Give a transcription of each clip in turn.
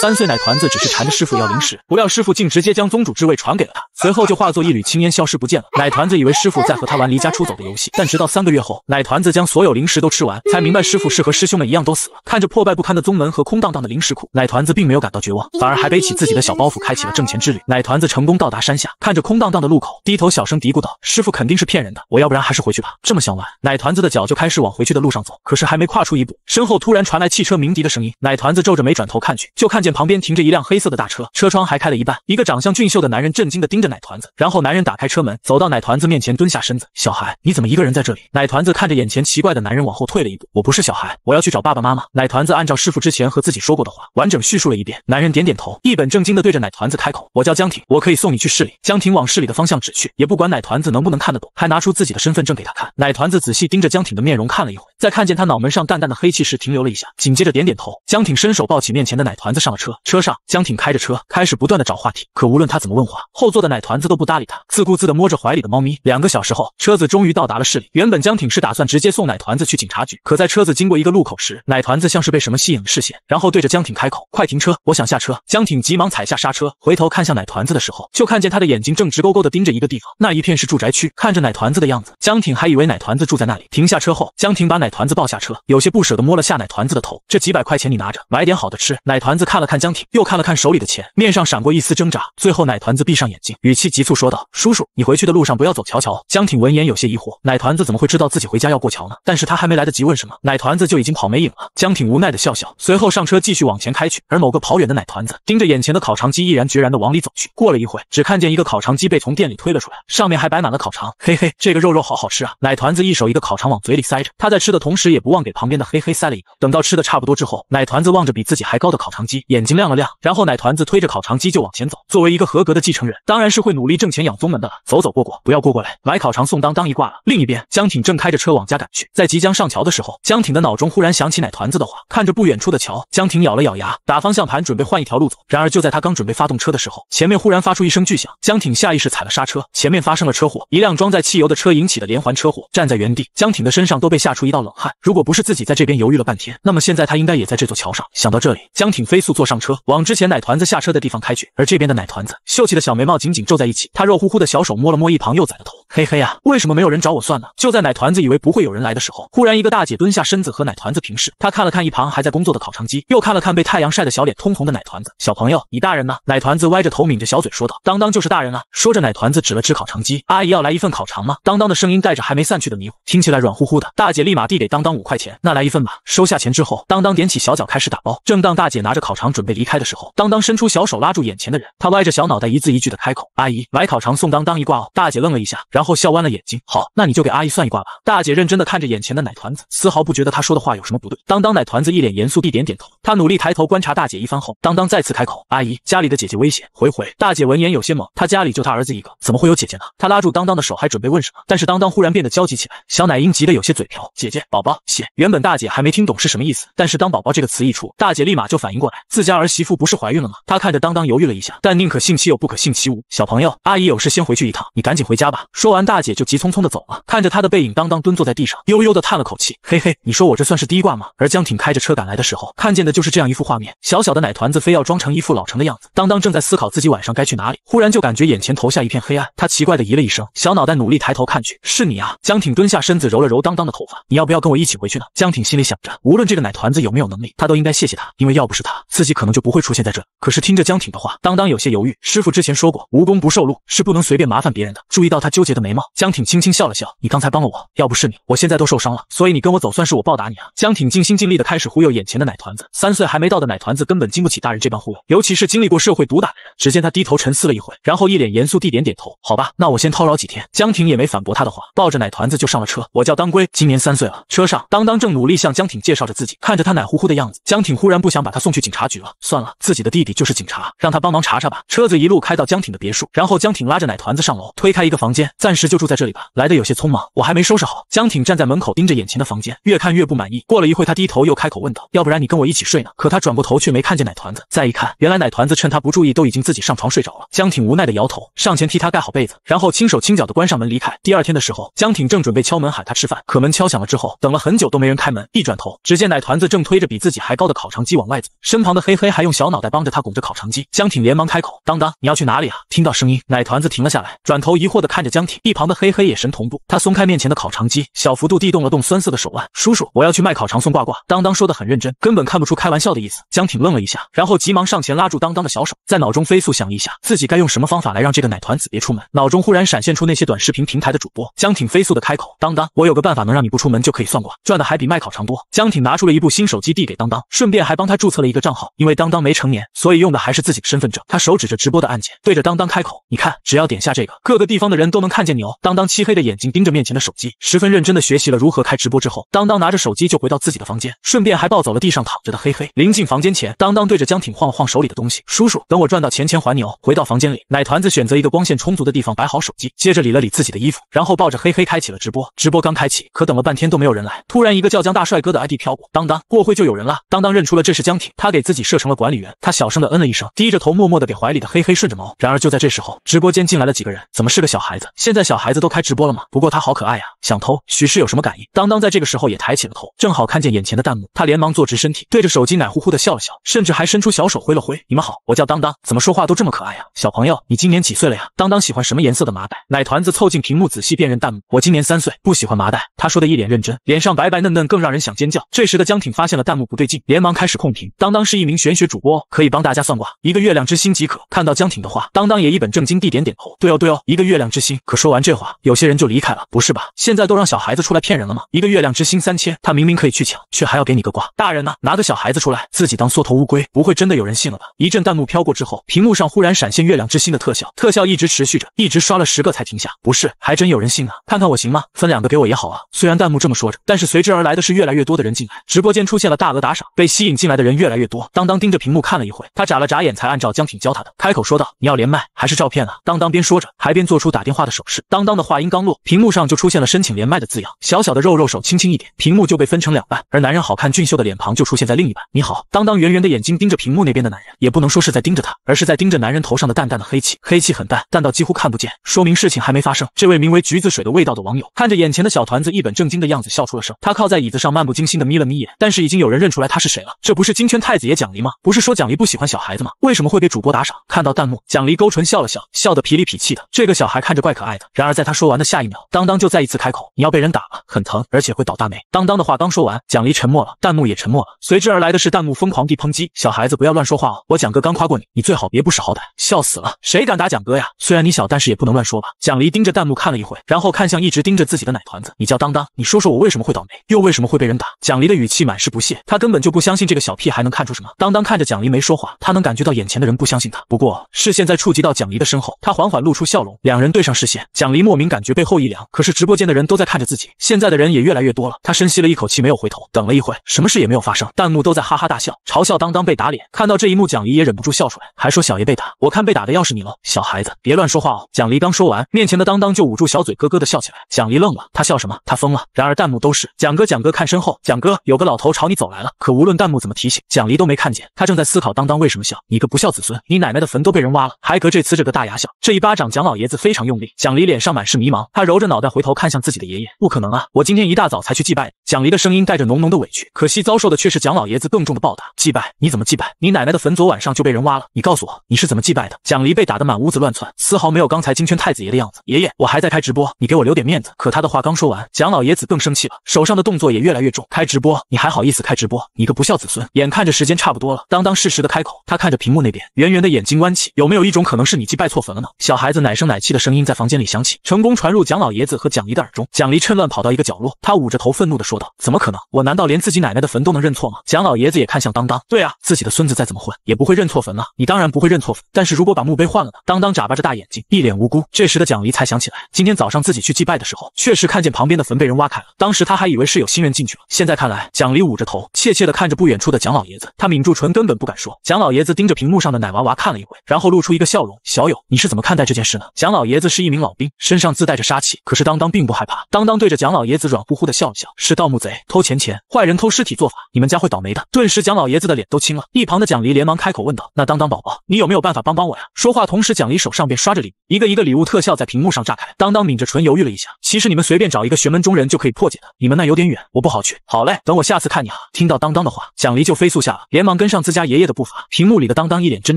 三岁奶团子只是缠着师傅要零食，不料师傅竟直接将宗主之位传给了他，随后就化作一缕青烟消失不见了。奶团子以为师傅在和他玩离家出走的游戏，但直到三个月后，奶团子将所有零食都吃完，才明白师傅是和师兄们一样都死了。看着破败不堪的宗门和空荡荡的零食库，奶团子并没有感到绝望，反而还背起自己的小包袱，开启了挣钱之旅。奶团子成功到达山下，看着空荡荡的路口，低头小声嘀咕道：“师傅肯定是骗人的，我要不然还是回去吧。”这么想完，奶团子的脚就开始往回去的路上走。可是还没跨出一步，身后突然传来汽车鸣笛的声音。奶团子皱着眉转头看去，就看见。旁边停着一辆黑色的大车，车窗还开了一半。一个长相俊秀的男人震惊地盯着奶团子，然后男人打开车门，走到奶团子面前，蹲下身子：“小孩，你怎么一个人在这里？”奶团子看着眼前奇怪的男人，往后退了一步：“我不是小孩，我要去找爸爸妈妈。”奶团子按照师傅之前和自己说过的话，完整叙述了一遍。男人点点头，一本正经地对着奶团子开口：“我叫江挺，我可以送你去市里。”江挺往市里的方向指去，也不管奶团子能不能看得懂，还拿出自己的身份证给他看。奶团子仔细盯着江挺的面容看了一会，在看见他脑门上淡淡的黑气时停留了一下，紧接着点点头。江挺伸手抱起面前的奶团子上了。车车上，江挺开着车，开始不断的找话题。可无论他怎么问话，后座的奶团子都不搭理他，自顾自的摸着怀里的猫咪。两个小时后，车子终于到达了市里。原本江挺是打算直接送奶团子去警察局，可在车子经过一个路口时，奶团子像是被什么吸引了视线，然后对着江挺开口：“快停车，我想下车。”江挺急忙踩下刹车，回头看向奶团子的时候，就看见他的眼睛正直勾勾的盯着一个地方。那一片是住宅区，看着奶团子的样子，江挺还以为奶团子住在那里。停下车后，江挺把奶团子抱下车，有些不舍的摸了下奶团子的头：“这几百块钱你拿着，买点好的吃。”奶团子看了。看江挺又看了看手里的钱，面上闪过一丝挣扎，最后奶团子闭上眼睛，语气急促说道：“叔叔，你回去的路上不要走桥桥。”江挺闻言有些疑惑，奶团子怎么会知道自己回家要过桥呢？但是他还没来得及问什么，奶团子就已经跑没影了。江挺无奈的笑笑，随后上车继续往前开去。而某个跑远的奶团子盯着眼前的烤肠机，毅然决然的往里走去。过了一会，只看见一个烤肠机被从店里推了出来，上面还摆满了烤肠。嘿嘿，这个肉肉好好吃啊！奶团子一手一个烤肠往嘴里塞着，他在吃的同时也不忘给旁边的嘿嘿塞了一个。等到吃的差不多之后，奶团子望着比自己还高的烤肠机，眼。眼睛亮了亮，然后奶团子推着烤肠机就往前走。作为一个合格的继承人，当然是会努力挣钱养宗门的了。走走过过，不要过过来买烤肠送当当一挂了。另一边，江挺正开着车往家赶去，在即将上桥的时候，江挺的脑中忽然想起奶团子的话，看着不远处的桥，江挺咬了咬牙，打方向盘准备换一条路走。然而就在他刚准备发动车的时候，前面忽然发出一声巨响，江挺下意识踩了刹车，前面发生了车祸，一辆装在汽油的车引起的连环车祸。站在原地，江挺的身上都被吓出一道冷汗。如果不是自己在这边犹豫了半天，那么现在他应该也在这座桥上。想到这里，江挺飞速坐。上车，往之前奶团子下车的地方开去。而这边的奶团子，秀气的小眉毛紧紧皱在一起，他肉乎乎的小手摸了摸一旁幼崽的头。嘿嘿呀，为什么没有人找我算呢？就在奶团子以为不会有人来的时候，忽然一个大姐蹲下身子和奶团子平视。她看了看一旁还在工作的烤肠机，又看了看被太阳晒得小脸通红的奶团子。小朋友，你大人呢？奶团子歪着头抿着小嘴说道：“当当就是大人啊。”说着，奶团子指了指烤肠机：“阿姨要来一份烤肠吗？”当当的声音带着还没散去的迷糊，听起来软乎乎的。大姐立马递给当当五块钱：“那来一份吧。”收下钱之后，当当踮起小脚开始打包。正当大姐拿着烤肠准备离开的时候，当当伸出小手拉住眼前的人。他歪着小脑袋，一字一句的开口：“阿姨买烤肠送当当一挂哦。”大姐愣了一下。然后笑弯了眼睛。好，那你就给阿姨算一卦吧。大姐认真地看着眼前的奶团子，丝毫不觉得她说的话有什么不对。当当奶团子一脸严肃地点点头。她努力抬头观察大姐一番后，当当再次开口：“阿姨，家里的姐姐危险，回回。”大姐闻言有些懵，她家里就她儿子一个，怎么会有姐姐呢？她拉住当当的手，还准备问什么，但是当当忽然变得焦急起来，小奶婴急得有些嘴瓢：“姐姐，宝宝，姐。”原本大姐还没听懂是什么意思，但是当“宝宝”这个词一出，大姐立马就反应过来，自家儿媳妇不是怀孕了吗？她看着当当犹豫了一下，但宁可信其有，不可信其无。小朋友，阿姨有事先回去一趟，你赶紧回家吧。说。说完，大姐就急匆匆的走了。看着她的背影，当当蹲坐在地上，悠悠的叹了口气。嘿嘿，你说我这算是低挂吗？而江挺开着车赶来的时候，看见的就是这样一幅画面：小小的奶团子非要装成一副老成的样子。当当正在思考自己晚上该去哪里，忽然就感觉眼前投下一片黑暗。他奇怪的咦了一声，小脑袋努力抬头看去，是你啊！江挺蹲下身子揉了揉当当的头发，你要不要跟我一起回去呢？江挺心里想着，无论这个奶团子有没有能力，他都应该谢谢他，因为要不是他，自己可能就不会出现在这。可是听着江挺的话，当当有些犹豫。师傅之前说过，无功不受禄，是不能随便麻烦别人的。注意到他纠结的。眉毛江挺轻轻笑了笑，你刚才帮了我，要不是你，我现在都受伤了。所以你跟我走，算是我报答你啊。江挺尽心尽力的开始忽悠眼前的奶团子，三岁还没到的奶团子根本经不起大人这般忽悠，尤其是经历过社会毒打的人。只见他低头沉思了一会，然后一脸严肃地点点头。好吧，那我先叨扰几天。江挺也没反驳他的话，抱着奶团子就上了车。我叫当归，今年三岁了。车上，当当正努力向江挺介绍着自己，看着他奶乎乎的样子，江挺忽然不想把他送去警察局了。算了，自己的弟弟就是警察，让他帮忙查查吧。车子一路开到江挺的别墅，然后江挺拉着奶团子上楼，推开一个房间，在。暂时就住在这里吧，来的有些匆忙，我还没收拾好。江挺站在门口盯着眼前的房间，越看越不满意。过了一会，他低头又开口问道：“要不然你跟我一起睡呢？”可他转过头却没看见奶团子，再一看，原来奶团子趁他不注意都已经自己上床睡着了。江挺无奈的摇头，上前替他盖好被子，然后轻手轻脚的关上门离开。第二天的时候，江挺正准备敲门喊他吃饭，可门敲响了之后，等了很久都没人开门。一转头，只见奶团子正推着比自己还高的烤肠机往外走，身旁的黑黑还用小脑袋帮着他拱着烤肠机。江挺连忙开口：“当当，你要去哪里啊？”听到声音，奶团子停了下来，转头疑惑的看着江挺。一旁的黑黑眼神同步，他松开面前的烤肠机，小幅度地动了动酸涩的手腕。叔叔，我要去卖烤肠送挂挂。当当说的很认真，根本看不出开玩笑的意思。江挺愣了一下，然后急忙上前拉住当当的小手，在脑中飞速想一下，自己该用什么方法来让这个奶团子别出门。脑中忽然闪现出那些短视频平台的主播。江挺飞速的开口：“当当，我有个办法能让你不出门就可以算卦，赚的还比卖烤肠多。”江挺拿出了一部新手机递给当当，顺便还帮他注册了一个账号，因为当当没成年，所以用的还是自己身份证。他手指着直播的按键，对着当当开口：“你看，只要点下这个，各个地方的人都能看。”见牛当当漆黑的眼睛盯着面前的手机，十分认真的学习了如何开直播之后，当当拿着手机就回到自己的房间，顺便还抱走了地上躺着的黑黑。临近房间前，当当对着江挺晃了晃手里的东西，叔叔，等我赚到钱钱还你哦。回到房间里，奶团子选择一个光线充足的地方摆好手机，接着理了理自己的衣服，然后抱着黑黑开启了直播。直播刚开启，可等了半天都没有人来。突然一个叫江大帅哥的 ID 飘过，当当，过会就有人了。当当认出了这是江挺，他给自己设成了管理员，他小声的嗯了一声，低着头默默的给怀里的黑黑顺着毛。然而就在这时候，直播间进来了几个人，怎么是个小孩子？现在。现在小孩子都开直播了吗？不过他好可爱呀，想偷许是有什么感应。当当在这个时候也抬起了头，正好看见眼前的弹幕，他连忙坐直身体，对着手机奶乎乎的笑了笑，甚至还伸出小手挥了挥。你们好，我叫当当，怎么说话都这么可爱呀？小朋友，你今年几岁了呀？当当喜欢什么颜色的麻袋？奶团子凑近屏幕仔细辨认弹幕，我今年三岁，不喜欢麻袋。他说的一脸认真，脸上白白嫩嫩，更让人想尖叫。这时的江挺发现了弹幕不对劲，连忙开始控屏。当当是一名玄学主播，可以帮大家算卦，一个月亮之星即可。看到江挺的话，当当也一本正经地点点头。对哦对哦，一个月亮之星，可说。说完这话，有些人就离开了。不是吧？现在都让小孩子出来骗人了吗？一个月亮之心三千，他明明可以去抢，却还要给你个挂。大人呢？拿个小孩子出来，自己当缩头乌龟？不会真的有人信了吧？一阵弹幕飘过之后，屏幕上忽然闪现月亮之心的特效，特效一直持续着，一直刷了十个才停下。不是，还真有人信啊！看看我行吗？分两个给我也好啊。虽然弹幕这么说着，但是随之而来的是越来越多的人进来，直播间出现了大额打赏，被吸引进来的人越来越多。当当盯着屏幕看了一会，他眨了眨眼，才按照江挺教他的开口说道：“你要连麦还是照片啊？”当当边说着，还边做出打电话的手。是当当的话音刚落，屏幕上就出现了申请连麦的字样。小小的肉肉手轻轻一点，屏幕就被分成两半，而男人好看俊秀的脸庞就出现在另一半。你好，当当圆圆的眼睛盯着屏幕那边的男人，也不能说是在盯着他，而是在盯着男人头上的淡淡的黑气。黑气很淡，淡到几乎看不见，说明事情还没发生。这位名为橘子水的味道的网友看着眼前的小团子一本正经的样子笑出了声。他靠在椅子上漫不经心的眯了眯眼，但是已经有人认出来他是谁了。这不是金圈太子爷蒋离吗？不是说蒋离不喜欢小孩子吗？为什么会给主播打赏？看到弹幕，蒋离勾唇笑了笑，笑得痞里痞气的。这个小孩看着怪可爱。然而在他说完的下一秒，当当就再一次开口：“你要被人打了，很疼，而且会倒大霉。”当当的话刚说完，蒋离沉默了，弹幕也沉默了。随之而来的是弹幕疯狂地抨击：“小孩子不要乱说话哦，我蒋哥刚夸过你，你最好别不识好歹。”笑死了，谁敢打蒋哥呀？虽然你小，但是也不能乱说吧？蒋离盯着弹幕看了一会，然后看向一直盯着自己的奶团子：“你叫当当，你说说我为什么会倒霉，又为什么会被人打？”蒋离的语气满是不屑，他根本就不相信这个小屁孩能看出什么。当当看着蒋离没说话，他能感觉到眼前的人不相信他，不过视线在触及到蒋离的身后，他缓缓露出笑容，两人对上视线。蒋离莫名感觉背后一凉，可是直播间的人都在看着自己，现在的人也越来越多了。他深吸了一口气，没有回头。等了一会，什么事也没有发生，弹幕都在哈哈大笑，嘲笑当当被打脸。看到这一幕，蒋离也忍不住笑出来，还说小爷被打，我看被打的要是你喽，小孩子别乱说话哦。蒋离刚说完，面前的当当就捂住小嘴，咯咯的笑起来。蒋离愣了，他笑什么？他疯了。然而弹幕都是蒋哥，蒋哥看身后，蒋哥有个老头朝你走来了。可无论弹幕怎么提醒，蒋离都没看见，他正在思考当当为什么笑。你个不孝子孙，你奶奶的坟都被人挖了，还隔这呲着个大牙笑。这一巴掌，蒋老爷子非常用力。蒋。李脸上满是迷茫，他揉着脑袋回头看向自己的爷爷，不可能啊，我今天一大早才去祭拜。蒋离的声音带着浓浓的委屈，可惜遭受的却是蒋老爷子更重的暴打。祭拜？你怎么祭拜？你奶奶的坟昨晚上就被人挖了，你告诉我你是怎么祭拜的？蒋离被打得满屋子乱窜，丝毫没有刚才金圈太子爷的样子。爷爷，我还在开直播，你给我留点面子。可他的话刚说完，蒋老爷子更生气了，手上的动作也越来越重。开直播？你还好意思开直播？你个不孝子孙！眼看着时间差不多了，当当适时的开口，他看着屏幕那边，圆圆的眼睛弯起，有没有一种可能是你祭拜错坟了呢？小孩子奶声奶气的声音在房间里。响起，成功传入蒋老爷子和蒋离的耳中。蒋离趁乱跑到一个角落，他捂着头，愤怒地说道：“怎么可能？我难道连自己奶奶的坟都能认错吗？”蒋老爷子也看向当当：“对啊，自己的孙子再怎么混，也不会认错坟了。你当然不会认错坟，但是如果把墓碑换了呢？”当当眨巴着大眼睛，一脸无辜。这时的蒋离才想起来，今天早上自己去祭拜的时候，确实看见旁边的坟被人挖开了。当时他还以为是有新人进去了，现在看来，蒋离捂着头，怯怯地看着不远处的蒋老爷子。他抿住唇，根本不敢说。蒋老爷子盯着屏幕上的奶娃娃看了一会，然后露出一个笑容：“小友，你是怎么看待这件事呢？”蒋老爷子是一名老。身上自带着杀气，可是当当并不害怕。当当对着蒋老爷子软乎乎的笑了笑：“是盗墓贼，偷钱钱，坏人偷尸体做法，你们家会倒霉的。”顿时，蒋老爷子的脸都青了。一旁的蒋离连忙开口问道：“那当当宝宝，你有没有办法帮帮我呀？”说话同时，蒋离手上便刷着礼，一个一个礼物特效在屏幕上炸开。当当抿着唇犹豫了一下：“其实你们随便找一个玄门中人就可以破解的，你们那有点远，我不好去。”“好嘞，等我下次看你哈。”听到当当的话，蒋离就飞速下了，连忙跟上自家爷爷的步伐。屏幕里的当当一脸真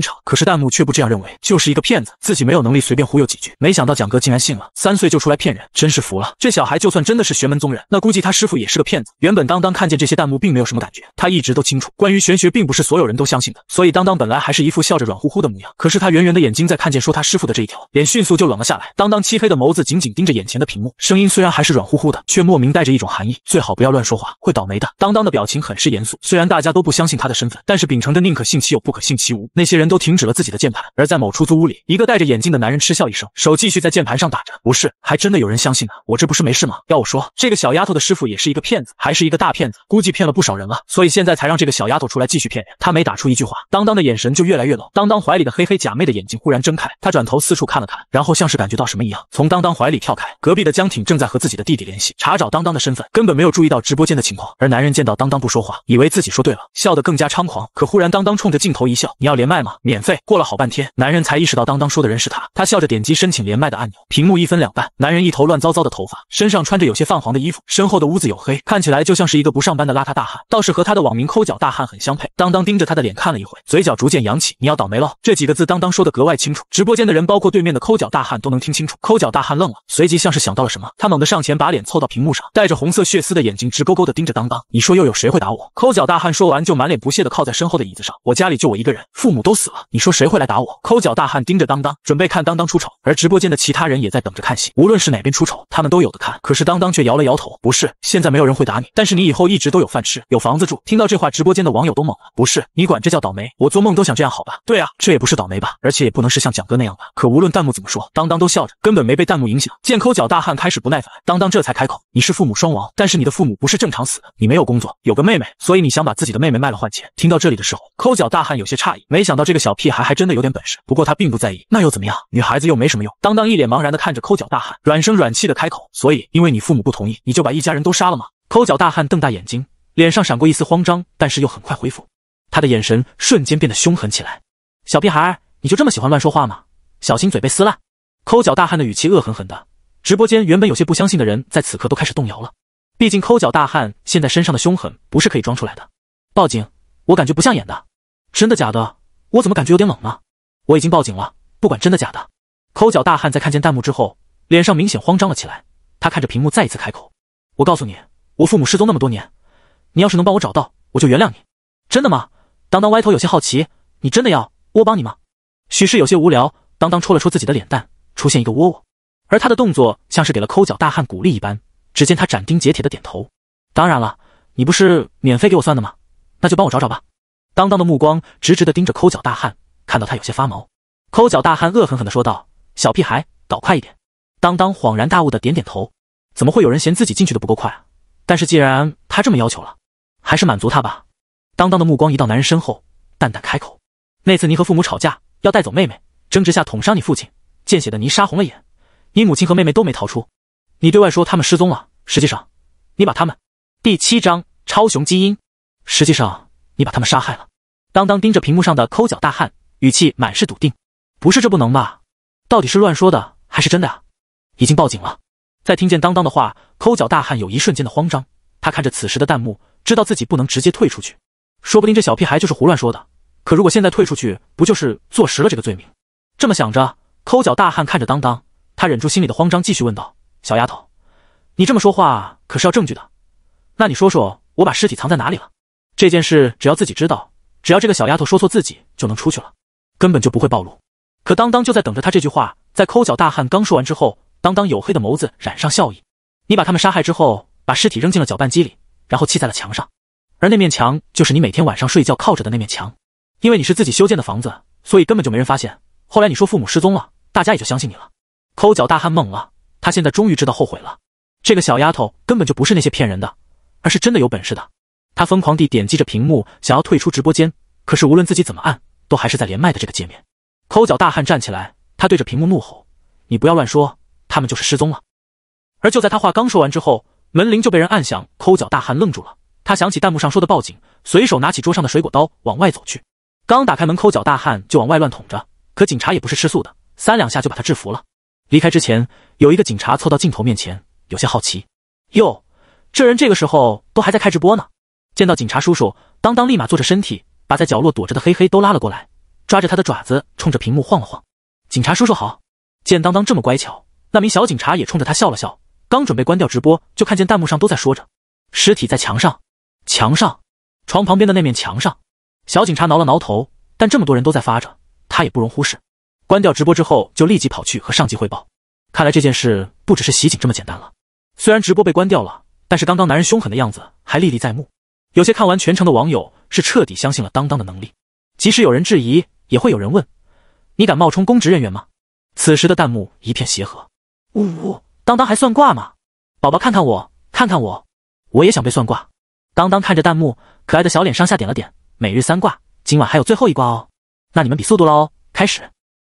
诚，可是弹幕却不这样认为，就是一个骗子，自己没有能力随便忽悠几句。没想到蒋哥竟。然信了，三岁就出来骗人，真是服了。这小孩就算真的是玄门宗人，那估计他师傅也是个骗子。原本当当看见这些弹幕并没有什么感觉，他一直都清楚，关于玄学并不是所有人都相信的，所以当当本来还是一副笑着软乎乎的模样。可是他圆圆的眼睛在看见说他师傅的这一条，脸迅速就冷了下来。当当漆黑的眸子紧紧盯着眼前的屏幕，声音虽然还是软乎乎的，却莫名带着一种寒意。最好不要乱说话，会倒霉的。当当的表情很是严肃，虽然大家都不相信他的身份，但是秉承着宁可信其有，不可信其无，那些人都停止了自己的键盘。而在某出租屋里，一个戴着眼镜的男人嗤笑一声，手继续在键盘上。上打着不是，还真的有人相信呢？我这不是没事吗？要我说，这个小丫头的师傅也是一个骗子，还是一个大骗子，估计骗了不少人了，所以现在才让这个小丫头出来继续骗人。他没打出一句话，当当的眼神就越来越冷。当当怀里的黑黑假妹的眼睛忽然睁开，他转头四处看了看，然后像是感觉到什么一样，从当当怀里跳开。隔壁的江挺正在和自己的弟弟联系，查找当当的身份，根本没有注意到直播间的情况。而男人见到当当不说话，以为自己说对了，笑得更加猖狂。可忽然，当当冲着镜头一笑：“你要连麦吗？免费。”过了好半天，男人才意识到当当说的人是他，他笑着点击申请连麦的按钮。屏幕一分两半，男人一头乱糟糟的头发，身上穿着有些泛黄的衣服，身后的屋子黝黑，看起来就像是一个不上班的邋遢大汉，倒是和他的网名“抠脚大汉”很相配。当当盯着他的脸看了一会，嘴角逐渐扬起：“你要倒霉了。”这几个字当当说的格外清楚，直播间的人，包括对面的抠脚大汉，都能听清楚。抠脚大汉愣了，随即像是想到了什么，他猛地上前把脸凑到屏幕上，带着红色血丝的眼睛直勾勾地盯着当当：“你说又有谁会打我？”抠脚大汉说完就满脸不屑地靠在身后的椅子上：“我家里就我一个人，父母都死了，你说谁会来打我？”抠脚大汉盯着当当，准备看当当出丑，而直播间的其他人。也在等着看戏，无论是哪边出丑，他们都有的看。可是当当却摇了摇头，不是，现在没有人会打你，但是你以后一直都有饭吃，有房子住。听到这话，直播间的网友都懵了。不是，你管这叫倒霉？我做梦都想这样，好吧？对啊，这也不是倒霉吧？而且也不能是像蒋哥那样吧？可无论弹幕怎么说，当当都笑着，根本没被弹幕影响。见抠脚大汉开始不耐烦，当当这才开口：“你是父母双亡，但是你的父母不是正常死的，你没有工作，有个妹妹，所以你想把自己的妹妹卖了换钱。”听到这里的时候，抠脚大汉有些诧异，没想到这个小屁孩还真的有点本事。不过他并不在意，那又怎么样？女孩子又没什么用。当当一脸茫然。看着抠脚大汉，软声软气的开口：“所以，因为你父母不同意，你就把一家人都杀了吗？”抠脚大汉瞪大眼睛，脸上闪过一丝慌张，但是又很快恢复。他的眼神瞬间变得凶狠起来：“小屁孩，你就这么喜欢乱说话吗？小心嘴被撕烂！”抠脚大汉的语气恶狠狠的。直播间原本有些不相信的人，在此刻都开始动摇了。毕竟抠脚大汉现在身上的凶狠不是可以装出来的。报警，我感觉不像演的。真的假的？我怎么感觉有点冷呢？我已经报警了，不管真的假的。抠脚大汉在看见弹幕之后，脸上明显慌张了起来。他看着屏幕，再一次开口：“我告诉你，我父母失踪那么多年，你要是能帮我找到，我就原谅你。”“真的吗？”当当歪头，有些好奇：“你真的要我帮你吗？”许是有些无聊，当当戳了戳自己的脸蛋，出现一个窝窝。而他的动作像是给了抠脚大汉鼓励一般，只见他斩钉截铁的点头：“当然了，你不是免费给我算的吗？那就帮我找找吧。”当当的目光直直的盯着抠脚大汉，看到他有些发毛。抠脚大汉恶狠狠的说道。小屁孩，搞快一点！当当恍然大悟的点点头。怎么会有人嫌自己进去的不够快？啊？但是既然他这么要求了，还是满足他吧。当当的目光移到男人身后，淡淡开口：“那次你和父母吵架，要带走妹妹，争执下捅伤你父亲，见血的泥杀红了眼，你母亲和妹妹都没逃出，你对外说他们失踪了，实际上，你把他们……第七章超雄基因。实际上，你把他们杀害了。”当当盯着屏幕上的抠脚大汉，语气满是笃定：“不是这不能吧？”到底是乱说的还是真的啊？已经报警了。在听见当当的话，抠脚大汉有一瞬间的慌张。他看着此时的弹幕，知道自己不能直接退出去。说不定这小屁孩就是胡乱说的。可如果现在退出去，不就是坐实了这个罪名？这么想着，抠脚大汉看着当当，他忍住心里的慌张，继续问道：“小丫头，你这么说话可是要证据的？那你说说，我把尸体藏在哪里了？这件事只要自己知道，只要这个小丫头说错，自己就能出去了，根本就不会暴露。”可当当就在等着他这句话，在抠脚大汉刚说完之后，当当黝黑的眸子染上笑意。你把他们杀害之后，把尸体扔进了搅拌机里，然后砌在了墙上。而那面墙就是你每天晚上睡觉靠着的那面墙。因为你是自己修建的房子，所以根本就没人发现。后来你说父母失踪了，大家也就相信你了。抠脚大汉懵了，他现在终于知道后悔了。这个小丫头根本就不是那些骗人的，而是真的有本事的。他疯狂地点击着屏幕，想要退出直播间，可是无论自己怎么按，都还是在连麦的这个界面。抠脚大汉站起来，他对着屏幕怒吼：“你不要乱说，他们就是失踪了。”而就在他话刚说完之后，门铃就被人按响。抠脚大汉愣住了，他想起弹幕上说的报警，随手拿起桌上的水果刀往外走去。刚打开门，抠脚大汉就往外乱捅着，可警察也不是吃素的，三两下就把他制服了。离开之前，有一个警察凑到镜头面前，有些好奇：“哟，这人这个时候都还在开直播呢。”见到警察叔叔，当当立马坐着身体，把在角落躲着的黑黑都拉了过来。抓着他的爪子，冲着屏幕晃了晃。警察叔叔好，见当当这么乖巧，那名小警察也冲着他笑了笑。刚准备关掉直播，就看见弹幕上都在说着：“尸体在墙上，墙上床旁边的那面墙上。”小警察挠了挠头，但这么多人都在发着，他也不容忽视。关掉直播之后，就立即跑去和上级汇报。看来这件事不只是袭警这么简单了。虽然直播被关掉了，但是刚刚男人凶狠的样子还历历在目。有些看完全程的网友是彻底相信了当当的能力，即使有人质疑。也会有人问，你敢冒充公职人员吗？此时的弹幕一片协和，呜呜，当当还算卦吗？宝宝看看我，看看我，我也想被算卦。当当看着弹幕，可爱的小脸上下点了点。每日三卦，今晚还有最后一卦哦。那你们比速度了哦，开始。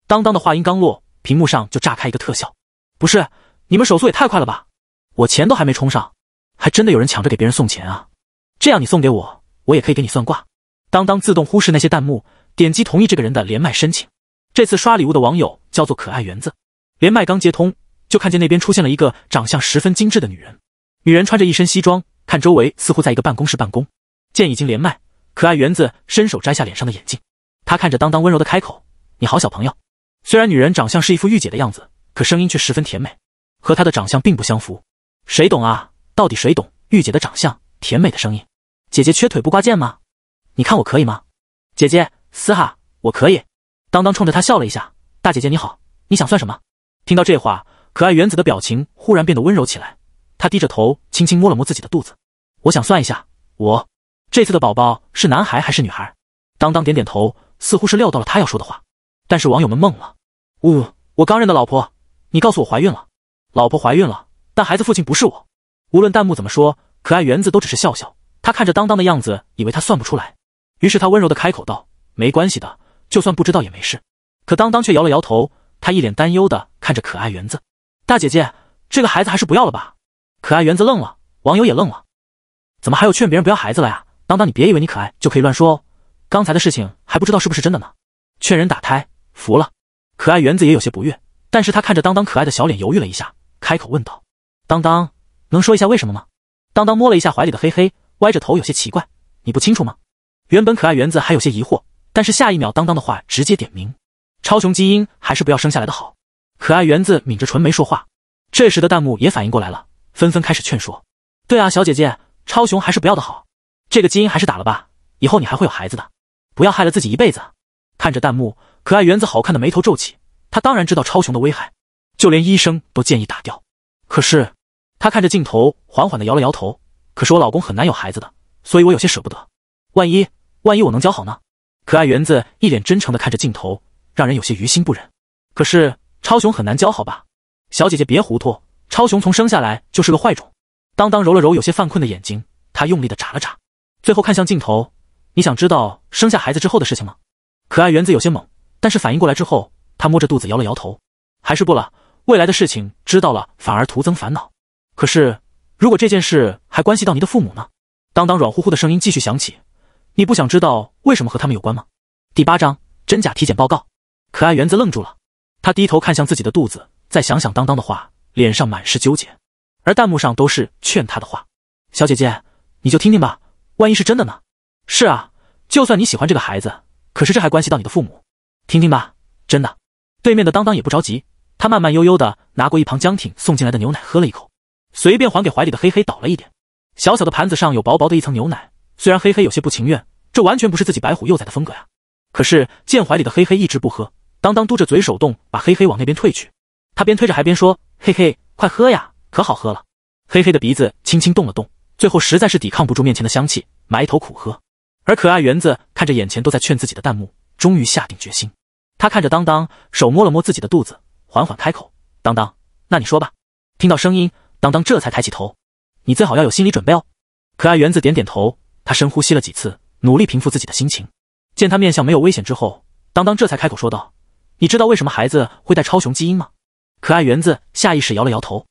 当当的话音刚落，屏幕上就炸开一个特效。不是，你们手速也太快了吧？我钱都还没充上，还真的有人抢着给别人送钱啊？这样你送给我，我也可以给你算卦。当当自动忽视那些弹幕。点击同意这个人的连麦申请。这次刷礼物的网友叫做可爱园子。连麦刚接通，就看见那边出现了一个长相十分精致的女人。女人穿着一身西装，看周围似乎在一个办公室办公。见已经连麦，可爱园子伸手摘下脸上的眼镜。她看着当当温柔的开口：“你好，小朋友。”虽然女人长相是一副御姐的样子，可声音却十分甜美，和她的长相并不相符。谁懂啊？到底谁懂御姐的长相，甜美的声音？姐姐缺腿部挂件吗？你看我可以吗？姐姐。嘶哈，我可以。当当冲着他笑了一下。大姐姐你好，你想算什么？听到这话，可爱原子的表情忽然变得温柔起来。他低着头，轻轻摸了摸自己的肚子。我想算一下，我这次的宝宝是男孩还是女孩？当当点点头，似乎是料到了他要说的话。但是网友们懵了。呜，我刚认的老婆，你告诉我怀孕了。老婆怀孕了，但孩子父亲不是我。无论弹幕怎么说，可爱原子都只是笑笑。他看着当当的样子，以为他算不出来，于是他温柔的开口道。没关系的，就算不知道也没事。可当当却摇了摇头，他一脸担忧的看着可爱园子大姐姐：“这个孩子还是不要了吧？”可爱园子愣了，网友也愣了，怎么还有劝别人不要孩子了呀？当当，你别以为你可爱就可以乱说哦。刚才的事情还不知道是不是真的呢。劝人打胎，服了。可爱园子也有些不悦，但是他看着当当可爱的小脸，犹豫了一下，开口问道：“当当，能说一下为什么吗？”当当摸了一下怀里的黑黑，歪着头有些奇怪：“你不清楚吗？”原本可爱园子还有些疑惑。但是下一秒，当当的话直接点名，超雄基因还是不要生下来的好。可爱园子抿着唇没说话。这时的弹幕也反应过来了，纷纷开始劝说：“对啊，小姐姐，超雄还是不要的好。这个基因还是打了吧，以后你还会有孩子的，不要害了自己一辈子。”看着弹幕，可爱园子好看的眉头皱起。她当然知道超雄的危害，就连医生都建议打掉。可是，她看着镜头，缓缓的摇了摇头。可是我老公很难有孩子的，所以我有些舍不得。万一万一我能教好呢？可爱园子一脸真诚的看着镜头，让人有些于心不忍。可是超雄很难教，好吧？小姐姐别糊涂，超雄从生下来就是个坏种。当当揉了揉有些犯困的眼睛，他用力的眨了眨，最后看向镜头：“你想知道生下孩子之后的事情吗？”可爱园子有些懵，但是反应过来之后，他摸着肚子摇了摇头：“还是不了，未来的事情知道了反而徒增烦恼。可是如果这件事还关系到你的父母呢？”当当软乎乎的声音继续响起。你不想知道为什么和他们有关吗？第八章，真假体检报告。可爱园子愣住了，他低头看向自己的肚子，在想想当当的话，脸上满是纠结。而弹幕上都是劝他的话：“小姐姐，你就听听吧，万一是真的呢？”“是啊，就算你喜欢这个孩子，可是这还关系到你的父母。”“听听吧，真的。”对面的当当也不着急，他慢慢悠悠的拿过一旁江挺送进来的牛奶喝了一口，随便还给怀里的黑黑倒了一点。小小的盘子上有薄薄的一层牛奶。虽然黑黑有些不情愿，这完全不是自己白虎幼崽的风格呀。可是见怀里的黑黑一直不喝，当当嘟着嘴，手动把黑黑往那边退去。他边推着还边说：“嘿嘿，快喝呀，可好喝了。”黑黑的鼻子轻轻动了动，最后实在是抵抗不住面前的香气，埋头苦喝。而可爱园子看着眼前都在劝自己的弹幕，终于下定决心。他看着当当，手摸了摸自己的肚子，缓缓开口：“当当，那你说吧。”听到声音，当当这才抬起头：“你最好要有心理准备哦。”可爱园子点点头。他深呼吸了几次，努力平复自己的心情。见他面相没有危险之后，当当这才开口说道：“你知道为什么孩子会带超雄基因吗？”可爱园子下意识摇了摇头。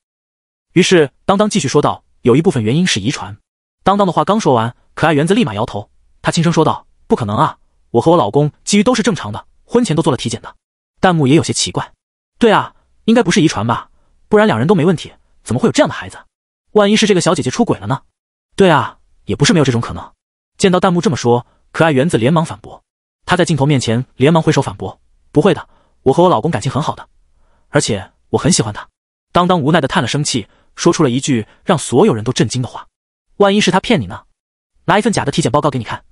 于是当当继续说道：“有一部分原因是遗传。”当当的话刚说完，可爱园子立马摇头。他轻声说道：“不可能啊，我和我老公基因都是正常的，婚前都做了体检的。”弹幕也有些奇怪：“对啊，应该不是遗传吧？不然两人都没问题，怎么会有这样的孩子？万一是这个小姐姐出轨了呢？”“对啊。”也不是没有这种可能。见到弹幕这么说，可爱园子连忙反驳，她在镜头面前连忙挥手反驳：“不会的，我和我老公感情很好的，而且我很喜欢他。”当当无奈的叹了声气，说出了一句让所有人都震惊的话：“万一是他骗你呢？拿一份假的体检报告给你看。”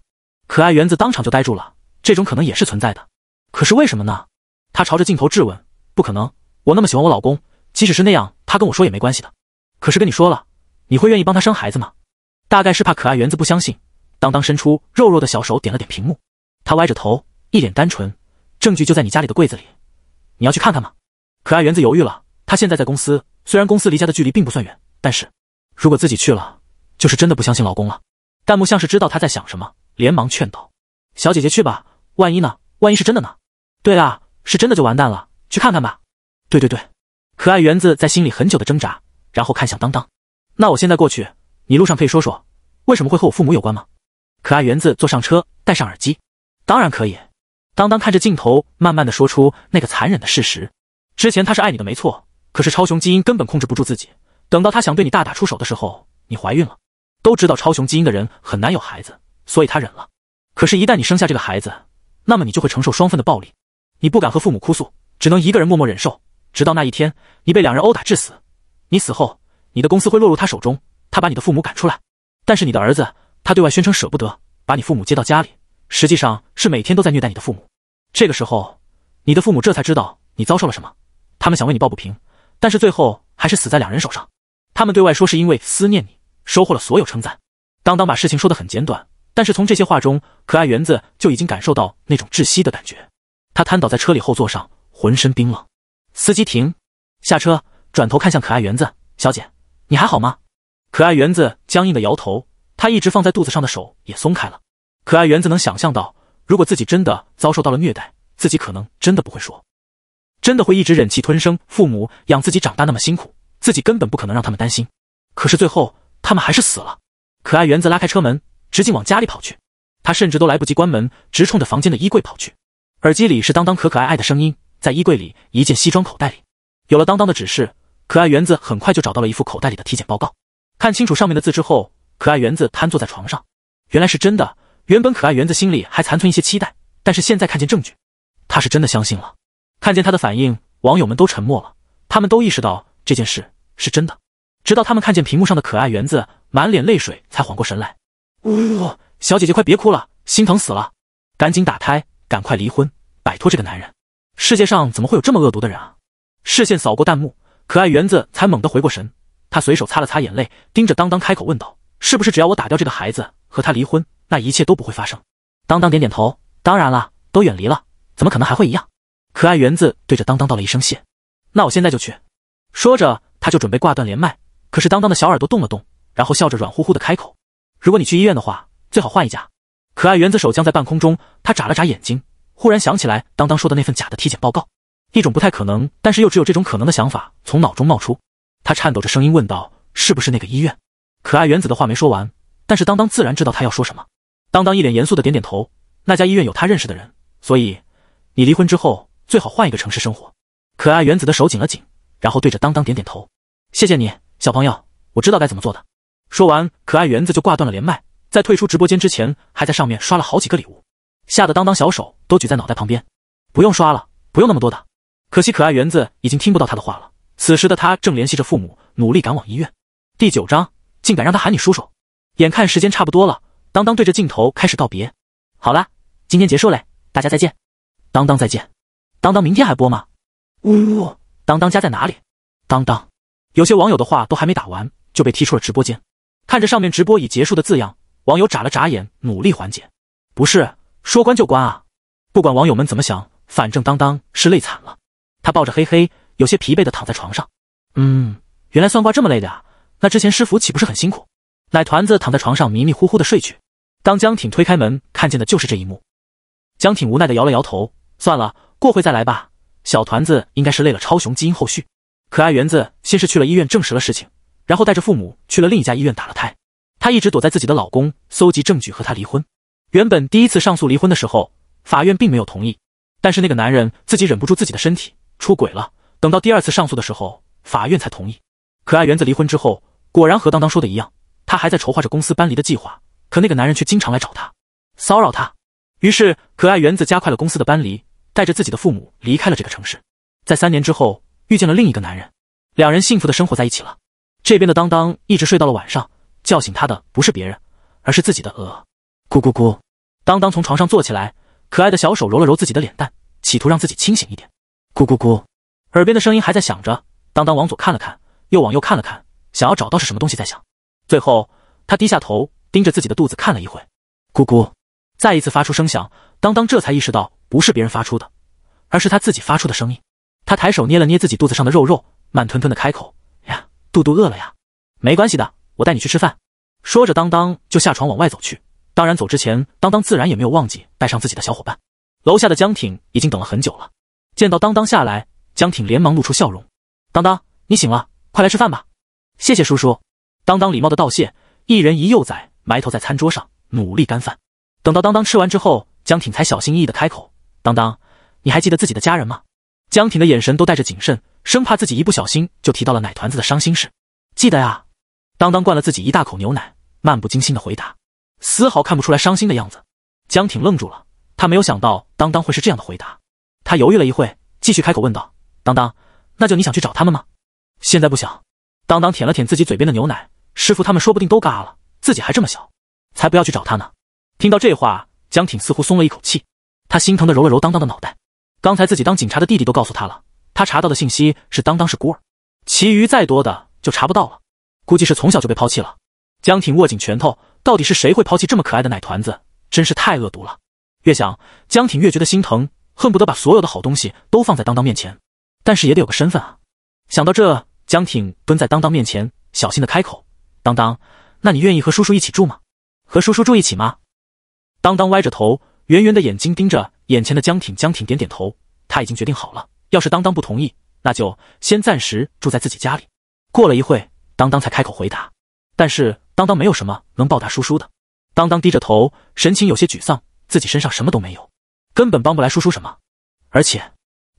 可爱园子当场就呆住了，这种可能也是存在的。可是为什么呢？她朝着镜头质问：“不可能，我那么喜欢我老公，即使是那样，他跟我说也没关系的。可是跟你说了，你会愿意帮他生孩子吗？”大概是怕可爱园子不相信，当当伸出肉肉的小手点了点屏幕。他歪着头，一脸单纯。证据就在你家里的柜子里，你要去看看吗？可爱园子犹豫了。她现在在公司，虽然公司离家的距离并不算远，但是如果自己去了，就是真的不相信老公了。弹幕像是知道她在想什么，连忙劝道：“小姐姐去吧，万一呢？万一是真的呢？”对啊，是真的就完蛋了。去看看吧。对对对。可爱园子在心里很久的挣扎，然后看向当当：“那我现在过去。”你路上可以说说，为什么会和我父母有关吗？可爱园子坐上车，戴上耳机。当然可以。当当看着镜头，慢慢的说出那个残忍的事实。之前他是爱你的没错，可是超雄基因根本控制不住自己。等到他想对你大打出手的时候，你怀孕了。都知道超雄基因的人很难有孩子，所以他忍了。可是，一旦你生下这个孩子，那么你就会承受双份的暴力。你不敢和父母哭诉，只能一个人默默忍受。直到那一天，你被两人殴打致死。你死后，你的公司会落入他手中。他把你的父母赶出来，但是你的儿子，他对外宣称舍不得把你父母接到家里，实际上是每天都在虐待你的父母。这个时候，你的父母这才知道你遭受了什么，他们想为你抱不平，但是最后还是死在两人手上。他们对外说是因为思念你，收获了所有称赞。当当把事情说的很简短，但是从这些话中，可爱园子就已经感受到那种窒息的感觉。他瘫倒在车里后座上，浑身冰冷。司机停下车，转头看向可爱园子小姐，你还好吗？可爱园子僵硬的摇头，他一直放在肚子上的手也松开了。可爱园子能想象到，如果自己真的遭受到了虐待，自己可能真的不会说，真的会一直忍气吞声。父母养自己长大那么辛苦，自己根本不可能让他们担心。可是最后，他们还是死了。可爱园子拉开车门，直径往家里跑去，他甚至都来不及关门，直冲着房间的衣柜跑去。耳机里是当当可可爱爱的声音，在衣柜里，一件西装口袋里，有了当当的指示，可爱园子很快就找到了一副口袋里的体检报告。看清楚上面的字之后，可爱园子瘫坐在床上。原来是真的。原本可爱园子心里还残存一些期待，但是现在看见证据，他是真的相信了。看见他的反应，网友们都沉默了。他们都意识到这件事是真的，直到他们看见屏幕上的可爱园子满脸泪水，才缓过神来。呜，小姐姐快别哭了，心疼死了！赶紧打胎，赶快离婚，摆脱这个男人。世界上怎么会有这么恶毒的人啊？视线扫过弹幕，可爱园子才猛地回过神。他随手擦了擦眼泪，盯着当当开口问道：“是不是只要我打掉这个孩子，和他离婚，那一切都不会发生？”当当点点头：“当然了，都远离了，怎么可能还会一样？”可爱园子对着当当道了一声谢：“那我现在就去。”说着，他就准备挂断连麦。可是当当的小耳朵动了动，然后笑着软乎乎的开口：“如果你去医院的话，最好换一家。”可爱园子手僵在半空中，他眨了眨眼睛，忽然想起来当当说的那份假的体检报告，一种不太可能，但是又只有这种可能的想法从脑中冒出。他颤抖着声音问道：“是不是那个医院？”可爱原子的话没说完，但是当当自然知道他要说什么。当当一脸严肃的点点头：“那家医院有他认识的人，所以你离婚之后最好换一个城市生活。”可爱原子的手紧了紧，然后对着当当点点头：“谢谢你，小朋友，我知道该怎么做的。”说完，可爱原子就挂断了连麦，在退出直播间之前，还在上面刷了好几个礼物，吓得当当小手都举在脑袋旁边：“不用刷了，不用那么多的。”可惜可爱原子已经听不到他的话了。此时的他正联系着父母，努力赶往医院。第九章，竟敢让他喊你叔叔！眼看时间差不多了，当当对着镜头开始告别：“好啦，今天结束嘞，大家再见，当当再见，当当明天还播吗？”呜呜，当当家在哪里？当当，有些网友的话都还没打完就被踢出了直播间。看着上面“直播已结束”的字样，网友眨了眨眼，努力缓解。不是说关就关啊！不管网友们怎么想，反正当当是累惨了。他抱着嘿嘿。有些疲惫的躺在床上，嗯，原来算卦这么累的啊！那之前师傅岂不是很辛苦？奶团子躺在床上迷迷糊糊的睡去。当江挺推开门，看见的就是这一幕。江挺无奈的摇了摇头，算了，过会再来吧。小团子应该是累了。超雄基因后续，可爱园子先是去了医院证实了事情，然后带着父母去了另一家医院打了胎。她一直躲在自己的老公搜集证据和他离婚。原本第一次上诉离婚的时候，法院并没有同意，但是那个男人自己忍不住自己的身体出轨了。等到第二次上诉的时候，法院才同意。可爱园子离婚之后，果然和当当说的一样，他还在筹划着公司搬离的计划。可那个男人却经常来找她，骚扰她。于是可爱园子加快了公司的搬离，带着自己的父母离开了这个城市。在三年之后，遇见了另一个男人，两人幸福的生活在一起了。这边的当当一直睡到了晚上，叫醒他的不是别人，而是自己的鹅。咕咕咕，当当从床上坐起来，可爱的小手揉了揉自己的脸蛋，企图让自己清醒一点。咕咕咕。耳边的声音还在响着，当当往左看了看，又往右看了看，想要找到是什么东西在响。最后，他低下头，盯着自己的肚子看了一会，咕咕，再一次发出声响。当当这才意识到，不是别人发出的，而是他自己发出的声音。他抬手捏了捏自己肚子上的肉肉，慢吞吞的开口：“呀，肚肚饿了呀，没关系的，我带你去吃饭。”说着，当当就下床往外走去。当然，走之前，当当自然也没有忘记带上自己的小伙伴。楼下的江挺已经等了很久了，见到当当下来。江挺连忙露出笑容：“当当，你醒了，快来吃饭吧。”谢谢叔叔。”当当礼貌的道谢。一人一幼崽埋头在餐桌上努力干饭。等到当当吃完之后，江挺才小心翼翼的开口：“当当，你还记得自己的家人吗？”江挺的眼神都带着谨慎，生怕自己一不小心就提到了奶团子的伤心事。“记得呀。”当当灌了自己一大口牛奶，漫不经心的回答，丝毫看不出来伤心的样子。江挺愣住了，他没有想到当当会是这样的回答。他犹豫了一会，继续开口问道。当当，那就你想去找他们吗？现在不想。当当舔了舔自己嘴边的牛奶，师傅他们说不定都嘎了，自己还这么小，才不要去找他呢。听到这话，江挺似乎松了一口气，他心疼的揉了揉当当的脑袋。刚才自己当警察的弟弟都告诉他了，他查到的信息是当当是孤儿，其余再多的就查不到了，估计是从小就被抛弃了。江挺握紧拳头，到底是谁会抛弃这么可爱的奶团子？真是太恶毒了。越想，江挺越觉得心疼，恨不得把所有的好东西都放在当当面前。但是也得有个身份啊！想到这，江挺蹲在当当面前，小心的开口：“当当，那你愿意和叔叔一起住吗？和叔叔住一起吗？”当当歪着头，圆圆的眼睛盯着眼前的江挺。江挺点点头，他已经决定好了。要是当当不同意，那就先暂时住在自己家里。过了一会，当当才开口回答：“但是当当没有什么能报答叔叔的。”当当低着头，神情有些沮丧，自己身上什么都没有，根本帮不来叔叔什么，而且。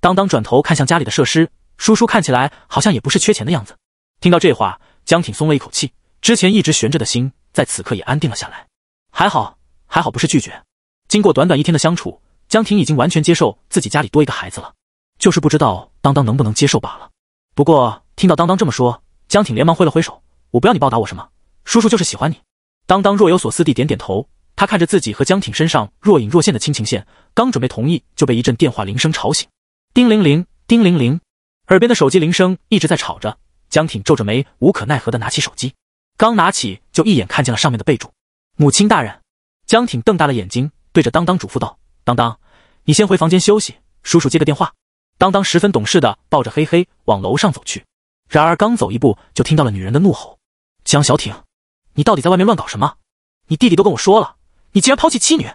当当转头看向家里的设施，叔叔看起来好像也不是缺钱的样子。听到这话，江挺松了一口气，之前一直悬着的心在此刻也安定了下来。还好，还好不是拒绝。经过短短一天的相处，江挺已经完全接受自己家里多一个孩子了，就是不知道当当能不能接受罢了。不过听到当当这么说，江挺连忙挥了挥手：“我不要你报答我什么，叔叔就是喜欢你。”当当若有所思地点点头，他看着自己和江挺身上若隐若现的亲情线，刚准备同意就被一阵电话铃声吵醒。叮铃铃，叮铃铃，耳边的手机铃声一直在吵着。江挺皱着眉，无可奈何的拿起手机，刚拿起就一眼看见了上面的备注：母亲大人。江挺瞪大了眼睛，对着当当嘱咐道：“当当，你先回房间休息，叔叔接个电话。”当当十分懂事的抱着黑黑往楼上走去。然而刚走一步，就听到了女人的怒吼：“江小挺，你到底在外面乱搞什么？你弟弟都跟我说了，你竟然抛弃妻女！”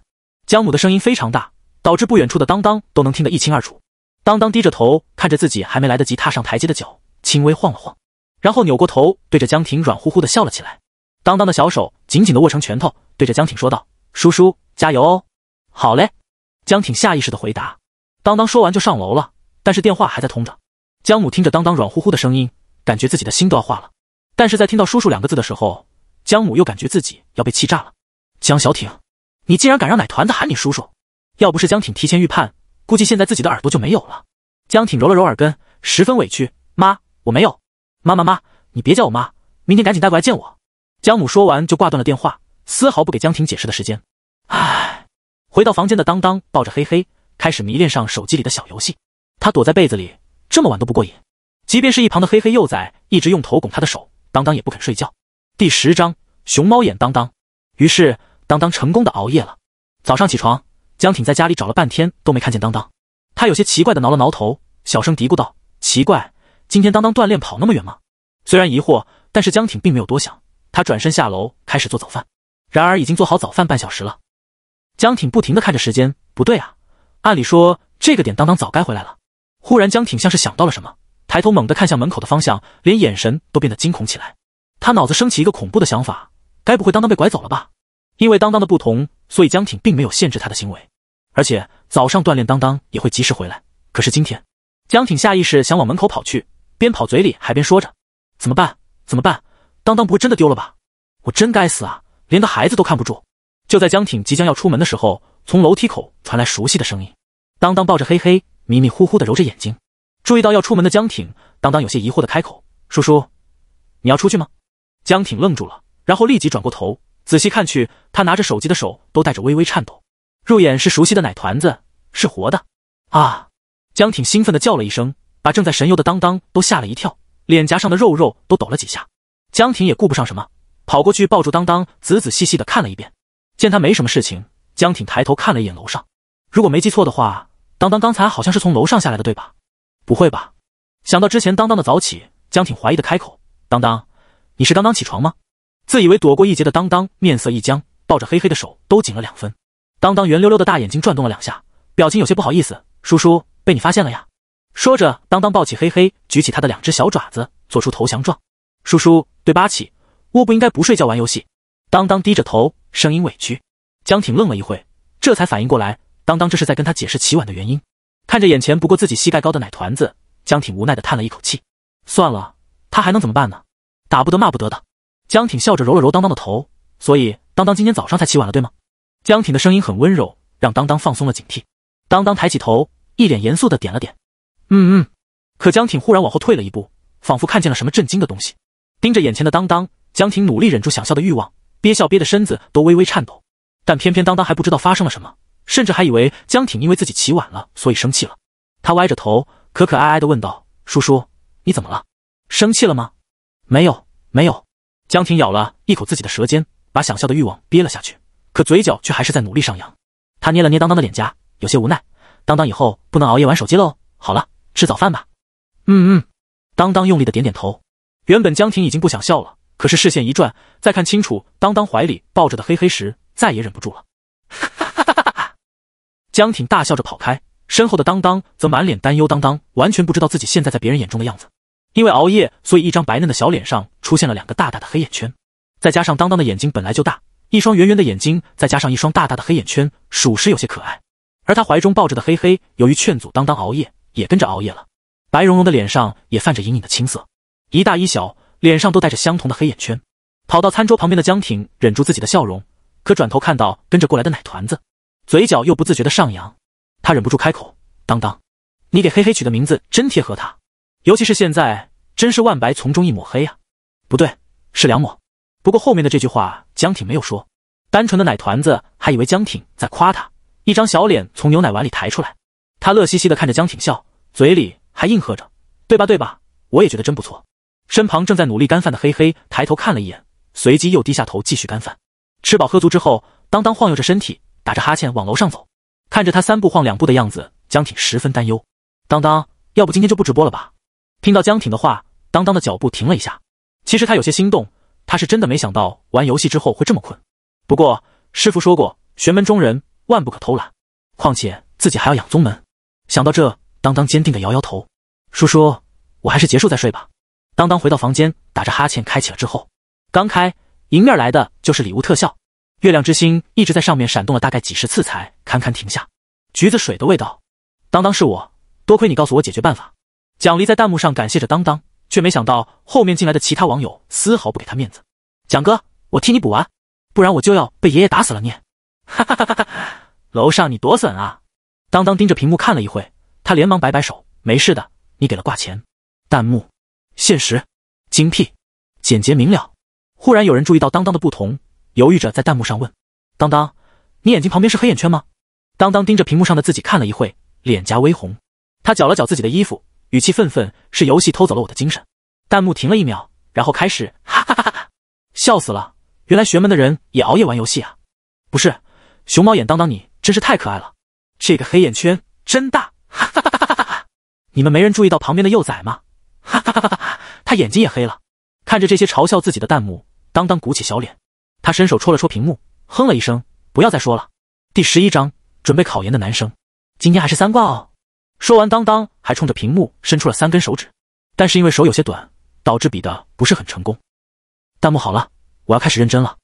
江母的声音非常大，导致不远处的当当都能听得一清二楚。当当低着头看着自己还没来得及踏上台阶的脚，轻微晃了晃，然后扭过头对着江婷软乎乎的笑了起来。当当的小手紧紧的握成拳头，对着江婷说道：“叔叔，加油哦！”好嘞，江挺下意识的回答。当当说完就上楼了，但是电话还在通着。江母听着当当软乎乎的声音，感觉自己的心都要化了。但是在听到“叔叔”两个字的时候，江母又感觉自己要被气炸了。江小挺，你竟然敢让奶团子喊你叔叔！要不是江挺提前预判。估计现在自己的耳朵就没有了。江挺揉了揉耳根，十分委屈：“妈，我没有。妈妈妈，你别叫我妈。明天赶紧带过来见我。”江母说完就挂断了电话，丝毫不给江挺解释的时间。唉，回到房间的当当抱着黑黑，开始迷恋上手机里的小游戏。他躲在被子里，这么晚都不过瘾。即便是一旁的黑黑幼崽一直用头拱他的手，当当也不肯睡觉。第十章：熊猫眼当当。于是当当成功的熬夜了。早上起床。江挺在家里找了半天都没看见当当，他有些奇怪的挠了挠头，小声嘀咕道：“奇怪，今天当当锻炼跑那么远吗？”虽然疑惑，但是江挺并没有多想，他转身下楼开始做早饭。然而已经做好早饭半小时了，江挺不停的看着时间，不对啊，按理说这个点当当早该回来了。忽然江挺像是想到了什么，抬头猛地看向门口的方向，连眼神都变得惊恐起来。他脑子升起一个恐怖的想法，该不会当当被拐走了吧？因为当当的不同。所以江挺并没有限制他的行为，而且早上锻炼当当也会及时回来。可是今天，江挺下意识想往门口跑去，边跑嘴里还边说着：“怎么办？怎么办？当当不会真的丢了吧？我真该死啊，连个孩子都看不住。”就在江挺即将要出门的时候，从楼梯口传来熟悉的声音：“当当抱着黑黑，迷迷糊糊的揉着眼睛，注意到要出门的江挺，当当有些疑惑的开口：‘叔叔，你要出去吗？’”江挺愣住了，然后立即转过头。仔细看去，他拿着手机的手都带着微微颤抖。入眼是熟悉的奶团子，是活的！啊！江挺兴奋的叫了一声，把正在神游的当当都吓了一跳，脸颊上的肉肉都抖了几下。江挺也顾不上什么，跑过去抱住当当，仔仔细细的看了一遍。见他没什么事情，江挺抬头看了一眼楼上，如果没记错的话，当当刚才好像是从楼上下来的，对吧？不会吧？想到之前当当的早起，江挺怀疑的开口：“当当，你是刚刚起床吗？”自以为躲过一劫的当当面色一僵，抱着黑黑的手都紧了两分。当当圆溜溜的大眼睛转动了两下，表情有些不好意思：“叔叔，被你发现了呀。”说着，当当抱起黑黑，举起他的两只小爪子，做出投降状。“叔叔，对不起，我不应该不睡觉玩游戏。”当当低着头，声音委屈。江挺愣了一会，这才反应过来，当当这是在跟他解释起晚的原因。看着眼前不过自己膝盖高的奶团子，江挺无奈的叹了一口气：“算了，他还能怎么办呢？打不得骂不得的。”江挺笑着揉了揉当当的头，所以当当今天早上才起晚了，对吗？江挺的声音很温柔，让当当放松了警惕。当当抬起头，一脸严肃的点了点，嗯嗯。可江挺忽然往后退了一步，仿佛看见了什么震惊的东西，盯着眼前的当当。江挺努力忍住想笑的欲望，憋笑憋的身子都微微颤抖。但偏偏当当还不知道发生了什么，甚至还以为江挺因为自己起晚了所以生气了。他歪着头，可可爱爱的问道：“叔叔，你怎么了？生气了吗？”“没有，没有。”江婷咬了一口自己的舌尖，把想笑的欲望憋了下去，可嘴角却还是在努力上扬。他捏了捏当当的脸颊，有些无奈：“当当以后不能熬夜玩手机喽。”好了，吃早饭吧。嗯嗯。当当用力的点点头。原本江婷已经不想笑了，可是视线一转，再看清楚当当怀里抱着的黑黑时，再也忍不住了。哈哈哈哈哈哈！江婷大笑着跑开，身后的当当则满脸担忧。当当完全不知道自己现在在别人眼中的样子。因为熬夜，所以一张白嫩的小脸上出现了两个大大的黑眼圈，再加上当当的眼睛本来就大，一双圆圆的眼睛再加上一双大大的黑眼圈，属实有些可爱。而他怀中抱着的黑黑，由于劝阻当当熬夜，也跟着熬夜了，白茸茸的脸上也泛着隐隐的青色，一大一小，脸上都带着相同的黑眼圈。跑到餐桌旁边的江婷忍住自己的笑容，可转头看到跟着过来的奶团子，嘴角又不自觉的上扬，他忍不住开口：“当当，你给黑黑取的名字真贴合他。”尤其是现在，真是万白从中一抹黑啊！不对，是两抹。不过后面的这句话，江挺没有说。单纯的奶团子还以为江挺在夸他，一张小脸从牛奶碗里抬出来，他乐嘻嘻的看着江挺笑，嘴里还应和着：“对吧，对吧？我也觉得真不错。”身旁正在努力干饭的黑黑抬头看了一眼，随即又低下头继续干饭。吃饱喝足之后，当当晃悠着身体，打着哈欠往楼上走。看着他三步晃两步的样子，江挺十分担忧。当当，要不今天就不直播了吧？听到江挺的话，当当的脚步停了一下。其实他有些心动，他是真的没想到玩游戏之后会这么困。不过师傅说过，玄门中人万不可偷懒，况且自己还要养宗门。想到这，当当坚定的摇摇头：“叔叔，我还是结束再睡吧。”当当回到房间，打着哈欠，开启了之后，刚开，迎面来的就是礼物特效，月亮之星一直在上面闪动了大概几十次才堪堪停下。橘子水的味道，当当是我，多亏你告诉我解决办法。蒋黎在弹幕上感谢着当当，却没想到后面进来的其他网友丝毫不给他面子。蒋哥，我替你补完，不然我就要被爷爷打死了！念，哈哈哈哈哈哈！楼上你多损啊！当当盯着屏幕看了一会，他连忙摆摆手：“没事的，你给了挂钱。”弹幕，现实，精辟，简洁明了。忽然有人注意到当当的不同，犹豫着在弹幕上问：“当当，你眼睛旁边是黑眼圈吗？”当当盯着屏幕上的自己看了一会，脸颊微红，他绞了绞自己的衣服。语气愤愤，是游戏偷走了我的精神。弹幕停了一秒，然后开始，哈哈哈哈哈笑死了！原来玄门的人也熬夜玩游戏啊！不是，熊猫眼当当，你真是太可爱了，这个黑眼圈真大，哈哈哈哈哈哈！你们没人注意到旁边的幼崽吗？哈哈哈哈哈，他眼睛也黑了。看着这些嘲笑自己的弹幕，当当鼓起小脸，他伸手戳了戳屏幕，哼了一声，不要再说了。第十一章，准备考研的男生，今天还是三挂哦。说完，当当还冲着屏幕伸出了三根手指，但是因为手有些短，导致比的不是很成功。弹幕好了，我要开始认真了，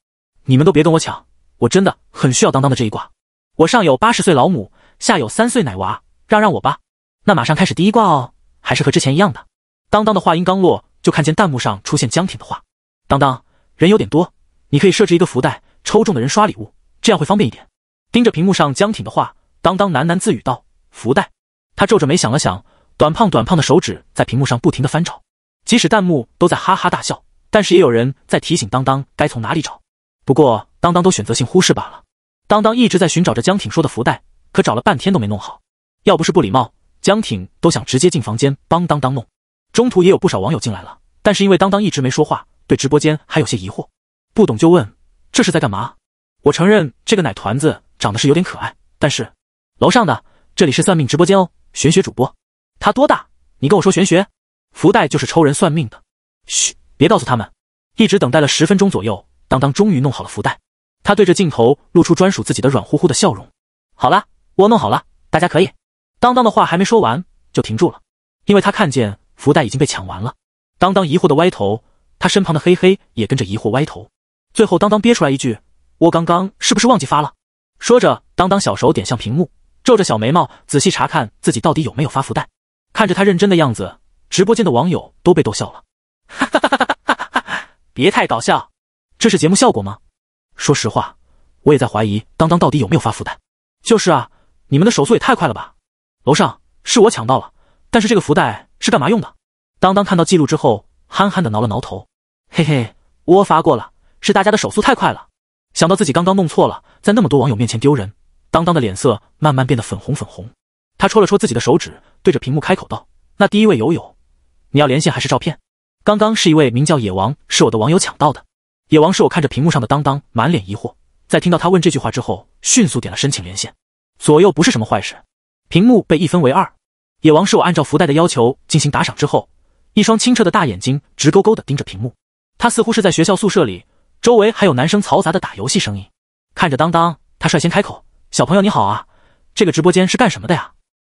你们都别跟我抢，我真的很需要当当的这一卦。我上有八十岁老母，下有三岁奶娃，让让我吧。那马上开始第一卦哦，还是和之前一样的。当当的话音刚落，就看见弹幕上出现江挺的话：“当当，人有点多，你可以设置一个福袋，抽中的人刷礼物，这样会方便一点。”盯着屏幕上江挺的话，当当喃喃自语道：“福袋。”他皱着眉想了想，短胖短胖的手指在屏幕上不停地翻找。即使弹幕都在哈哈大笑，但是也有人在提醒当当该从哪里找。不过当当都选择性忽视罢了。当当一直在寻找着江挺说的福袋，可找了半天都没弄好。要不是不礼貌，江挺都想直接进房间帮当当弄。中途也有不少网友进来了，但是因为当当一直没说话，对直播间还有些疑惑，不懂就问这是在干嘛？我承认这个奶团子长得是有点可爱，但是楼上的这里是算命直播间哦。玄学主播，他多大？你跟我说玄学，福袋就是抽人算命的。嘘，别告诉他们。一直等待了十分钟左右，当当终于弄好了福袋。他对着镜头露出专属自己的软乎乎的笑容。好了，我弄好了，大家可以。当当的话还没说完，就停住了，因为他看见福袋已经被抢完了。当当疑惑的歪头，他身旁的黑黑也跟着疑惑歪头。最后，当当憋出来一句：“我刚刚是不是忘记发了？”说着，当当小手点向屏幕。皱着小眉毛，仔细查看自己到底有没有发福袋。看着他认真的样子，直播间的网友都被逗笑了，哈哈哈哈哈哈哈哈哈！别太搞笑，这是节目效果吗？说实话，我也在怀疑当当到底有没有发福袋。就是啊，你们的手速也太快了吧！楼上是我抢到了，但是这个福袋是干嘛用的？当当看到记录之后，憨憨的挠了挠头，嘿嘿，我发过了，是大家的手速太快了。想到自己刚刚弄错了，在那么多网友面前丢人。当当的脸色慢慢变得粉红粉红，他戳了戳自己的手指，对着屏幕开口道：“那第一位友友，你要连线还是照片？刚刚是一位名叫野王，是我的网友抢到的。”野王是我看着屏幕上的当当，满脸疑惑，在听到他问这句话之后，迅速点了申请连线。左右不是什么坏事，屏幕被一分为二。野王是我按照福袋的要求进行打赏之后，一双清澈的大眼睛直勾勾的盯着屏幕，他似乎是在学校宿舍里，周围还有男生嘈杂的打游戏声音。看着当当，他率先开口。小朋友你好啊，这个直播间是干什么的呀？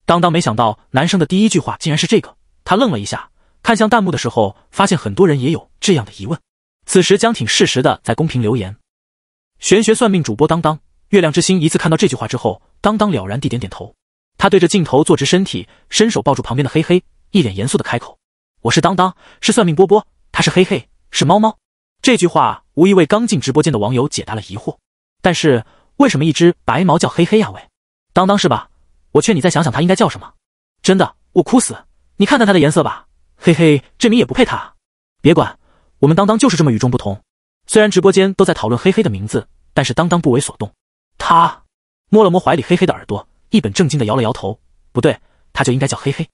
当当没想到男生的第一句话竟然是这个，他愣了一下，看向弹幕的时候，发现很多人也有这样的疑问。此时江挺适时的在公屏留言：“玄学算命主播当当，月亮之心。”一次看到这句话之后，当当了然地点点头。他对着镜头坐直身体，伸手抱住旁边的黑黑，一脸严肃的开口：“我是当当，是算命波波，他是黑黑，是猫猫。”这句话无疑为刚进直播间的网友解答了疑惑，但是。为什么一只白毛叫嘿嘿呀喂，当当是吧？我劝你再想想它应该叫什么。真的，我哭死！你看看它的颜色吧，嘿嘿，这名也不配它。别管，我们当当就是这么与众不同。虽然直播间都在讨论黑黑的名字，但是当当不为所动。他摸了摸怀里黑黑的耳朵，一本正经的摇了摇头。不对，他就应该叫嘿嘿。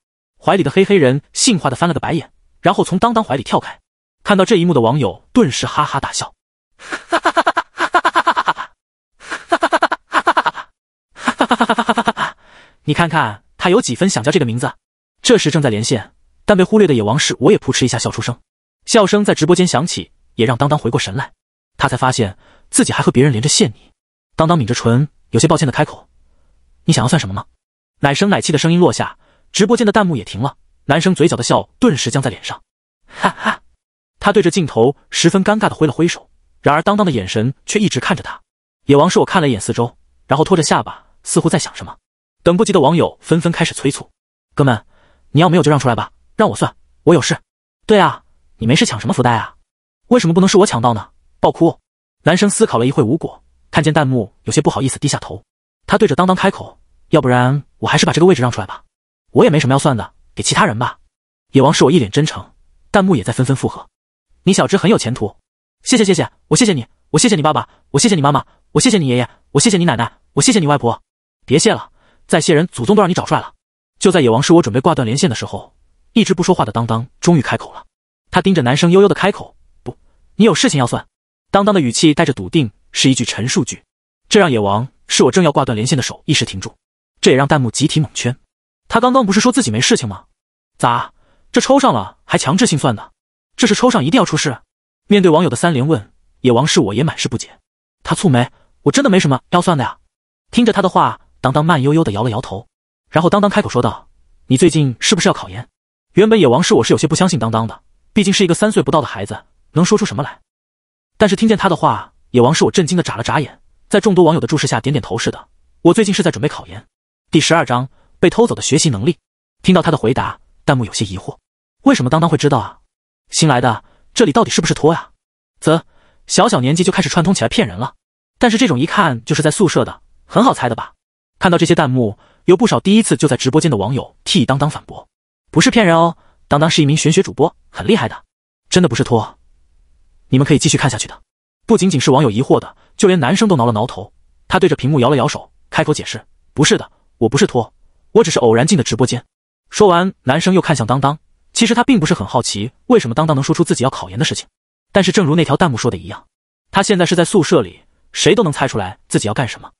怀里的黑黑人性化的翻了个白眼，然后从当当怀里跳开。看到这一幕的网友顿时哈哈大笑，哈哈哈哈！哈哈哈哈哈！哈，你看看他有几分想叫这个名字？这时正在连线，但被忽略的野王氏，我也扑哧一下笑出声，笑声在直播间响起，也让当当回过神来。他才发现自己还和别人连着线。你，当当抿着唇，有些抱歉的开口：“你想要算什么吗？”奶声奶气的声音落下，直播间的弹幕也停了。男生嘴角的笑顿时僵在脸上。哈哈，他对着镜头十分尴尬的挥了挥手。然而当当的眼神却一直看着他。野王氏，我看了一眼四周，然后托着下巴。似乎在想什么，等不及的网友纷纷开始催促：“哥们，你要没有就让出来吧，让我算，我有事。”“对啊，你没事抢什么福袋啊？为什么不能是我抢到呢？”“爆哭！”男生思考了一会无果，看见弹幕有些不好意思低下头，他对着当当开口：“要不然我还是把这个位置让出来吧，我也没什么要算的，给其他人吧。”“野王是我一脸真诚，弹幕也在纷纷附和，你小侄很有前途。”“谢谢谢谢，我谢谢你，我谢谢你爸爸，我谢谢你妈妈，我谢谢你爷爷，我谢谢你奶奶，我谢谢你外婆。”别谢了，再谢人，祖宗都让你找出来了。就在野王是我准备挂断连线的时候，一直不说话的当当终于开口了。他盯着男生，悠悠的开口：“不，你有事情要算。”当当的语气带着笃定，是一句陈述句。这让野王是我正要挂断连线的手一时停住。这也让弹幕集体蒙圈。他刚刚不是说自己没事情吗？咋这抽上了还强制性算的？这是抽上一定要出事？面对网友的三连问，野王是我也满是不解。他蹙眉：“我真的没什么要算的呀。”听着他的话。当当慢悠悠的摇了摇头，然后当当开口说道：“你最近是不是要考研？”原本野王是我是有些不相信当当的，毕竟是一个三岁不到的孩子，能说出什么来？但是听见他的话，野王是我震惊的眨了眨眼，在众多网友的注视下点点头似的。我最近是在准备考研。第十二章被偷走的学习能力。听到他的回答，弹幕有些疑惑：“为什么当当会知道啊？”新来的，这里到底是不是托呀？啧，小小年纪就开始串通起来骗人了。但是这种一看就是在宿舍的，很好猜的吧？看到这些弹幕，有不少第一次就在直播间的网友替当当反驳：“不是骗人哦，当当是一名玄学主播，很厉害的，真的不是托。”你们可以继续看下去的。不仅仅是网友疑惑的，就连男生都挠了挠头，他对着屏幕摇了摇手，开口解释：“不是的，我不是托，我只是偶然进的直播间。”说完，男生又看向当当。其实他并不是很好奇为什么当当能说出自己要考研的事情，但是正如那条弹幕说的一样，他现在是在宿舍里，谁都能猜出来自己要干什么。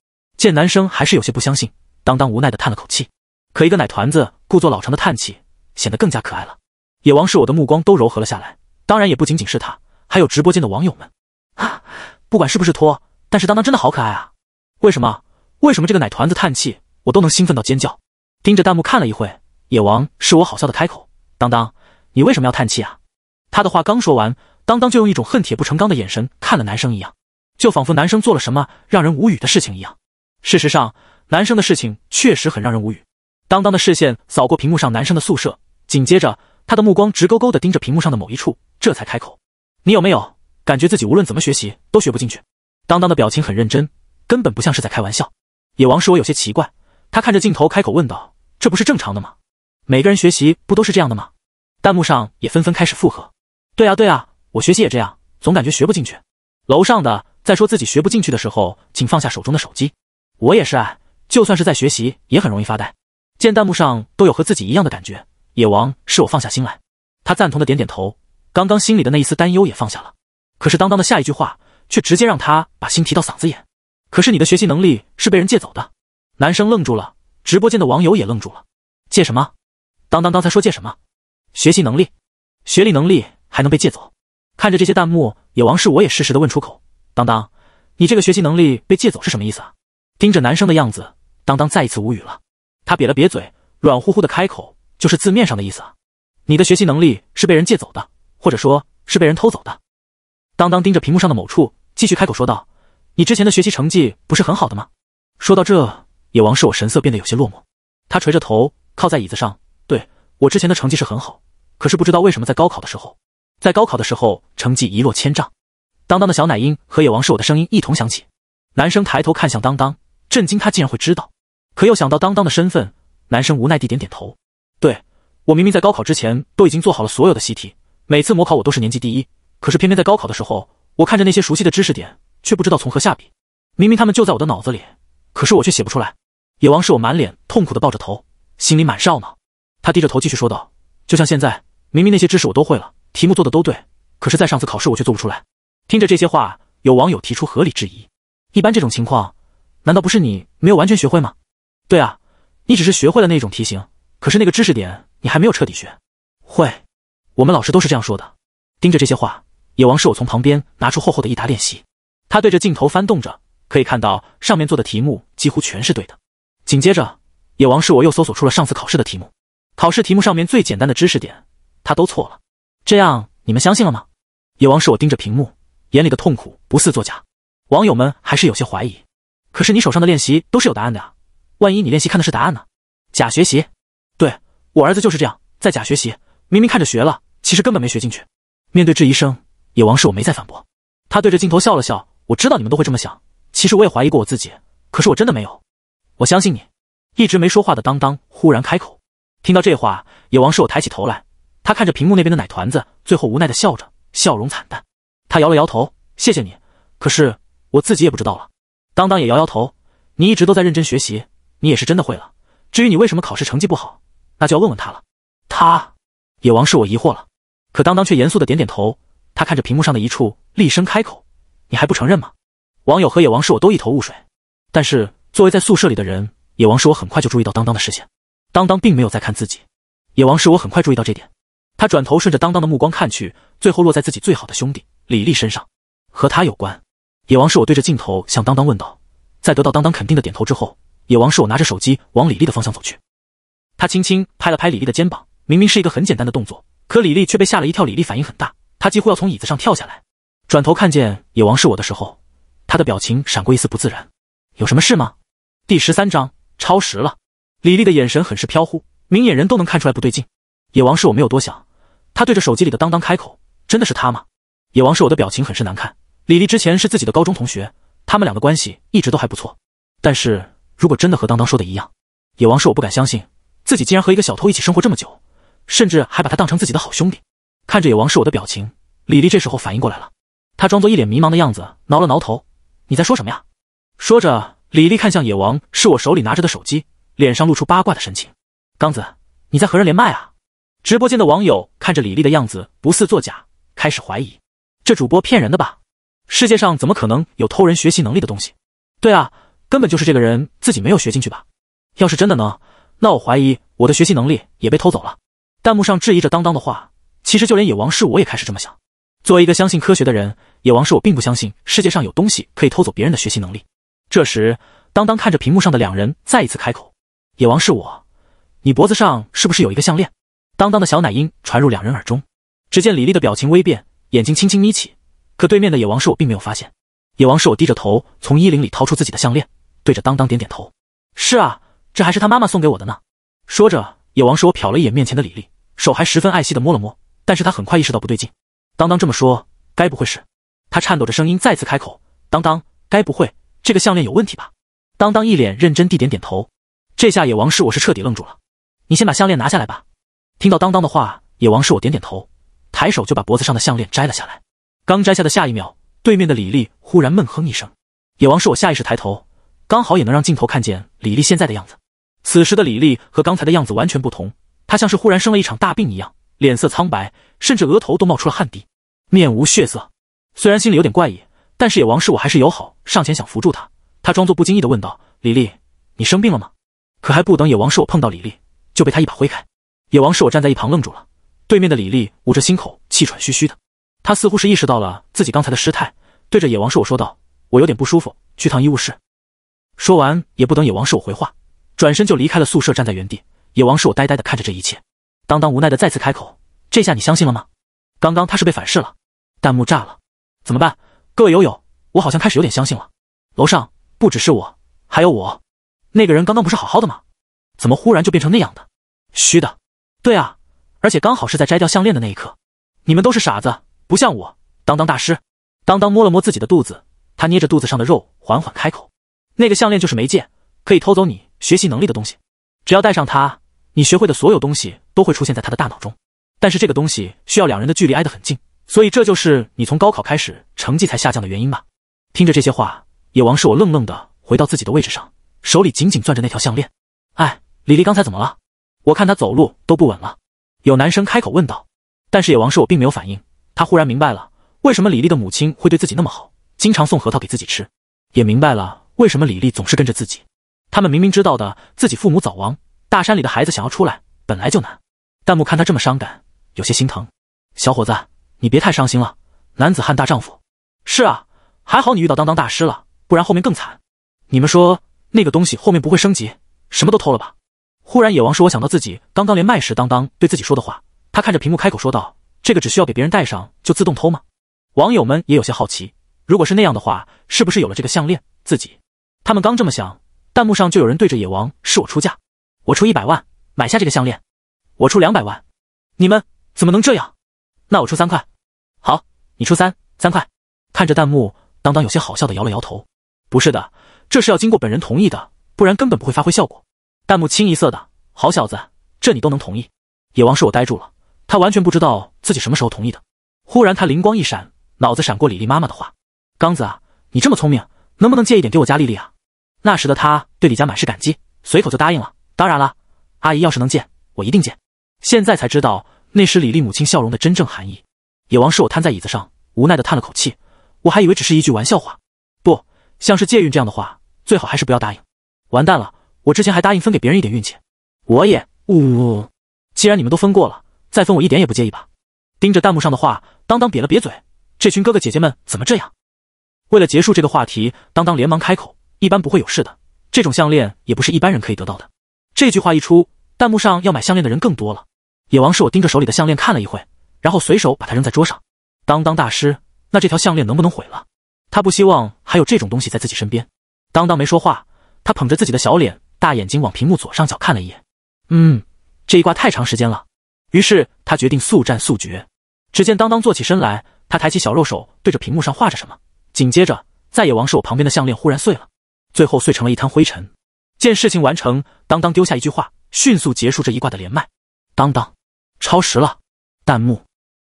见男生还是有些不相信，当当无奈的叹了口气。可一个奶团子故作老成的叹气，显得更加可爱了。野王视我的目光都柔和了下来，当然也不仅仅是他，还有直播间的网友们。啊，不管是不是托，但是当当真的好可爱啊！为什么？为什么这个奶团子叹气，我都能兴奋到尖叫？盯着弹幕看了一会，野王是我好笑的开口：“当当，你为什么要叹气啊？”他的话刚说完，当当就用一种恨铁不成钢的眼神看了男生一样，就仿佛男生做了什么让人无语的事情一样。事实上，男生的事情确实很让人无语。当当的视线扫过屏幕上男生的宿舍，紧接着他的目光直勾勾的盯着屏幕上的某一处，这才开口：“你有没有感觉自己无论怎么学习都学不进去？”当当的表情很认真，根本不像是在开玩笑。野王是我有些奇怪，他看着镜头开口问道：“这不是正常的吗？每个人学习不都是这样的吗？”弹幕上也纷纷开始附和：“对啊对啊，我学习也这样，总感觉学不进去。”楼上的在说自己学不进去的时候，请放下手中的手机。我也是爱，就算是在学习也很容易发呆。见弹幕上都有和自己一样的感觉，野王是我放下心来。他赞同的点点头，刚刚心里的那一丝担忧也放下了。可是当当的下一句话却直接让他把心提到嗓子眼。可是你的学习能力是被人借走的？男生愣住了，直播间的网友也愣住了。借什么？当当刚才说借什么？学习能力？学历能力还能被借走？看着这些弹幕，野王是我也适时的问出口：“当当，你这个学习能力被借走是什么意思啊？”盯着男生的样子，当当再一次无语了。他瘪了瘪嘴，软乎乎的开口：“就是字面上的意思啊，你的学习能力是被人借走的，或者说，是被人偷走的。”当当盯着屏幕上的某处，继续开口说道：“你之前的学习成绩不是很好的吗？”说到这，野王是我神色变得有些落寞，他垂着头，靠在椅子上：“对我之前的成绩是很好，可是不知道为什么，在高考的时候，在高考的时候，成绩一落千丈。”当当的小奶音和野王是我的声音一同响起，男生抬头看向当当。震惊，他竟然会知道，可又想到当当的身份，男生无奈地点点头。对，我明明在高考之前都已经做好了所有的习题，每次模考我都是年级第一，可是偏偏在高考的时候，我看着那些熟悉的知识点，却不知道从何下笔。明明他们就在我的脑子里，可是我却写不出来。野王是我满脸痛苦地抱着头，心里满是懊恼。他低着头继续说道：“就像现在，明明那些知识我都会了，题目做的都对，可是，在上次考试我却做不出来。”听着这些话，有网友提出合理质疑：一般这种情况。难道不是你没有完全学会吗？对啊，你只是学会了那种题型，可是那个知识点你还没有彻底学会。我们老师都是这样说的。盯着这些话，野王是我从旁边拿出厚厚的一沓练习，他对着镜头翻动着，可以看到上面做的题目几乎全是对的。紧接着，野王是我又搜索出了上次考试的题目，考试题目上面最简单的知识点，他都错了。这样你们相信了吗？野王是我盯着屏幕，眼里的痛苦不似作假。网友们还是有些怀疑。可是你手上的练习都是有答案的啊，万一你练习看的是答案呢？假学习？对，我儿子就是这样，在假学习，明明看着学了，其实根本没学进去。面对质疑声，野王是我没再反驳。他对着镜头笑了笑，我知道你们都会这么想，其实我也怀疑过我自己，可是我真的没有。我相信你。一直没说话的当当忽然开口，听到这话，野王是我抬起头来，他看着屏幕那边的奶团子，最后无奈的笑着，笑容惨淡。他摇了摇头，谢谢你。可是我自己也不知道了。当当也摇摇头，你一直都在认真学习，你也是真的会了。至于你为什么考试成绩不好，那就要问问他了。他野王是我疑惑了，可当当却严肃的点点头。他看着屏幕上的一处，厉声开口：“你还不承认吗？”网友和野王是我都一头雾水，但是作为在宿舍里的人，野王是我很快就注意到当当的视线。当当并没有在看自己，野王是我很快注意到这点。他转头顺着当当的目光看去，最后落在自己最好的兄弟李丽身上，和他有关。野王是我对着镜头向当当问道，在得到当当肯定的点头之后，野王是我拿着手机往李丽的方向走去，他轻轻拍了拍李丽的肩膀，明明是一个很简单的动作，可李丽却被吓了一跳。李丽反应很大，他几乎要从椅子上跳下来，转头看见野王是我的时候，他的表情闪过一丝不自然。有什么事吗？第十三章超时了。李丽的眼神很是飘忽，明眼人都能看出来不对劲。野王是我没有多想，他对着手机里的当当开口：“真的是他吗？”野王是我的表情很是难看。李丽之前是自己的高中同学，他们俩的关系一直都还不错。但是如果真的和当当说的一样，野王是我不敢相信，自己竟然和一个小偷一起生活这么久，甚至还把他当成自己的好兄弟。看着野王是我的表情，李丽这时候反应过来了，她装作一脸迷茫的样子，挠了挠头：“你在说什么呀？”说着，李丽看向野王是我手里拿着的手机，脸上露出八卦的神情：“刚子，你在和人连麦啊？”直播间的网友看着李丽的样子不似作假，开始怀疑这主播骗人的吧。世界上怎么可能有偷人学习能力的东西？对啊，根本就是这个人自己没有学进去吧。要是真的呢？那我怀疑我的学习能力也被偷走了。弹幕上质疑着当当的话，其实就连野王是我，也开始这么想。作为一个相信科学的人，野王是我并不相信世界上有东西可以偷走别人的学习能力。这时，当当看着屏幕上的两人，再一次开口：“野王是我，你脖子上是不是有一个项链？”当当的小奶音传入两人耳中，只见李丽的表情微变，眼睛轻轻眯起。可对面的野王是我并没有发现，野王是我低着头从衣领里掏出自己的项链，对着当当点点头。是啊，这还是他妈妈送给我的呢。说着，野王是我瞟了一眼面前的李丽，手还十分爱惜的摸了摸，但是他很快意识到不对劲。当当这么说，该不会是？他颤抖着声音再次开口。当当，该不会这个项链有问题吧？当当一脸认真地点点头。这下野王是我是彻底愣住了。你先把项链拿下来吧。听到当当的话，野王是我点点头，抬手就把脖子上的项链摘了下来。刚摘下的下一秒，对面的李丽忽然闷哼一声。野王是我下意识抬头，刚好也能让镜头看见李丽现在的样子。此时的李丽和刚才的样子完全不同，她像是忽然生了一场大病一样，脸色苍白，甚至额头都冒出了汗滴，面无血色。虽然心里有点怪异，但是野王是我还是友好上前想扶住她。他装作不经意的问道：“李丽，你生病了吗？”可还不等野王是我碰到李丽，就被他一把挥开。野王是我站在一旁愣住了。对面的李丽捂着心口，气喘吁吁的。他似乎是意识到了自己刚才的失态，对着野王是我说道：“我有点不舒服，去趟医务室。”说完，也不等野王是我回话，转身就离开了宿舍，站在原地。野王是我呆呆的看着这一切，当当无奈的再次开口：“这下你相信了吗？刚刚他是被反噬了。”弹幕炸了，怎么办？各位友友，我好像开始有点相信了。楼上不只是我，还有我。那个人刚刚不是好好的吗？怎么忽然就变成那样的？虚的。对啊，而且刚好是在摘掉项链的那一刻。你们都是傻子。不像我当当大师，当当摸了摸自己的肚子，他捏着肚子上的肉，缓缓开口：“那个项链就是媒介，可以偷走你学习能力的东西。只要带上它，你学会的所有东西都会出现在他的大脑中。但是这个东西需要两人的距离挨得很近，所以这就是你从高考开始成绩才下降的原因吧？”听着这些话，野王是我愣愣的回到自己的位置上，手里紧紧攥着那条项链。哎，李黎刚才怎么了？我看她走路都不稳了。有男生开口问道，但是野王是我并没有反应。他忽然明白了为什么李丽的母亲会对自己那么好，经常送核桃给自己吃，也明白了为什么李丽总是跟着自己。他们明明知道的，自己父母早亡，大山里的孩子想要出来本来就难。弹幕看他这么伤感，有些心疼。小伙子，你别太伤心了，男子汉大丈夫。是啊，还好你遇到当当大师了，不然后面更惨。你们说那个东西后面不会升级，什么都偷了吧？忽然野王说：“我想到自己刚刚连麦时当当对自己说的话。”他看着屏幕开口说道。这个只需要给别人戴上就自动偷吗？网友们也有些好奇，如果是那样的话，是不是有了这个项链自己？他们刚这么想，弹幕上就有人对着野王：“是我出价，我出一百万买下这个项链，我出两百万，你们怎么能这样？那我出三块，好，你出三三块。”看着弹幕，当当有些好笑的摇了摇头：“不是的，这是要经过本人同意的，不然根本不会发挥效果。”弹幕清一色的：“好小子，这你都能同意？”野王是我呆住了，他完全不知道。自己什么时候同意的？忽然，他灵光一闪，脑子闪过李丽妈妈的话：“刚子啊，你这么聪明，能不能借一点给我家丽丽啊？”那时的他对李家满是感激，随口就答应了。当然了，阿姨要是能借，我一定借。现在才知道那时李丽母亲笑容的真正含义。野王，是我瘫在椅子上，无奈的叹了口气。我还以为只是一句玩笑话，不像是借运这样的话，最好还是不要答应。完蛋了，我之前还答应分给别人一点运气，我也呜呜。既然你们都分过了，再分我一点也不介意吧。盯着弹幕上的话，当当瘪了瘪嘴，这群哥哥姐姐们怎么这样？为了结束这个话题，当当连忙开口：“一般不会有事的，这种项链也不是一般人可以得到的。”这句话一出，弹幕上要买项链的人更多了。野王是我盯着手里的项链看了一会，然后随手把它扔在桌上。当当大师，那这条项链能不能毁了？他不希望还有这种东西在自己身边。当当没说话，他捧着自己的小脸，大眼睛往屏幕左上角看了一眼，“嗯，这一挂太长时间了。”于是他决定速战速决。只见当当坐起身来，他抬起小肉手对着屏幕上画着什么，紧接着，再野王是我旁边的项链忽然碎了，最后碎成了一滩灰尘。见事情完成，当当丢下一句话，迅速结束这一卦的连麦。当当，超时了。弹幕：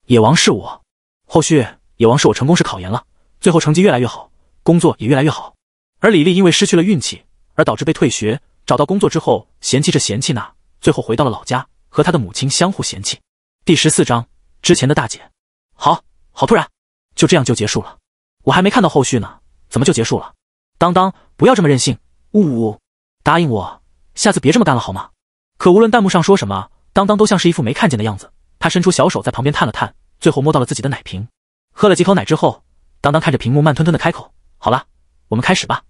野王是我。后续，野王是我成功是考研了，最后成绩越来越好，工作也越来越好。而李丽因为失去了运气而导致被退学，找到工作之后嫌弃这嫌弃那，最后回到了老家，和他的母亲相互嫌弃。第十四章。之前的大姐，好，好突然，就这样就结束了，我还没看到后续呢，怎么就结束了？当当，不要这么任性，呜呜，答应我，下次别这么干了好吗？可无论弹幕上说什么，当当都像是一副没看见的样子。他伸出小手在旁边探了探，最后摸到了自己的奶瓶，喝了几口奶之后，当当看着屏幕慢吞吞的开口：“好了，我们开始吧。”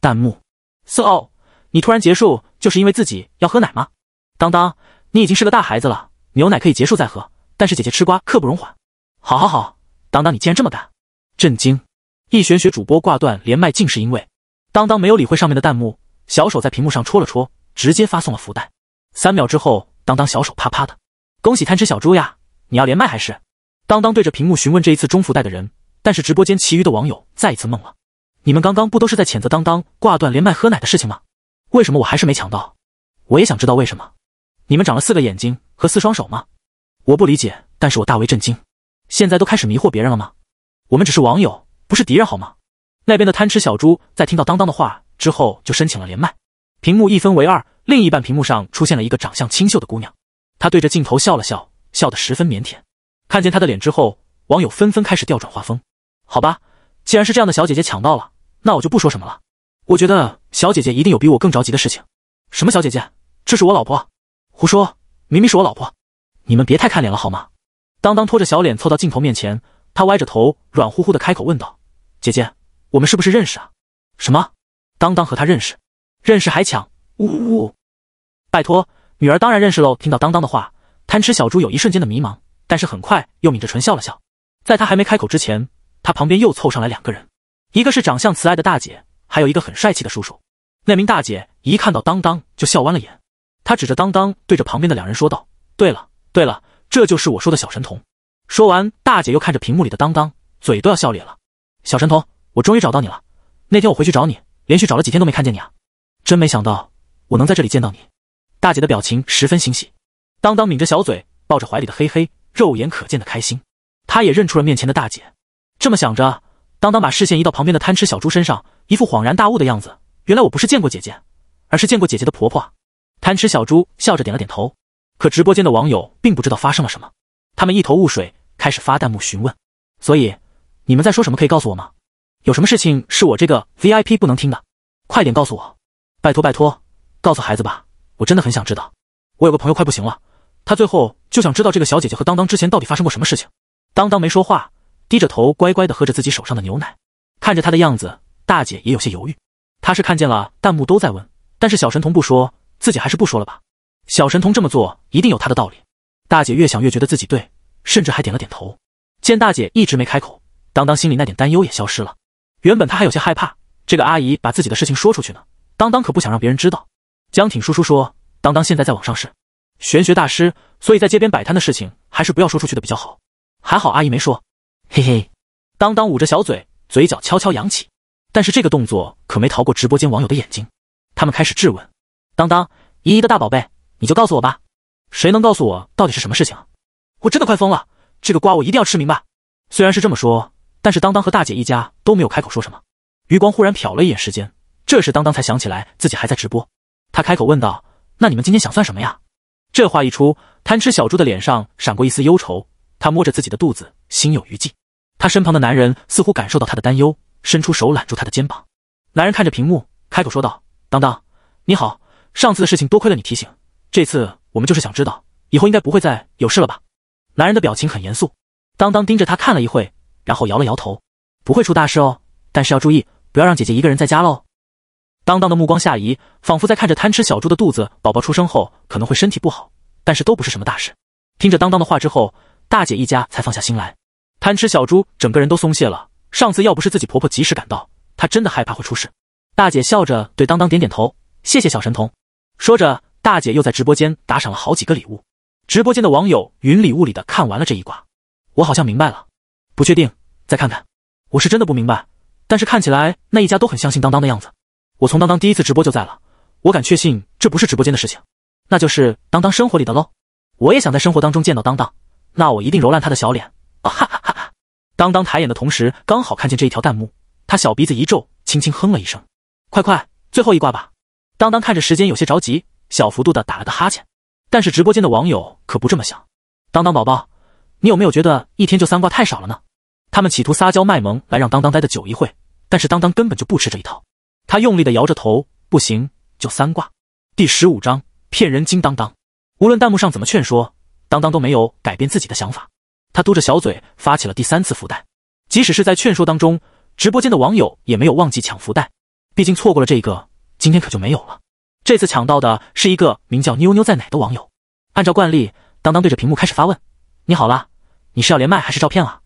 弹幕 s o 你突然结束就是因为自己要喝奶吗？当当，你已经是个大孩子了，牛奶可以结束再喝。但是姐姐吃瓜刻不容缓，好好好，当当你竟然这么干，震惊！易玄学主播挂断连麦，竟是因为当当没有理会上面的弹幕，小手在屏幕上戳了戳，直接发送了福袋。三秒之后，当当小手啪啪的，恭喜贪吃小猪呀！你要连麦还是？当当对着屏幕询问这一次中福袋的人，但是直播间其余的网友再一次懵了，你们刚刚不都是在谴责当当挂断连麦喝奶的事情吗？为什么我还是没抢到？我也想知道为什么，你们长了四个眼睛和四双手吗？我不理解，但是我大为震惊。现在都开始迷惑别人了吗？我们只是网友，不是敌人，好吗？那边的贪吃小猪在听到当当的话之后，就申请了连麦。屏幕一分为二，另一半屏幕上出现了一个长相清秀的姑娘。她对着镜头笑了笑，笑得十分腼腆。看见她的脸之后，网友纷纷开始调转画风。好吧，既然是这样的小姐姐抢到了，那我就不说什么了。我觉得小姐姐一定有比我更着急的事情。什么小姐姐？这是我老婆。胡说，明明是我老婆。你们别太看脸了好吗？当当拖着小脸凑到镜头面前，他歪着头，软乎乎的开口问道：“姐姐，我们是不是认识啊？”什么？当当和他认识？认识还抢？呜呜！拜托，女儿当然认识喽。听到当当的话，贪吃小猪有一瞬间的迷茫，但是很快又抿着唇笑了笑。在他还没开口之前，他旁边又凑上来两个人，一个是长相慈爱的大姐，还有一个很帅气的叔叔。那名大姐一看到当当就笑弯了眼，她指着当当，对着旁边的两人说道：“对了。”对了，这就是我说的小神童。说完，大姐又看着屏幕里的当当，嘴都要笑裂了。小神童，我终于找到你了！那天我回去找你，连续找了几天都没看见你啊！真没想到我能在这里见到你。大姐的表情十分欣喜。当当抿着小嘴，抱着怀里的黑黑，肉眼可见的开心。她也认出了面前的大姐。这么想着，当当把视线移到旁边的贪吃小猪身上，一副恍然大悟的样子。原来我不是见过姐姐，而是见过姐姐的婆婆。贪吃小猪笑着点了点头。可直播间的网友并不知道发生了什么，他们一头雾水，开始发弹幕询问。所以，你们在说什么？可以告诉我吗？有什么事情是我这个 VIP 不能听的？快点告诉我！拜托拜托，告诉孩子吧，我真的很想知道。我有个朋友快不行了，他最后就想知道这个小姐姐和当当之前到底发生过什么事情。当当没说话，低着头乖乖的喝着自己手上的牛奶，看着他的样子，大姐也有些犹豫。她是看见了弹幕都在问，但是小神童不说，自己还是不说了吧。小神童这么做一定有他的道理。大姐越想越觉得自己对，甚至还点了点头。见大姐一直没开口，当当心里那点担忧也消失了。原本他还有些害怕这个阿姨把自己的事情说出去呢。当当可不想让别人知道。江挺叔叔说，当当现在在网上是玄学大师，所以在街边摆摊的事情还是不要说出去的比较好。还好阿姨没说。嘿嘿，当当捂着小嘴，嘴角悄悄扬起，但是这个动作可没逃过直播间网友的眼睛。他们开始质问当当，姨姨的大宝贝。你就告诉我吧，谁能告诉我到底是什么事情啊？我真的快疯了，这个瓜我一定要吃明白。虽然是这么说，但是当当和大姐一家都没有开口说什么。余光忽然瞟了一眼时间，这时当当才想起来自己还在直播，他开口问道：“那你们今天想算什么呀？”这话一出，贪吃小猪的脸上闪过一丝忧愁，他摸着自己的肚子，心有余悸。他身旁的男人似乎感受到他的担忧，伸出手揽住他的肩膀。男人看着屏幕，开口说道：“当当，你好，上次的事情多亏了你提醒。”这次我们就是想知道，以后应该不会再有事了吧？男人的表情很严肃。当当盯着他看了一会，然后摇了摇头：“不会出大事哦，但是要注意，不要让姐姐一个人在家喽。”当当的目光下移，仿佛在看着贪吃小猪的肚子。宝宝出生后可能会身体不好，但是都不是什么大事。听着当当的话之后，大姐一家才放下心来。贪吃小猪整个人都松懈了。上次要不是自己婆婆及时赶到，她真的害怕会出事。大姐笑着对当当点点头：“谢谢小神童。”说着。大姐又在直播间打赏了好几个礼物，直播间的网友云里雾里的看完了这一卦，我好像明白了，不确定，再看看。我是真的不明白，但是看起来那一家都很相信当当的样子。我从当当第一次直播就在了，我敢确信这不是直播间的事情，那就是当当生活里的喽。我也想在生活当中见到当当，那我一定揉烂他的小脸。哈哈哈哈！当当抬眼的同时，刚好看见这一条弹幕，他小鼻子一皱，轻轻哼了一声。快快，最后一卦吧！当当看着时间有些着急。小幅度的打了个哈欠，但是直播间的网友可不这么想。当当宝宝，你有没有觉得一天就三挂太少了呢？他们企图撒娇卖萌来让当当待的久一会，但是当当根本就不吃这一套。他用力的摇着头，不行，就三挂。第十五章，骗人精当当。无论弹幕上怎么劝说，当当都没有改变自己的想法。他嘟着小嘴发起了第三次福袋。即使是在劝说当中，直播间的网友也没有忘记抢福袋，毕竟错过了这一个，今天可就没有了。这次抢到的是一个名叫“妞妞在哪”的网友。按照惯例，当当对着屏幕开始发问：“你好啦，你是要连麦还是照片啊？”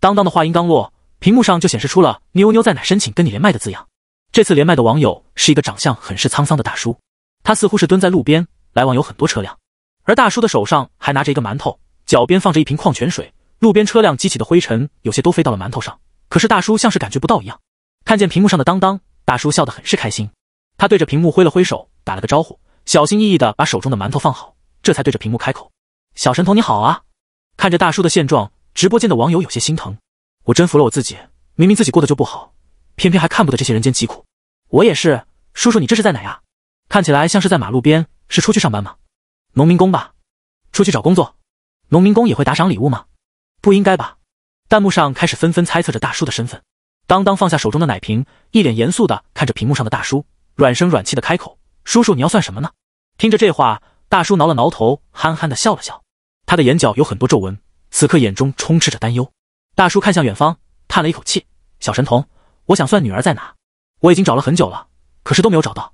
当当的话音刚落，屏幕上就显示出了“妞妞在哪申请跟你连麦”的字样。这次连麦的网友是一个长相很是沧桑的大叔，他似乎是蹲在路边，来往有很多车辆，而大叔的手上还拿着一个馒头，脚边放着一瓶矿泉水。路边车辆激起的灰尘有些都飞到了馒头上，可是大叔像是感觉不到一样。看见屏幕上的当当，大叔笑得很是开心，他对着屏幕挥了挥手。打了个招呼，小心翼翼的把手中的馒头放好，这才对着屏幕开口：“小神童你好啊！”看着大叔的现状，直播间的网友有些心疼。我真服了我自己，明明自己过得就不好，偏偏还看不得这些人间疾苦。我也是，叔叔你这是在哪呀？看起来像是在马路边，是出去上班吗？农民工吧，出去找工作。农民工也会打赏礼物吗？不应该吧？弹幕上开始纷纷猜测着大叔的身份。当当放下手中的奶瓶，一脸严肃的看着屏幕上的大叔，软声软气的开口。叔叔，你要算什么呢？听着这话，大叔挠了挠头，憨憨的笑了笑。他的眼角有很多皱纹，此刻眼中充斥着担忧。大叔看向远方，叹了一口气：“小神童，我想算女儿在哪，我已经找了很久了，可是都没有找到。”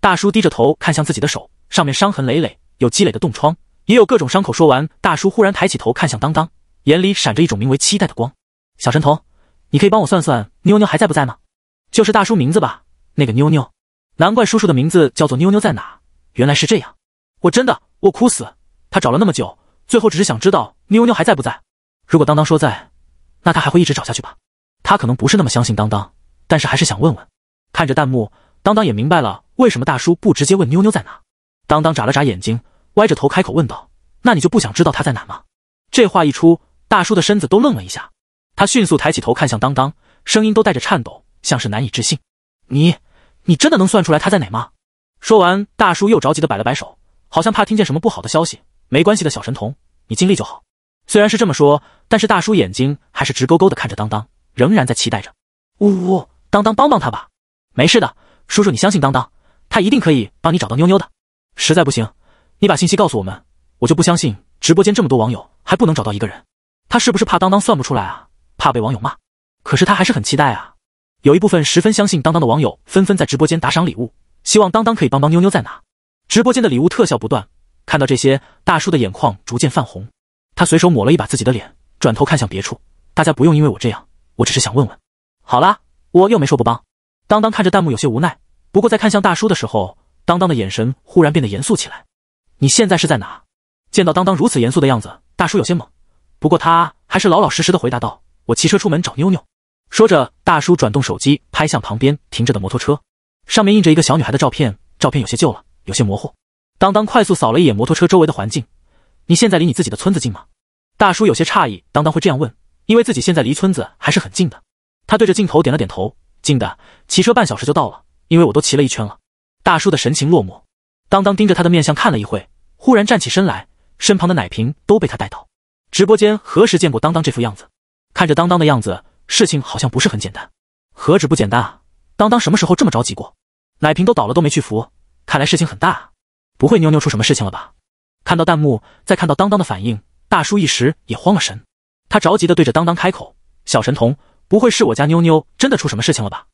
大叔低着头看向自己的手，上面伤痕累累，有积累的冻疮，也有各种伤口。说完，大叔忽然抬起头看向当当，眼里闪着一种名为期待的光：“小神童，你可以帮我算算妞妞还在不在吗？就是大叔名字吧，那个妞妞。”难怪叔叔的名字叫做妞妞在哪？原来是这样，我真的我哭死！他找了那么久，最后只是想知道妞妞还在不在。如果当当说在，那他还会一直找下去吧？他可能不是那么相信当当，但是还是想问问。看着弹幕，当当也明白了为什么大叔不直接问妞妞在哪。当当眨了眨眼睛，歪着头开口问道：“那你就不想知道她在哪吗？”这话一出，大叔的身子都愣了一下，他迅速抬起头看向当当，声音都带着颤抖，像是难以置信：“你。”你真的能算出来他在哪吗？说完，大叔又着急的摆了摆手，好像怕听见什么不好的消息。没关系的，小神童，你尽力就好。虽然是这么说，但是大叔眼睛还是直勾勾的看着当当，仍然在期待着。呜呜，当当帮帮他吧！没事的，叔叔，你相信当当，他一定可以帮你找到妞妞的。实在不行，你把信息告诉我们，我就不相信直播间这么多网友还不能找到一个人。他是不是怕当当算不出来啊？怕被网友骂？可是他还是很期待啊。有一部分十分相信当当的网友纷纷在直播间打赏礼物，希望当当可以帮帮妞妞在哪。直播间的礼物特效不断，看到这些，大叔的眼眶逐渐泛红，他随手抹了一把自己的脸，转头看向别处。大家不用因为我这样，我只是想问问。好啦，我又没说不帮。当当看着弹幕有些无奈，不过在看向大叔的时候，当当的眼神忽然变得严肃起来。你现在是在哪？见到当当如此严肃的样子，大叔有些懵，不过他还是老老实实的回答道：“我骑车出门找妞妞。”说着，大叔转动手机，拍向旁边停着的摩托车，上面印着一个小女孩的照片，照片有些旧了，有些模糊。当当快速扫了一眼摩托车周围的环境，你现在离你自己的村子近吗？大叔有些诧异，当当会这样问，因为自己现在离村子还是很近的。他对着镜头点了点头，近的，骑车半小时就到了，因为我都骑了一圈了。大叔的神情落寞，当当盯着他的面相看了一会，忽然站起身来，身旁的奶瓶都被他带倒。直播间何时见过当当这副样子？看着当当的样子。事情好像不是很简单，何止不简单啊！当当什么时候这么着急过？奶瓶都倒了都没去扶，看来事情很大啊！不会妞妞出什么事情了吧？看到弹幕，再看到当当的反应，大叔一时也慌了神。他着急的对着当当开口：“小神童，不会是我家妞妞真的出什么事情了吧？”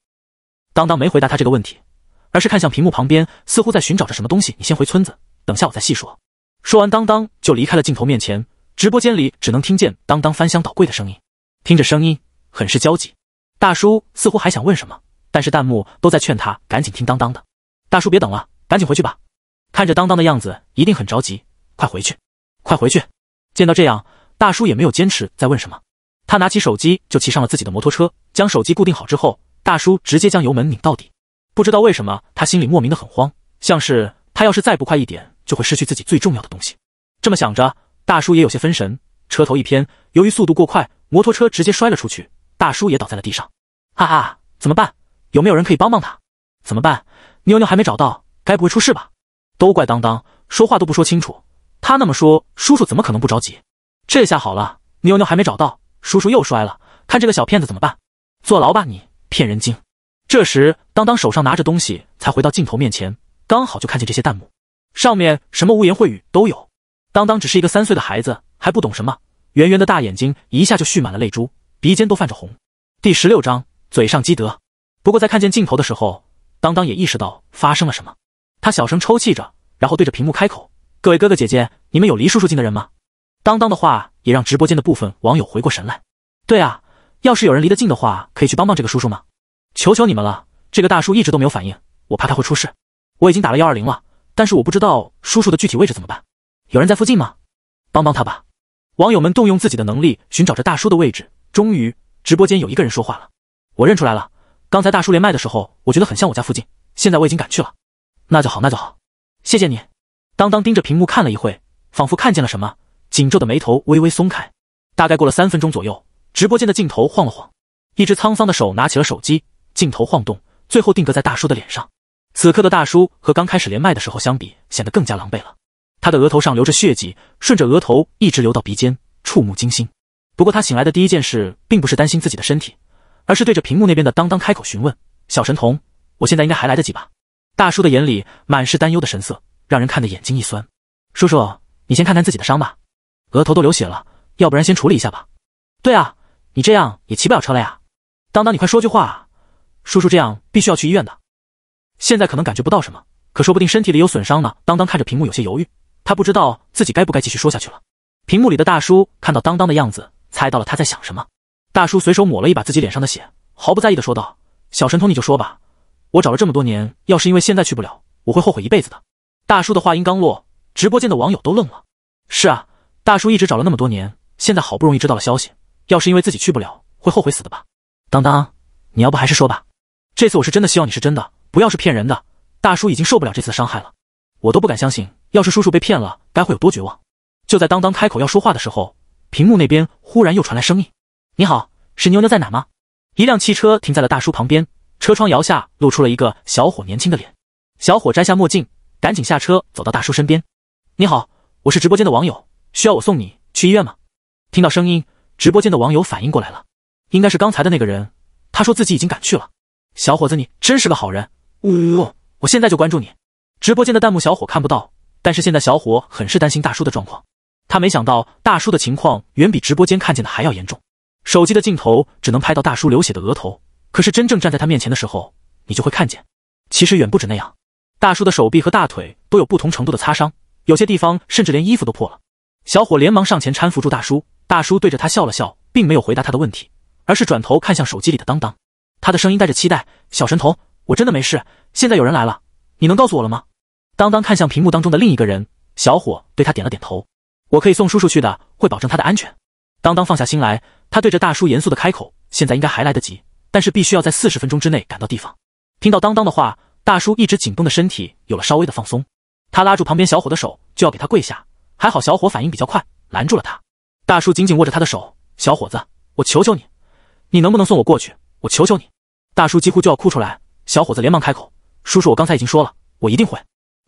当当没回答他这个问题，而是看向屏幕旁边，似乎在寻找着什么东西。你先回村子，等下我再细说。说完，当当就离开了镜头面前。直播间里只能听见当当翻箱倒柜的声音。听着声音。很是焦急，大叔似乎还想问什么，但是弹幕都在劝他赶紧听当当的，大叔别等了，赶紧回去吧。看着当当的样子，一定很着急，快回去，快回去。见到这样，大叔也没有坚持再问什么，他拿起手机就骑上了自己的摩托车，将手机固定好之后，大叔直接将油门拧到底。不知道为什么，他心里莫名的很慌，像是他要是再不快一点，就会失去自己最重要的东西。这么想着，大叔也有些分神，车头一偏，由于速度过快，摩托车直接摔了出去。大叔也倒在了地上，哈哈，怎么办？有没有人可以帮帮他？怎么办？妞妞还没找到，该不会出事吧？都怪当当，说话都不说清楚。他那么说，叔叔怎么可能不着急？这下好了，妞妞还没找到，叔叔又摔了。看这个小骗子怎么办？坐牢吧你，骗人精！这时，当当手上拿着东西，才回到镜头面前，刚好就看见这些弹幕，上面什么污言秽语都有。当当只是一个三岁的孩子，还不懂什么，圆圆的大眼睛一下就蓄满了泪珠。鼻尖都泛着红。第十六章，嘴上积德。不过在看见镜头的时候，当当也意识到发生了什么。他小声抽泣着，然后对着屏幕开口：“各位哥哥姐姐，你们有离叔叔近的人吗？”当当的话也让直播间的部分网友回过神来。对啊，要是有人离得近的话，可以去帮帮这个叔叔吗？求求你们了，这个大叔一直都没有反应，我怕他会出事。我已经打了幺二零了，但是我不知道叔叔的具体位置怎么办？有人在附近吗？帮帮他吧！网友们动用自己的能力寻找着大叔的位置。终于，直播间有一个人说话了，我认出来了。刚才大叔连麦的时候，我觉得很像我家附近，现在我已经赶去了。那就好，那就好，谢谢你。当当盯着屏幕看了一会，仿佛看见了什么，紧皱的眉头微微松开。大概过了三分钟左右，直播间的镜头晃了晃，一只沧桑的手拿起了手机，镜头晃动，最后定格在大叔的脸上。此刻的大叔和刚开始连麦的时候相比，显得更加狼狈了。他的额头上流着血迹，顺着额头一直流到鼻尖，触目惊心。不过他醒来的第一件事，并不是担心自己的身体，而是对着屏幕那边的当当开口询问：“小神童，我现在应该还来得及吧？”大叔的眼里满是担忧的神色，让人看得眼睛一酸。叔叔，你先看看自己的伤吧，额头都流血了，要不然先处理一下吧。对啊，你这样也骑不了车了呀。当当，你快说句话！啊！”“叔叔这样必须要去医院的，现在可能感觉不到什么，可说不定身体里有损伤呢。当当看着屏幕有些犹豫，他不知道自己该不该继续说下去了。屏幕里的大叔看到当当的样子。猜到了他在想什么，大叔随手抹了一把自己脸上的血，毫不在意的说道：“小神童，你就说吧，我找了这么多年，要是因为现在去不了，我会后悔一辈子的。”大叔的话音刚落，直播间的网友都愣了。是啊，大叔一直找了那么多年，现在好不容易知道了消息，要是因为自己去不了，会后悔死的吧？当当，你要不还是说吧，这次我是真的希望你是真的，不要是骗人的。大叔已经受不了这次伤害了，我都不敢相信，要是叔叔被骗了，该会有多绝望。就在当当开口要说话的时候。屏幕那边忽然又传来声音：“你好，是妞妞在哪吗？”一辆汽车停在了大叔旁边，车窗摇下，露出了一个小伙年轻的脸。小伙摘下墨镜，赶紧下车，走到大叔身边：“你好，我是直播间的网友，需要我送你去医院吗？”听到声音，直播间的网友反应过来了，应该是刚才的那个人。他说自己已经赶去了。小伙子，你真是个好人！呜，我现在就关注你。直播间的弹幕小伙看不到，但是现在小伙很是担心大叔的状况。他没想到大叔的情况远比直播间看见的还要严重，手机的镜头只能拍到大叔流血的额头，可是真正站在他面前的时候，你就会看见，其实远不止那样。大叔的手臂和大腿都有不同程度的擦伤，有些地方甚至连衣服都破了。小伙连忙上前搀扶住大叔，大叔对着他笑了笑，并没有回答他的问题，而是转头看向手机里的当当，他的声音带着期待：“小神童，我真的没事，现在有人来了，你能告诉我了吗？”当当看向屏幕当中的另一个人，小伙对他点了点头。我可以送叔叔去的，会保证他的安全。当当放下心来，他对着大叔严肃的开口：“现在应该还来得及，但是必须要在四十分钟之内赶到地方。”听到当当的话，大叔一直紧绷的身体有了稍微的放松。他拉住旁边小伙的手，就要给他跪下，还好小伙反应比较快，拦住了他。大叔紧紧握着他的手：“小伙子，我求求你，你能不能送我过去？我求求你！”大叔几乎就要哭出来。小伙子连忙开口：“叔叔，我刚才已经说了，我一定会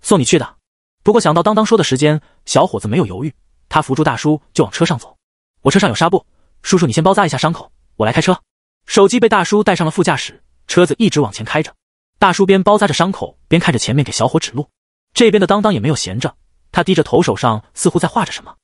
送你去的。不过想到当当说的时间，小伙子没有犹豫。”他扶住大叔，就往车上走。我车上有纱布，叔叔你先包扎一下伤口，我来开车。手机被大叔带上了副驾驶，车子一直往前开着。大叔边包扎着伤口，边看着前面给小伙指路。这边的当当也没有闲着，他低着头，手上似乎在画着什么。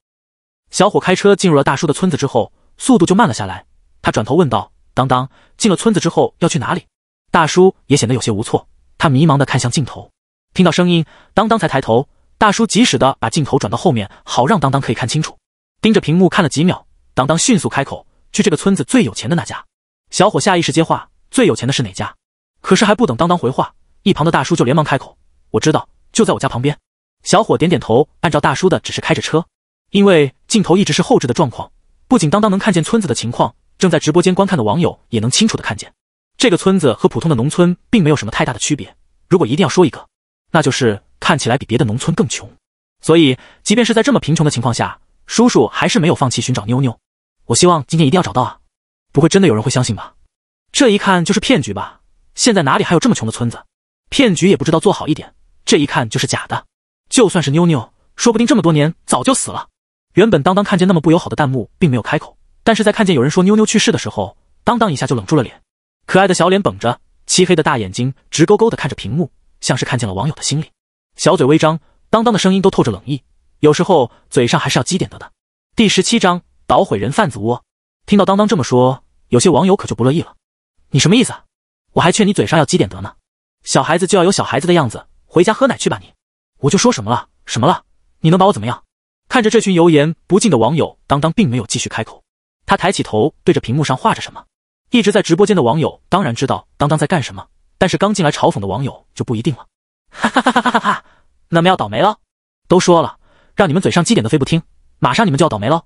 小伙开车进入了大叔的村子之后，速度就慢了下来。他转头问道：“当当，进了村子之后要去哪里？”大叔也显得有些无措，他迷茫的看向镜头。听到声音，当当才抬头。大叔及时的把镜头转到后面，好让当当可以看清楚。盯着屏幕看了几秒，当当迅速开口：“去这个村子最有钱的那家。”小伙下意识接话：“最有钱的是哪家？”可是还不等当当回话，一旁的大叔就连忙开口：“我知道，就在我家旁边。”小伙点点头，按照大叔的，只是开着车。因为镜头一直是后置的状况，不仅当当能看见村子的情况，正在直播间观看的网友也能清楚的看见。这个村子和普通的农村并没有什么太大的区别，如果一定要说一个。那就是看起来比别的农村更穷，所以即便是在这么贫穷的情况下，叔叔还是没有放弃寻找妞妞。我希望今天一定要找到啊！不会真的有人会相信吧？这一看就是骗局吧？现在哪里还有这么穷的村子？骗局也不知道做好一点，这一看就是假的。就算是妞妞，说不定这么多年早就死了。原本当当看见那么不友好的弹幕，并没有开口，但是在看见有人说妞妞去世的时候，当当一下就冷住了脸，可爱的小脸绷着，漆黑的大眼睛直勾勾的看着屏幕。像是看见了网友的心里，小嘴微张，当当的声音都透着冷意。有时候嘴上还是要积点德的。第十七章捣毁人贩子窝。听到当当这么说，有些网友可就不乐意了：“你什么意思？我还劝你嘴上要积点德呢。小孩子就要有小孩子的样子，回家喝奶去吧你。”我就说什么了，什么了？你能把我怎么样？看着这群油盐不进的网友，当当并没有继续开口。他抬起头，对着屏幕上画着什么。一直在直播间的网友当然知道当当在干什么。但是刚进来嘲讽的网友就不一定了，哈哈哈哈哈哈哈！么要倒霉了！都说了让你们嘴上积点的非不听，马上你们就要倒霉了！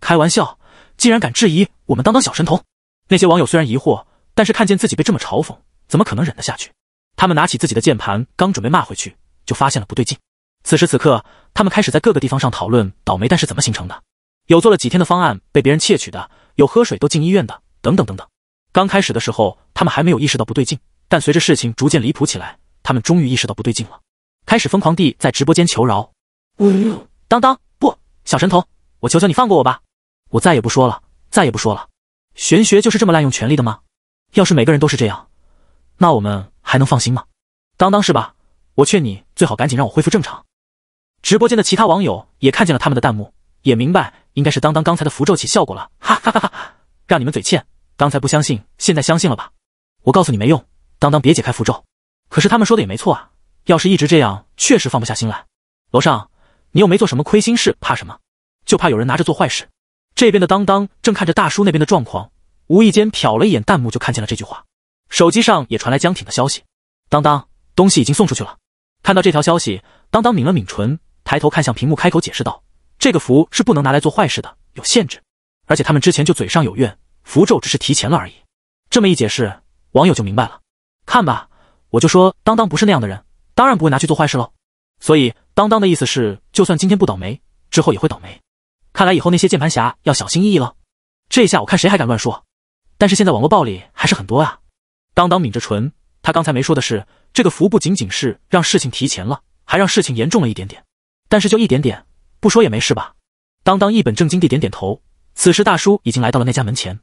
开玩笑，竟然敢质疑我们当当小神童！那些网友虽然疑惑，但是看见自己被这么嘲讽，怎么可能忍得下去？他们拿起自己的键盘，刚准备骂回去，就发现了不对劲。此时此刻，他们开始在各个地方上讨论倒霉蛋是怎么形成的。有做了几天的方案被别人窃取的，有喝水都进医院的，等等等等。刚开始的时候，他们还没有意识到不对劲。但随着事情逐渐离谱起来，他们终于意识到不对劲了，开始疯狂地在直播间求饶。呜呜，当当不，小神童，我求求你放过我吧，我再也不说了，再也不说了。玄学就是这么滥用权力的吗？要是每个人都是这样，那我们还能放心吗？当当是吧？我劝你最好赶紧让我恢复正常。直播间的其他网友也看见了他们的弹幕，也明白应该是当当刚才的符咒起效果了。哈哈哈哈，让你们嘴欠，刚才不相信，现在相信了吧？我告诉你没用。当当，别解开符咒。可是他们说的也没错啊，要是一直这样，确实放不下心来。楼上，你又没做什么亏心事，怕什么？就怕有人拿着做坏事。这边的当当正看着大叔那边的状况，无意间瞟了一眼弹幕，就看见了这句话。手机上也传来江挺的消息：当当，东西已经送出去了。看到这条消息，当当抿了抿唇，抬头看向屏幕，开口解释道：“这个符是不能拿来做坏事的，有限制。而且他们之前就嘴上有怨，符咒只是提前了而已。”这么一解释，网友就明白了。看吧，我就说当当不是那样的人，当然不会拿去做坏事喽。所以当当的意思是，就算今天不倒霉，之后也会倒霉。看来以后那些键盘侠要小心翼翼了。这下我看谁还敢乱说。但是现在网络暴力还是很多啊。当当抿着唇，他刚才没说的是，这个福不仅仅是让事情提前了，还让事情严重了一点点。但是就一点点，不说也没事吧？当当一本正经地点点头。此时大叔已经来到了那家门前，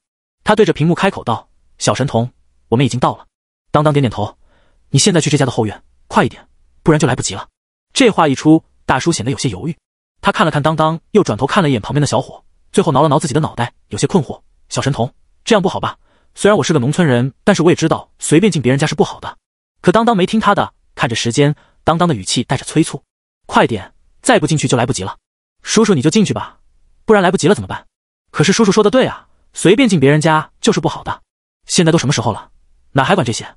他对着屏幕开口道：“小神童，我们已经到了。”当当点点头，你现在去这家的后院，快一点，不然就来不及了。这话一出，大叔显得有些犹豫。他看了看当当，又转头看了一眼旁边的小伙，最后挠了挠自己的脑袋，有些困惑：“小神童，这样不好吧？虽然我是个农村人，但是我也知道随便进别人家是不好的。”可当当没听他的，看着时间，当当的语气带着催促：“快点，再不进去就来不及了。”叔叔，你就进去吧，不然来不及了怎么办？可是叔叔说的对啊，随便进别人家就是不好的。现在都什么时候了？哪还管这些？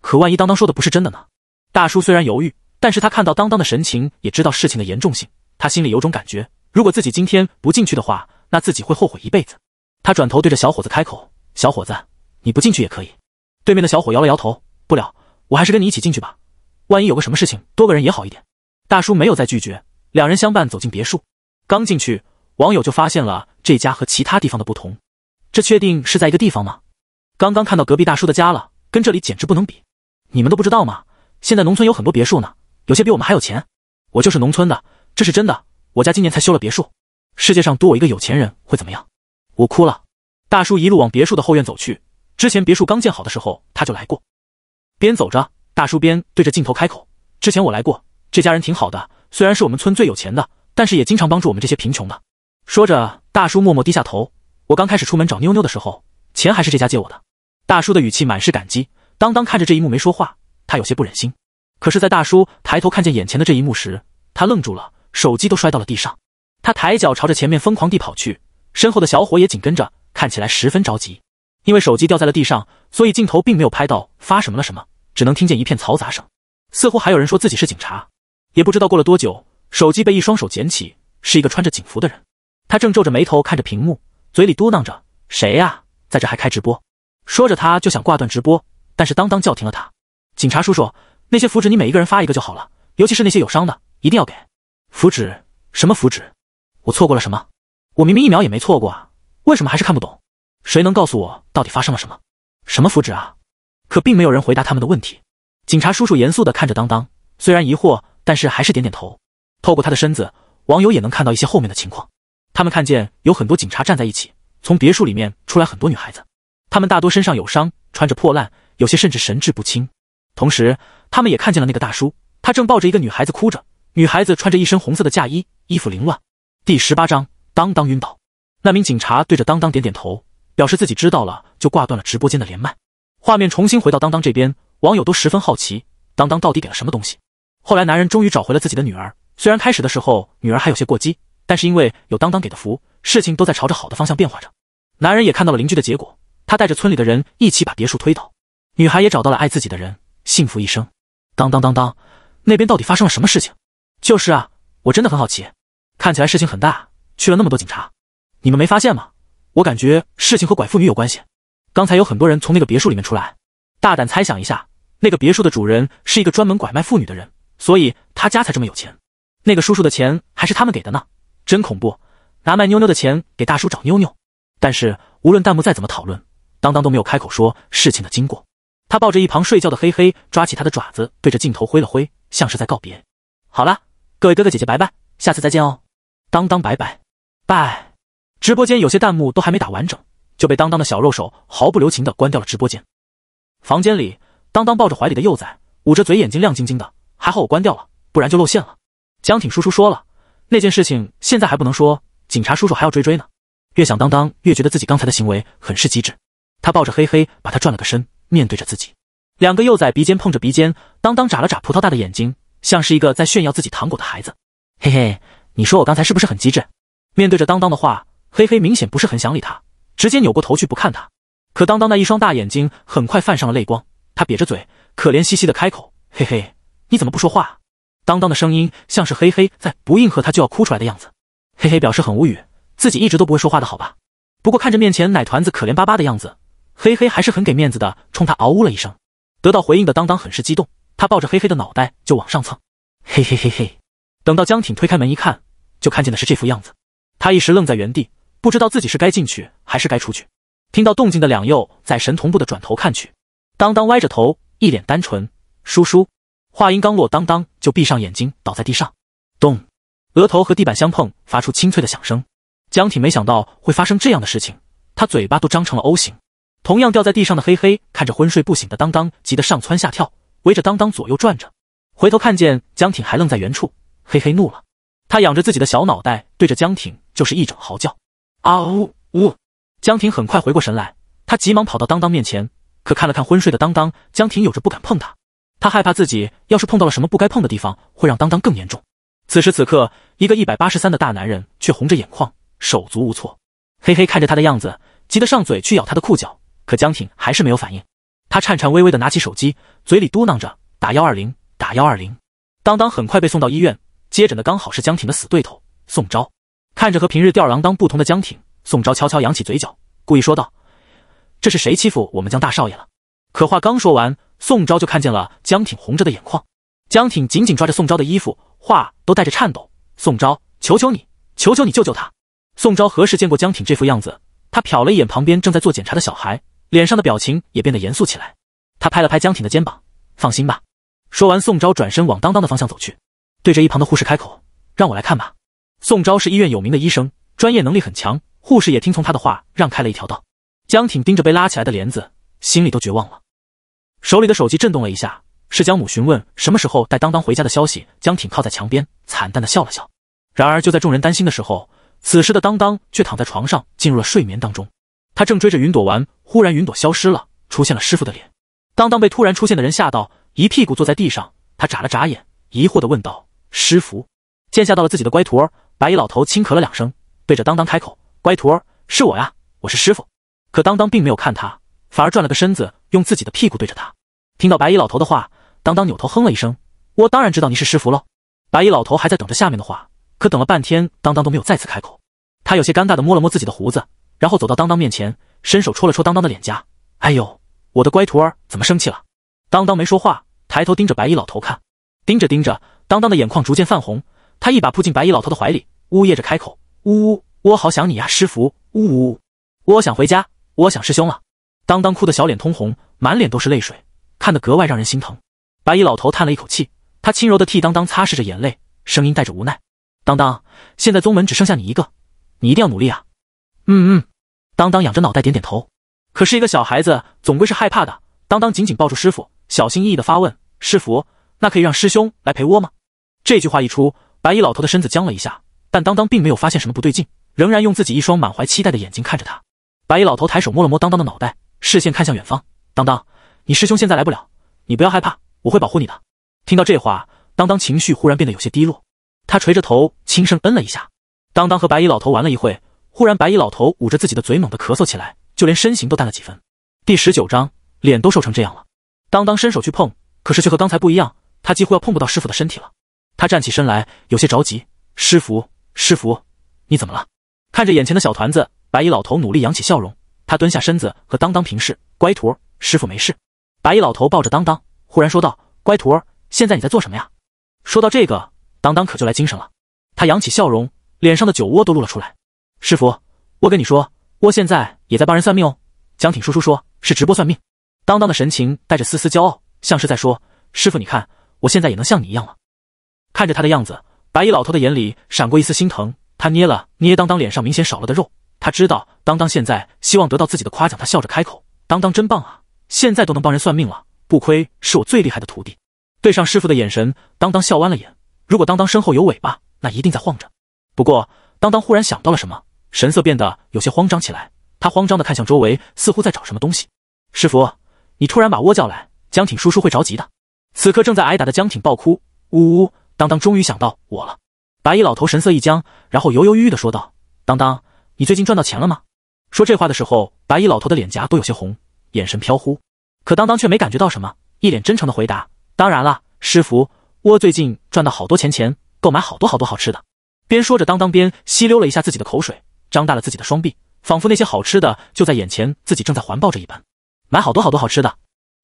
可万一当当说的不是真的呢？大叔虽然犹豫，但是他看到当当的神情，也知道事情的严重性。他心里有种感觉，如果自己今天不进去的话，那自己会后悔一辈子。他转头对着小伙子开口：“小伙子，你不进去也可以。”对面的小伙摇了摇头：“不了，我还是跟你一起进去吧。万一有个什么事情，多个人也好一点。”大叔没有再拒绝，两人相伴走进别墅。刚进去，网友就发现了这家和其他地方的不同。这确定是在一个地方吗？刚刚看到隔壁大叔的家了。跟这里简直不能比，你们都不知道吗？现在农村有很多别墅呢，有些比我们还有钱。我就是农村的，这是真的。我家今年才修了别墅。世界上多我一个有钱人会怎么样？我哭了。大叔一路往别墅的后院走去。之前别墅刚建好的时候他就来过。边走着，大叔边对着镜头开口：“之前我来过，这家人挺好的。虽然是我们村最有钱的，但是也经常帮助我们这些贫穷的。”说着，大叔默默低下头。我刚开始出门找妞妞的时候，钱还是这家借我的。大叔的语气满是感激。当当看着这一幕没说话，他有些不忍心。可是，在大叔抬头看见眼前的这一幕时，他愣住了，手机都摔到了地上。他抬脚朝着前面疯狂地跑去，身后的小伙也紧跟着，看起来十分着急。因为手机掉在了地上，所以镜头并没有拍到发什么了什么，只能听见一片嘈杂声，似乎还有人说自己是警察。也不知道过了多久，手机被一双手捡起，是一个穿着警服的人。他正皱着眉头看着屏幕，嘴里嘟囔着：“谁呀，在这还开直播？”说着，他就想挂断直播，但是当当叫停了他。警察叔叔，那些符纸你每一个人发一个就好了，尤其是那些有伤的，一定要给。符纸？什么符纸？我错过了什么？我明明一秒也没错过啊，为什么还是看不懂？谁能告诉我到底发生了什么？什么符纸啊？可并没有人回答他们的问题。警察叔叔严肃的看着当当，虽然疑惑，但是还是点点头。透过他的身子，网友也能看到一些后面的情况。他们看见有很多警察站在一起，从别墅里面出来很多女孩子。他们大多身上有伤，穿着破烂，有些甚至神志不清。同时，他们也看见了那个大叔，他正抱着一个女孩子哭着。女孩子穿着一身红色的嫁衣，衣服凌乱。第十八章，当当晕倒。那名警察对着当当点点头，表示自己知道了，就挂断了直播间的连麦。画面重新回到当当这边，网友都十分好奇，当当到底给了什么东西。后来，男人终于找回了自己的女儿。虽然开始的时候女儿还有些过激，但是因为有当当给的福，事情都在朝着好的方向变化着。男人也看到了邻居的结果。他带着村里的人一起把别墅推倒，女孩也找到了爱自己的人，幸福一生。当当当当，那边到底发生了什么事情？就是啊，我真的很好奇。看起来事情很大，去了那么多警察，你们没发现吗？我感觉事情和拐妇女有关系。刚才有很多人从那个别墅里面出来，大胆猜想一下，那个别墅的主人是一个专门拐卖妇女的人，所以他家才这么有钱。那个叔叔的钱还是他们给的呢，真恐怖，拿卖妞妞的钱给大叔找妞妞。但是无论弹幕再怎么讨论。当当都没有开口说事情的经过，他抱着一旁睡觉的黑黑，抓起他的爪子，对着镜头挥了挥，像是在告别。好了，各位哥哥姐姐，拜拜，下次再见哦。当当拜拜拜！直播间有些弹幕都还没打完整，就被当当的小肉手毫不留情的关掉了直播间。房间里，当当抱着怀里的幼崽，捂着嘴，眼睛亮晶晶的。还好我关掉了，不然就露馅了。江挺叔叔说了，那件事情现在还不能说，警察叔叔还要追追呢。越想当当越觉得自己刚才的行为很是机智。他抱着黑黑，把他转了个身，面对着自己，两个幼崽鼻尖碰着鼻尖，当当眨了眨葡萄大的眼睛，像是一个在炫耀自己糖果的孩子。嘿嘿，你说我刚才是不是很机智？面对着当当的话，黑黑明显不是很想理他，直接扭过头去不看他。可当当那一双大眼睛很快泛上了泪光，他瘪着嘴，可怜兮兮的开口：“嘿嘿，你怎么不说话？”当当的声音像是黑黑在不应和他就要哭出来的样子。嘿嘿表示很无语，自己一直都不会说话的好吧？不过看着面前奶团子可怜巴巴的样子。黑黑还是很给面子的，冲他嗷呜了一声。得到回应的当当很是激动，他抱着黑黑的脑袋就往上蹭。嘿嘿嘿嘿。等到江挺推开门一看，就看见的是这副样子。他一时愣在原地，不知道自己是该进去还是该出去。听到动静的两幼在神同步的转头看去，当当歪着头，一脸单纯。叔叔，话音刚落，当当就闭上眼睛倒在地上，咚，额头和地板相碰，发出清脆的响声。江挺没想到会发生这样的事情，他嘴巴都张成了 O 型。同样掉在地上的黑黑看着昏睡不醒的当当，急得上蹿下跳，围着当当左右转着。回头看见江挺还愣在原处，黑黑怒了，他仰着自己的小脑袋，对着江挺就是一整嚎叫：“啊呜呜！”江挺很快回过神来，他急忙跑到当当面前，可看了看昏睡的当当，江挺有着不敢碰他，他害怕自己要是碰到了什么不该碰的地方，会让当当更严重。此时此刻，一个一百八十三的大男人却红着眼眶，手足无措。黑黑看着他的样子，急得上嘴去咬他的裤脚。可江挺还是没有反应，他颤颤巍巍的拿起手机，嘴里嘟囔着：“打幺二零，打幺二零。”当当很快被送到医院，接诊的刚好是江挺的死对头宋昭。看着和平日吊儿郎当不同的江挺，宋昭悄悄扬起嘴角，故意说道：“这是谁欺负我们江大少爷了？”可话刚说完，宋昭就看见了江挺红着的眼眶。江挺紧紧抓着宋昭的衣服，话都带着颤抖：“宋昭，求求你，求求你救救他！”宋昭何时见过江挺这副样子？他瞟了一眼旁边正在做检查的小孩。脸上的表情也变得严肃起来，他拍了拍江挺的肩膀：“放心吧。”说完，宋昭转身往当当的方向走去，对着一旁的护士开口：“让我来看吧。”宋昭是医院有名的医生，专业能力很强，护士也听从他的话，让开了一条道。江挺盯着被拉起来的帘子，心里都绝望了。手里的手机震动了一下，是江母询问什么时候带当当回家的消息。江挺靠在墙边，惨淡的笑了笑。然而，就在众人担心的时候，此时的当当却躺在床上进入了睡眠当中。他正追着云朵玩，忽然云朵消失了，出现了师傅的脸。当当被突然出现的人吓到，一屁股坐在地上。他眨了眨眼，疑惑地问道：“师傅！”见吓到了自己的乖徒儿，白衣老头轻咳了两声，对着当当开口：“乖徒儿，是我呀，我是师傅。”可当当并没有看他，反而转了个身子，用自己的屁股对着他。听到白衣老头的话，当当扭头哼了一声：“我当然知道你是师傅喽。”白衣老头还在等着下面的话，可等了半天，当当都没有再次开口。他有些尴尬地摸了摸自己的胡子。然后走到当当面前，伸手戳了戳当当的脸颊，哎呦，我的乖徒儿，怎么生气了？当当没说话，抬头盯着白衣老头看，盯着盯着，当当的眼眶逐渐泛红，他一把扑进白衣老头的怀里，呜咽着开口，呜呜，我好想你呀，师傅！呜呜，我想回家，我想师兄了。当当哭的小脸通红，满脸都是泪水，看得格外让人心疼。白衣老头叹了一口气，他轻柔地替当当擦拭着眼泪，声音带着无奈，当当，现在宗门只剩下你一个，你一定要努力啊。嗯嗯，当当仰着脑袋点点头。可是，一个小孩子总归是害怕的。当当紧紧抱住师傅，小心翼翼地发问：“师傅，那可以让师兄来陪我吗？”这句话一出，白衣老头的身子僵了一下，但当当并没有发现什么不对劲，仍然用自己一双满怀期待的眼睛看着他。白衣老头抬手摸了摸当当的脑袋，视线看向远方：“当当，你师兄现在来不了，你不要害怕，我会保护你的。”听到这话，当当情绪忽然变得有些低落，他垂着头，轻声嗯了一下。当当和白衣老头玩了一会。忽然，白衣老头捂着自己的嘴，猛地咳嗽起来，就连身形都淡了几分。第十九章，脸都瘦成这样了。当当伸手去碰，可是却和刚才不一样，他几乎要碰不到师傅的身体了。他站起身来，有些着急：“师傅，师傅，你怎么了？”看着眼前的小团子，白衣老头努力扬起笑容。他蹲下身子，和当当平视：“乖徒儿，师傅没事。”白衣老头抱着当当，忽然说道：“乖徒儿，现在你在做什么呀？”说到这个，当当可就来精神了。他扬起笑容，脸上的酒窝都露了出来。师傅，我跟你说，我现在也在帮人算命哦。江挺叔叔说是直播算命。当当的神情带着丝丝骄傲，像是在说：“师傅，你看，我现在也能像你一样了。”看着他的样子，白衣老头的眼里闪过一丝心疼。他捏了捏当当脸上明显少了的肉，他知道当当现在希望得到自己的夸奖。他笑着开口：“当当真棒啊，现在都能帮人算命了，不亏是我最厉害的徒弟。”对上师傅的眼神，当当笑弯了眼。如果当当身后有尾巴，那一定在晃着。不过，当当忽然想到了什么。神色变得有些慌张起来，他慌张的看向周围，似乎在找什么东西。师傅，你突然把窝叫来，江挺叔叔会着急的。此刻正在挨打的江挺暴哭，呜呜，当当，终于想到我了。白衣老头神色一僵，然后犹犹豫豫的说道：“当当，你最近赚到钱了吗？”说这话的时候，白衣老头的脸颊都有些红，眼神飘忽。可当当却没感觉到什么，一脸真诚的回答：“当然了，师傅，窝最近赚到好多钱钱，购买好多好多好吃的。”边说着，当当边吸溜了一下自己的口水。张大了自己的双臂，仿佛那些好吃的就在眼前，自己正在环抱着一般。买好多好多好吃的！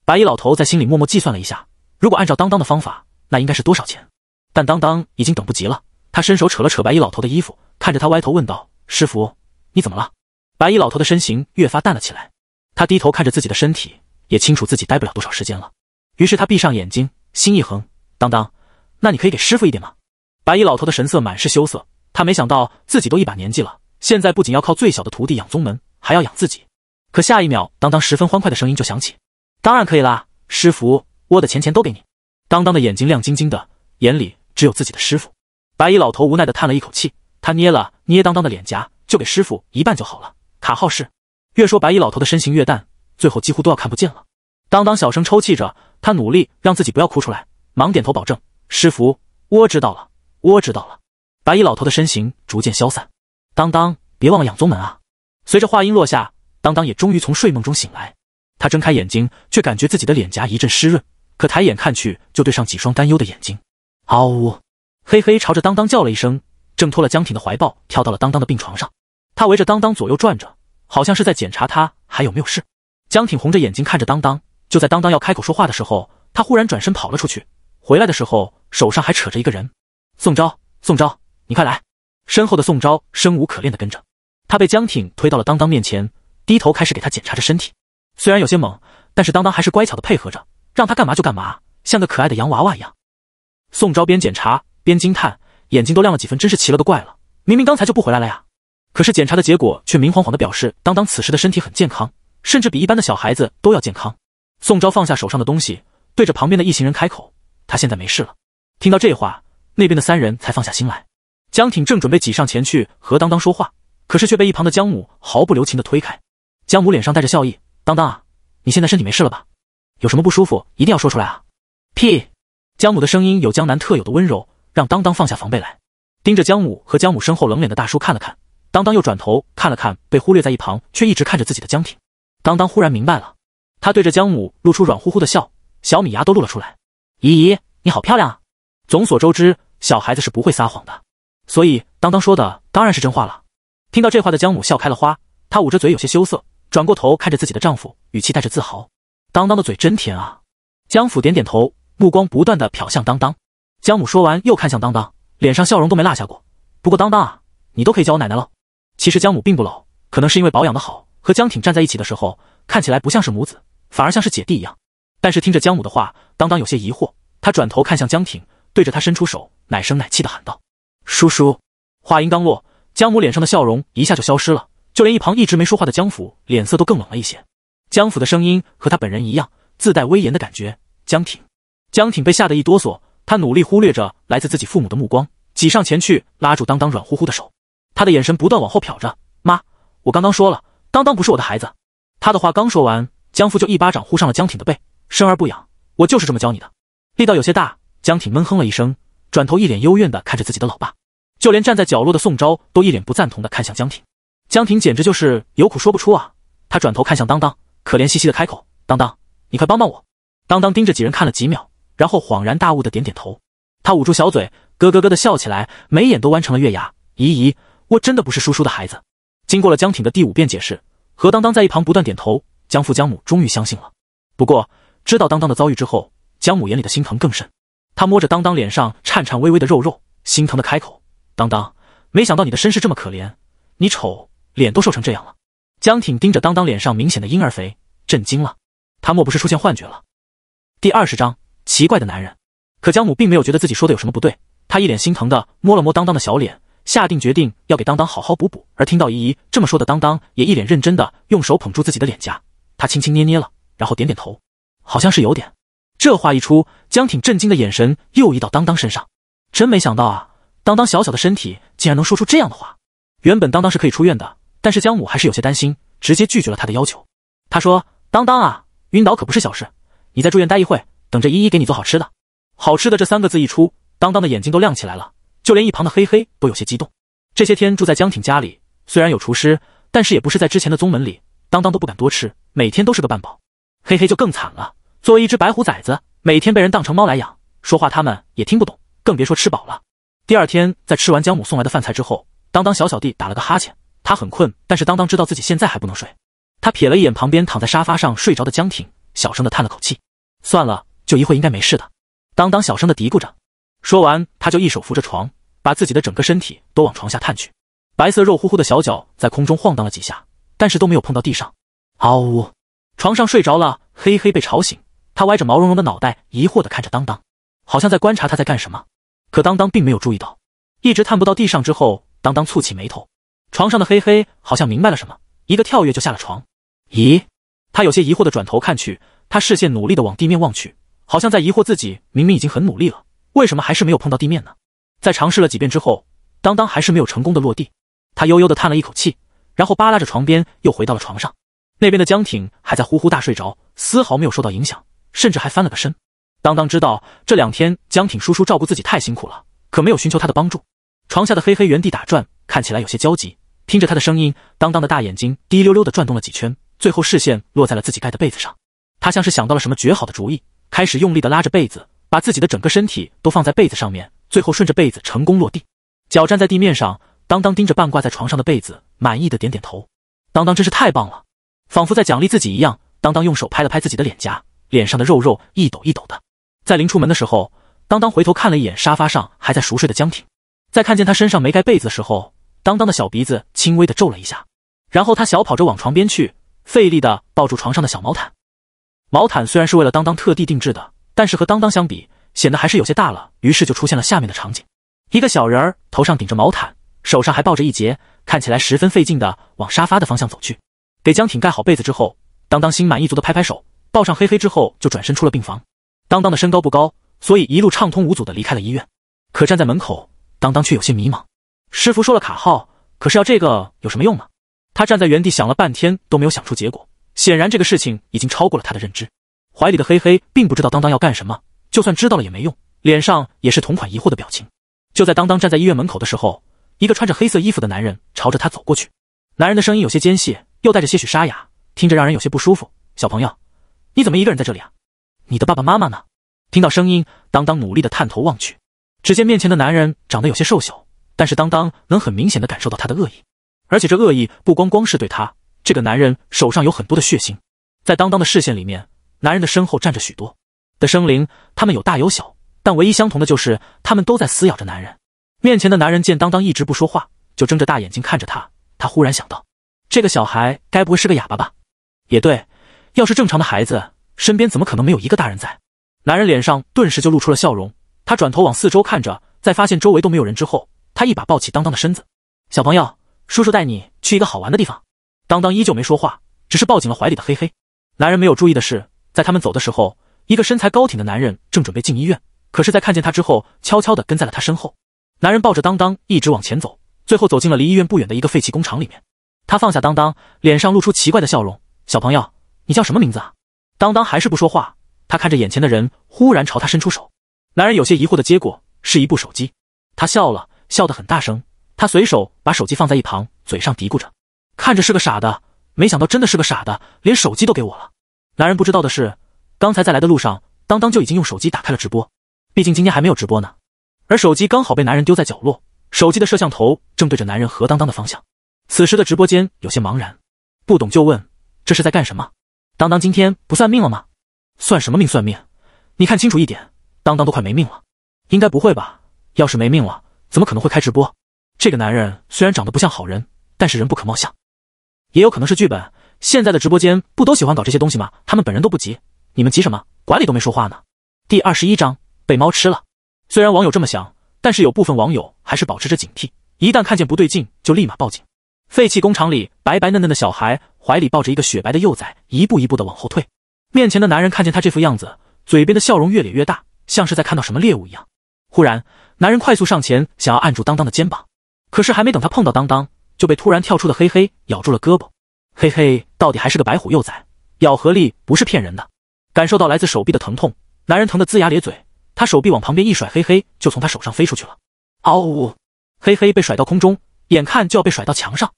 白衣老头在心里默默计算了一下，如果按照当当的方法，那应该是多少钱？但当当已经等不及了，他伸手扯了扯白衣老头的衣服，看着他歪头问道：“师傅，你怎么了？”白衣老头的身形越发淡了起来，他低头看着自己的身体，也清楚自己待不了多少时间了。于是他闭上眼睛，心一横：“当当，那你可以给师傅一点吗？”白衣老头的神色满是羞涩，他没想到自己都一把年纪了。现在不仅要靠最小的徒弟养宗门，还要养自己。可下一秒，当当十分欢快的声音就响起：“当然可以啦，师傅，我的钱钱都给你。”当当的眼睛亮晶晶的，眼里只有自己的师傅。白衣老头无奈的叹了一口气，他捏了捏当当的脸颊，就给师傅一半就好了。卡号是……越说，白衣老头的身形越淡，最后几乎都要看不见了。当当小声抽泣着，他努力让自己不要哭出来，忙点头保证：“师傅，我知道了，我知道了。”白衣老头的身形逐渐消散。当当，别忘了养宗门啊！随着话音落下，当当也终于从睡梦中醒来。他睁开眼睛，却感觉自己的脸颊一阵湿润，可抬眼看去，就对上几双担忧的眼睛。嗷呜！黑黑朝着当当叫了一声，挣脱了江挺的怀抱，跳到了当当的病床上。他围着当当左右转着，好像是在检查他还有没有事。江挺红着眼睛看着当当，就在当当要开口说话的时候，他忽然转身跑了出去。回来的时候，手上还扯着一个人。宋昭，宋昭，你快来！身后的宋昭生无可恋的跟着他，被江挺推到了当当面前，低头开始给他检查着身体。虽然有些猛，但是当当还是乖巧的配合着，让他干嘛就干嘛，像个可爱的洋娃娃一样。宋昭边检查边惊叹，眼睛都亮了几分，真是奇了个怪了，明明刚才就不回来了呀，可是检查的结果却明晃晃的表示，当当此时的身体很健康，甚至比一般的小孩子都要健康。宋昭放下手上的东西，对着旁边的一行人开口：“他现在没事了。”听到这话，那边的三人才放下心来。江挺正准备挤上前去和当当说话，可是却被一旁的江母毫不留情的推开。江母脸上带着笑意：“当当啊，你现在身体没事了吧？有什么不舒服一定要说出来啊。”屁！江母的声音有江南特有的温柔，让当当放下防备来，盯着江母和江母身后冷脸的大叔看了看。当当又转头看了看被忽略在一旁却一直看着自己的江挺。当当忽然明白了，他对着江母露出软乎乎的笑，小米牙都露了出来：“姨姨，你好漂亮啊！”众所周知，小孩子是不会撒谎的。所以当当说的当然是真话了。听到这话的江母笑开了花，她捂着嘴有些羞涩，转过头看着自己的丈夫，语气带着自豪：“当当的嘴真甜啊！”江府点点头，目光不断的瞟向当当。江母说完又看向当当，脸上笑容都没落下过。不过当当啊，你都可以叫我奶奶了。其实江母并不老，可能是因为保养的好，和江挺站在一起的时候，看起来不像是母子，反而像是姐弟一样。但是听着江母的话，当当有些疑惑，他转头看向江挺，对着他伸出手，奶声奶气的喊道。叔叔，话音刚落，江母脸上的笑容一下就消失了，就连一旁一直没说话的江府脸色都更冷了一些。江府的声音和他本人一样，自带威严的感觉。江挺，江挺被吓得一哆嗦，他努力忽略着来自自己父母的目光，挤上前去拉住当当软乎乎的手。他的眼神不断往后瞟着，妈，我刚刚说了，当当不是我的孩子。他的话刚说完，江父就一巴掌呼上了江挺的背，生而不养，我就是这么教你的。力道有些大，江挺闷哼了一声。转头一脸幽怨的看着自己的老爸，就连站在角落的宋昭都一脸不赞同的看向江婷。江婷简直就是有苦说不出啊！他转头看向当当，可怜兮兮的开口：“当当，你快帮帮我！”当当盯着几人看了几秒，然后恍然大悟的点点头。他捂住小嘴，咯咯咯的笑起来，眉眼都弯成了月牙。咦咦，我真的不是叔叔的孩子。经过了江婷的第五遍解释，何当当在一旁不断点头。江父江母终于相信了。不过知道当当的遭遇之后，江母眼里的心疼更甚。他摸着当当脸上颤颤巍巍的肉肉，心疼的开口：“当当，没想到你的身世这么可怜，你丑，脸都瘦成这样了。”江挺盯着当当脸上明显的婴儿肥，震惊了。他莫不是出现幻觉了？第二十章奇怪的男人。可江母并没有觉得自己说的有什么不对，他一脸心疼的摸了摸当当的小脸，下定决定要给当当好好补补。而听到姨姨这么说的当当，也一脸认真的用手捧住自己的脸颊，他轻轻捏捏了，然后点点头，好像是有点。这话一出，江挺震惊的眼神又移到当当身上。真没想到啊，当当小小的身体竟然能说出这样的话。原本当当是可以出院的，但是江母还是有些担心，直接拒绝了他的要求。他说：“当当啊，晕倒可不是小事，你在住院待一会，等着依依给你做好吃的。”好吃的这三个字一出，当当的眼睛都亮起来了，就连一旁的黑黑都有些激动。这些天住在江挺家里，虽然有厨师，但是也不是在之前的宗门里，当当都不敢多吃，每天都是个半饱。嘿嘿就更惨了。作为一只白虎崽子，每天被人当成猫来养，说话他们也听不懂，更别说吃饱了。第二天，在吃完江母送来的饭菜之后，当当小小弟打了个哈欠，他很困，但是当当知道自己现在还不能睡。他瞥了一眼旁边躺在沙发上睡着的江挺，小声的叹了口气：“算了，就一会应该没事的。”当当小声的嘀咕着，说完他就一手扶着床，把自己的整个身体都往床下探去，白色肉乎乎的小脚在空中晃荡了几下，但是都没有碰到地上。嗷呜！床上睡着了，嘿嘿，被吵醒。他歪着毛茸茸的脑袋，疑惑的看着当当，好像在观察他在干什么。可当当并没有注意到，一直探不到地上之后，当当蹙起眉头。床上的黑黑好像明白了什么，一个跳跃就下了床。咦，他有些疑惑的转头看去，他视线努力的往地面望去，好像在疑惑自己明明已经很努力了，为什么还是没有碰到地面呢？在尝试了几遍之后，当当还是没有成功的落地。他悠悠的叹了一口气，然后扒拉着床边又回到了床上。那边的江挺还在呼呼大睡着，丝毫没有受到影响。甚至还翻了个身。当当知道这两天江挺叔叔照顾自己太辛苦了，可没有寻求他的帮助。床下的黑黑原地打转，看起来有些焦急。听着他的声音，当当的大眼睛滴溜溜的转动了几圈，最后视线落在了自己盖的被子上。他像是想到了什么绝好的主意，开始用力的拉着被子，把自己的整个身体都放在被子上面，最后顺着被子成功落地，脚站在地面上。当当盯着半挂在床上的被子，满意的点点头。当当真是太棒了，仿佛在奖励自己一样。当当用手拍了拍自己的脸颊。脸上的肉肉一抖一抖的，在临出门的时候，当当回头看了一眼沙发上还在熟睡的江挺，在看见他身上没盖被子的时候，当当的小鼻子轻微的皱了一下，然后他小跑着往床边去，费力的抱住床上的小毛毯。毛毯虽然是为了当当特地定制的，但是和当当相比，显得还是有些大了，于是就出现了下面的场景：一个小人儿头上顶着毛毯，手上还抱着一截，看起来十分费劲的往沙发的方向走去。给江挺盖好被子之后，当当心满意足的拍拍手。抱上黑黑之后，就转身出了病房。当当的身高不高，所以一路畅通无阻的离开了医院。可站在门口，当当却有些迷茫。师傅说了卡号，可是要这个有什么用呢？他站在原地想了半天都没有想出结果。显然这个事情已经超过了他的认知。怀里的黑黑并不知道当当要干什么，就算知道了也没用，脸上也是同款疑惑的表情。就在当当站在医院门口的时候，一个穿着黑色衣服的男人朝着他走过去。男人的声音有些尖细，又带着些许沙哑，听着让人有些不舒服。小朋友。你怎么一个人在这里啊？你的爸爸妈妈呢？听到声音，当当努力的探头望去，只见面前的男人长得有些瘦小，但是当当能很明显的感受到他的恶意，而且这恶意不光光是对他。这个男人手上有很多的血腥，在当当的视线里面，男人的身后站着许多的生灵，他们有大有小，但唯一相同的就是他们都在撕咬着男人。面前的男人见当当一直不说话，就睁着大眼睛看着他。他忽然想到，这个小孩该不会是个哑巴吧？也对。要是正常的孩子，身边怎么可能没有一个大人在？男人脸上顿时就露出了笑容，他转头往四周看着，在发现周围都没有人之后，他一把抱起当当的身子。小朋友，叔叔带你去一个好玩的地方。当当依旧没说话，只是抱紧了怀里的嘿嘿。男人没有注意的是，在他们走的时候，一个身材高挺的男人正准备进医院，可是，在看见他之后，悄悄的跟在了他身后。男人抱着当当一直往前走，最后走进了离医院不远的一个废弃工厂里面。他放下当当，脸上露出奇怪的笑容。小朋友。你叫什么名字啊？当当还是不说话。他看着眼前的人，忽然朝他伸出手。男人有些疑惑的接过，是一部手机。他笑了笑，得很大声。他随手把手机放在一旁，嘴上嘀咕着：“看着是个傻的，没想到真的是个傻的，连手机都给我了。”男人不知道的是，刚才在来的路上，当当就已经用手机打开了直播。毕竟今天还没有直播呢。而手机刚好被男人丢在角落，手机的摄像头正对着男人何当当的方向。此时的直播间有些茫然，不懂就问，这是在干什么？当当今天不算命了吗？算什么命？算命！你看清楚一点，当当都快没命了，应该不会吧？要是没命了，怎么可能会开直播？这个男人虽然长得不像好人，但是人不可貌相，也有可能是剧本。现在的直播间不都喜欢搞这些东西吗？他们本人都不急，你们急什么？管理都没说话呢。第二十一章被猫吃了。虽然网友这么想，但是有部分网友还是保持着警惕，一旦看见不对劲就立马报警。废弃工厂里，白白嫩嫩的小孩怀里抱着一个雪白的幼崽，一步一步的往后退。面前的男人看见他这副样子，嘴边的笑容越咧越大，像是在看到什么猎物一样。忽然，男人快速上前，想要按住当当的肩膀，可是还没等他碰到当当，就被突然跳出的黑黑咬住了胳膊。黑 黑到底还是个白虎幼崽，咬合力不是骗人的。感受到来自手臂的疼痛，男人疼得龇牙咧嘴。他手臂往旁边一甩，黑黑就从他手上飞出去了。嗷呜！黑黑被甩到空中，眼看就要被甩到墙上。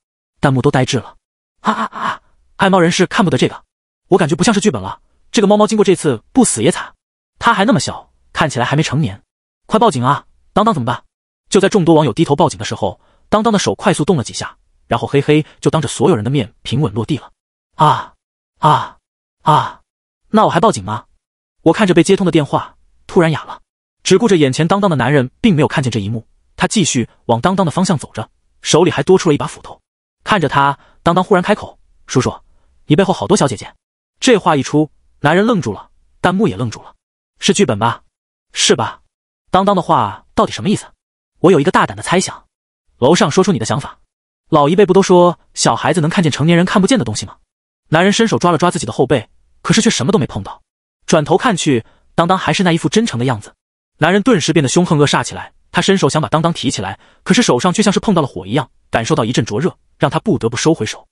弹幕都呆滞了，哈哈哈！爱猫人士看不得这个，我感觉不像是剧本了。这个猫猫经过这次不死也惨，它还那么小，看起来还没成年，快报警啊！当当怎么办？就在众多网友低头报警的时候，当当的手快速动了几下，然后嘿嘿就当着所有人的面平稳落地了。啊啊啊！那我还报警吗？我看着被接通的电话，突然哑了。只顾着眼前当当的男人并没有看见这一幕，他继续往当当的方向走着，手里还多出了一把斧头。看着他，当当忽然开口：“叔叔，你背后好多小姐姐。”这话一出，男人愣住了，弹幕也愣住了。是剧本吧？是吧？当当的话到底什么意思？我有一个大胆的猜想，楼上说出你的想法。老一辈不都说小孩子能看见成年人看不见的东西吗？男人伸手抓了抓自己的后背，可是却什么都没碰到。转头看去，当当还是那一副真诚的样子。男人顿时变得凶横恶煞起来。他伸手想把当当提起来，可是手上却像是碰到了火一样，感受到一阵灼热，让他不得不收回手。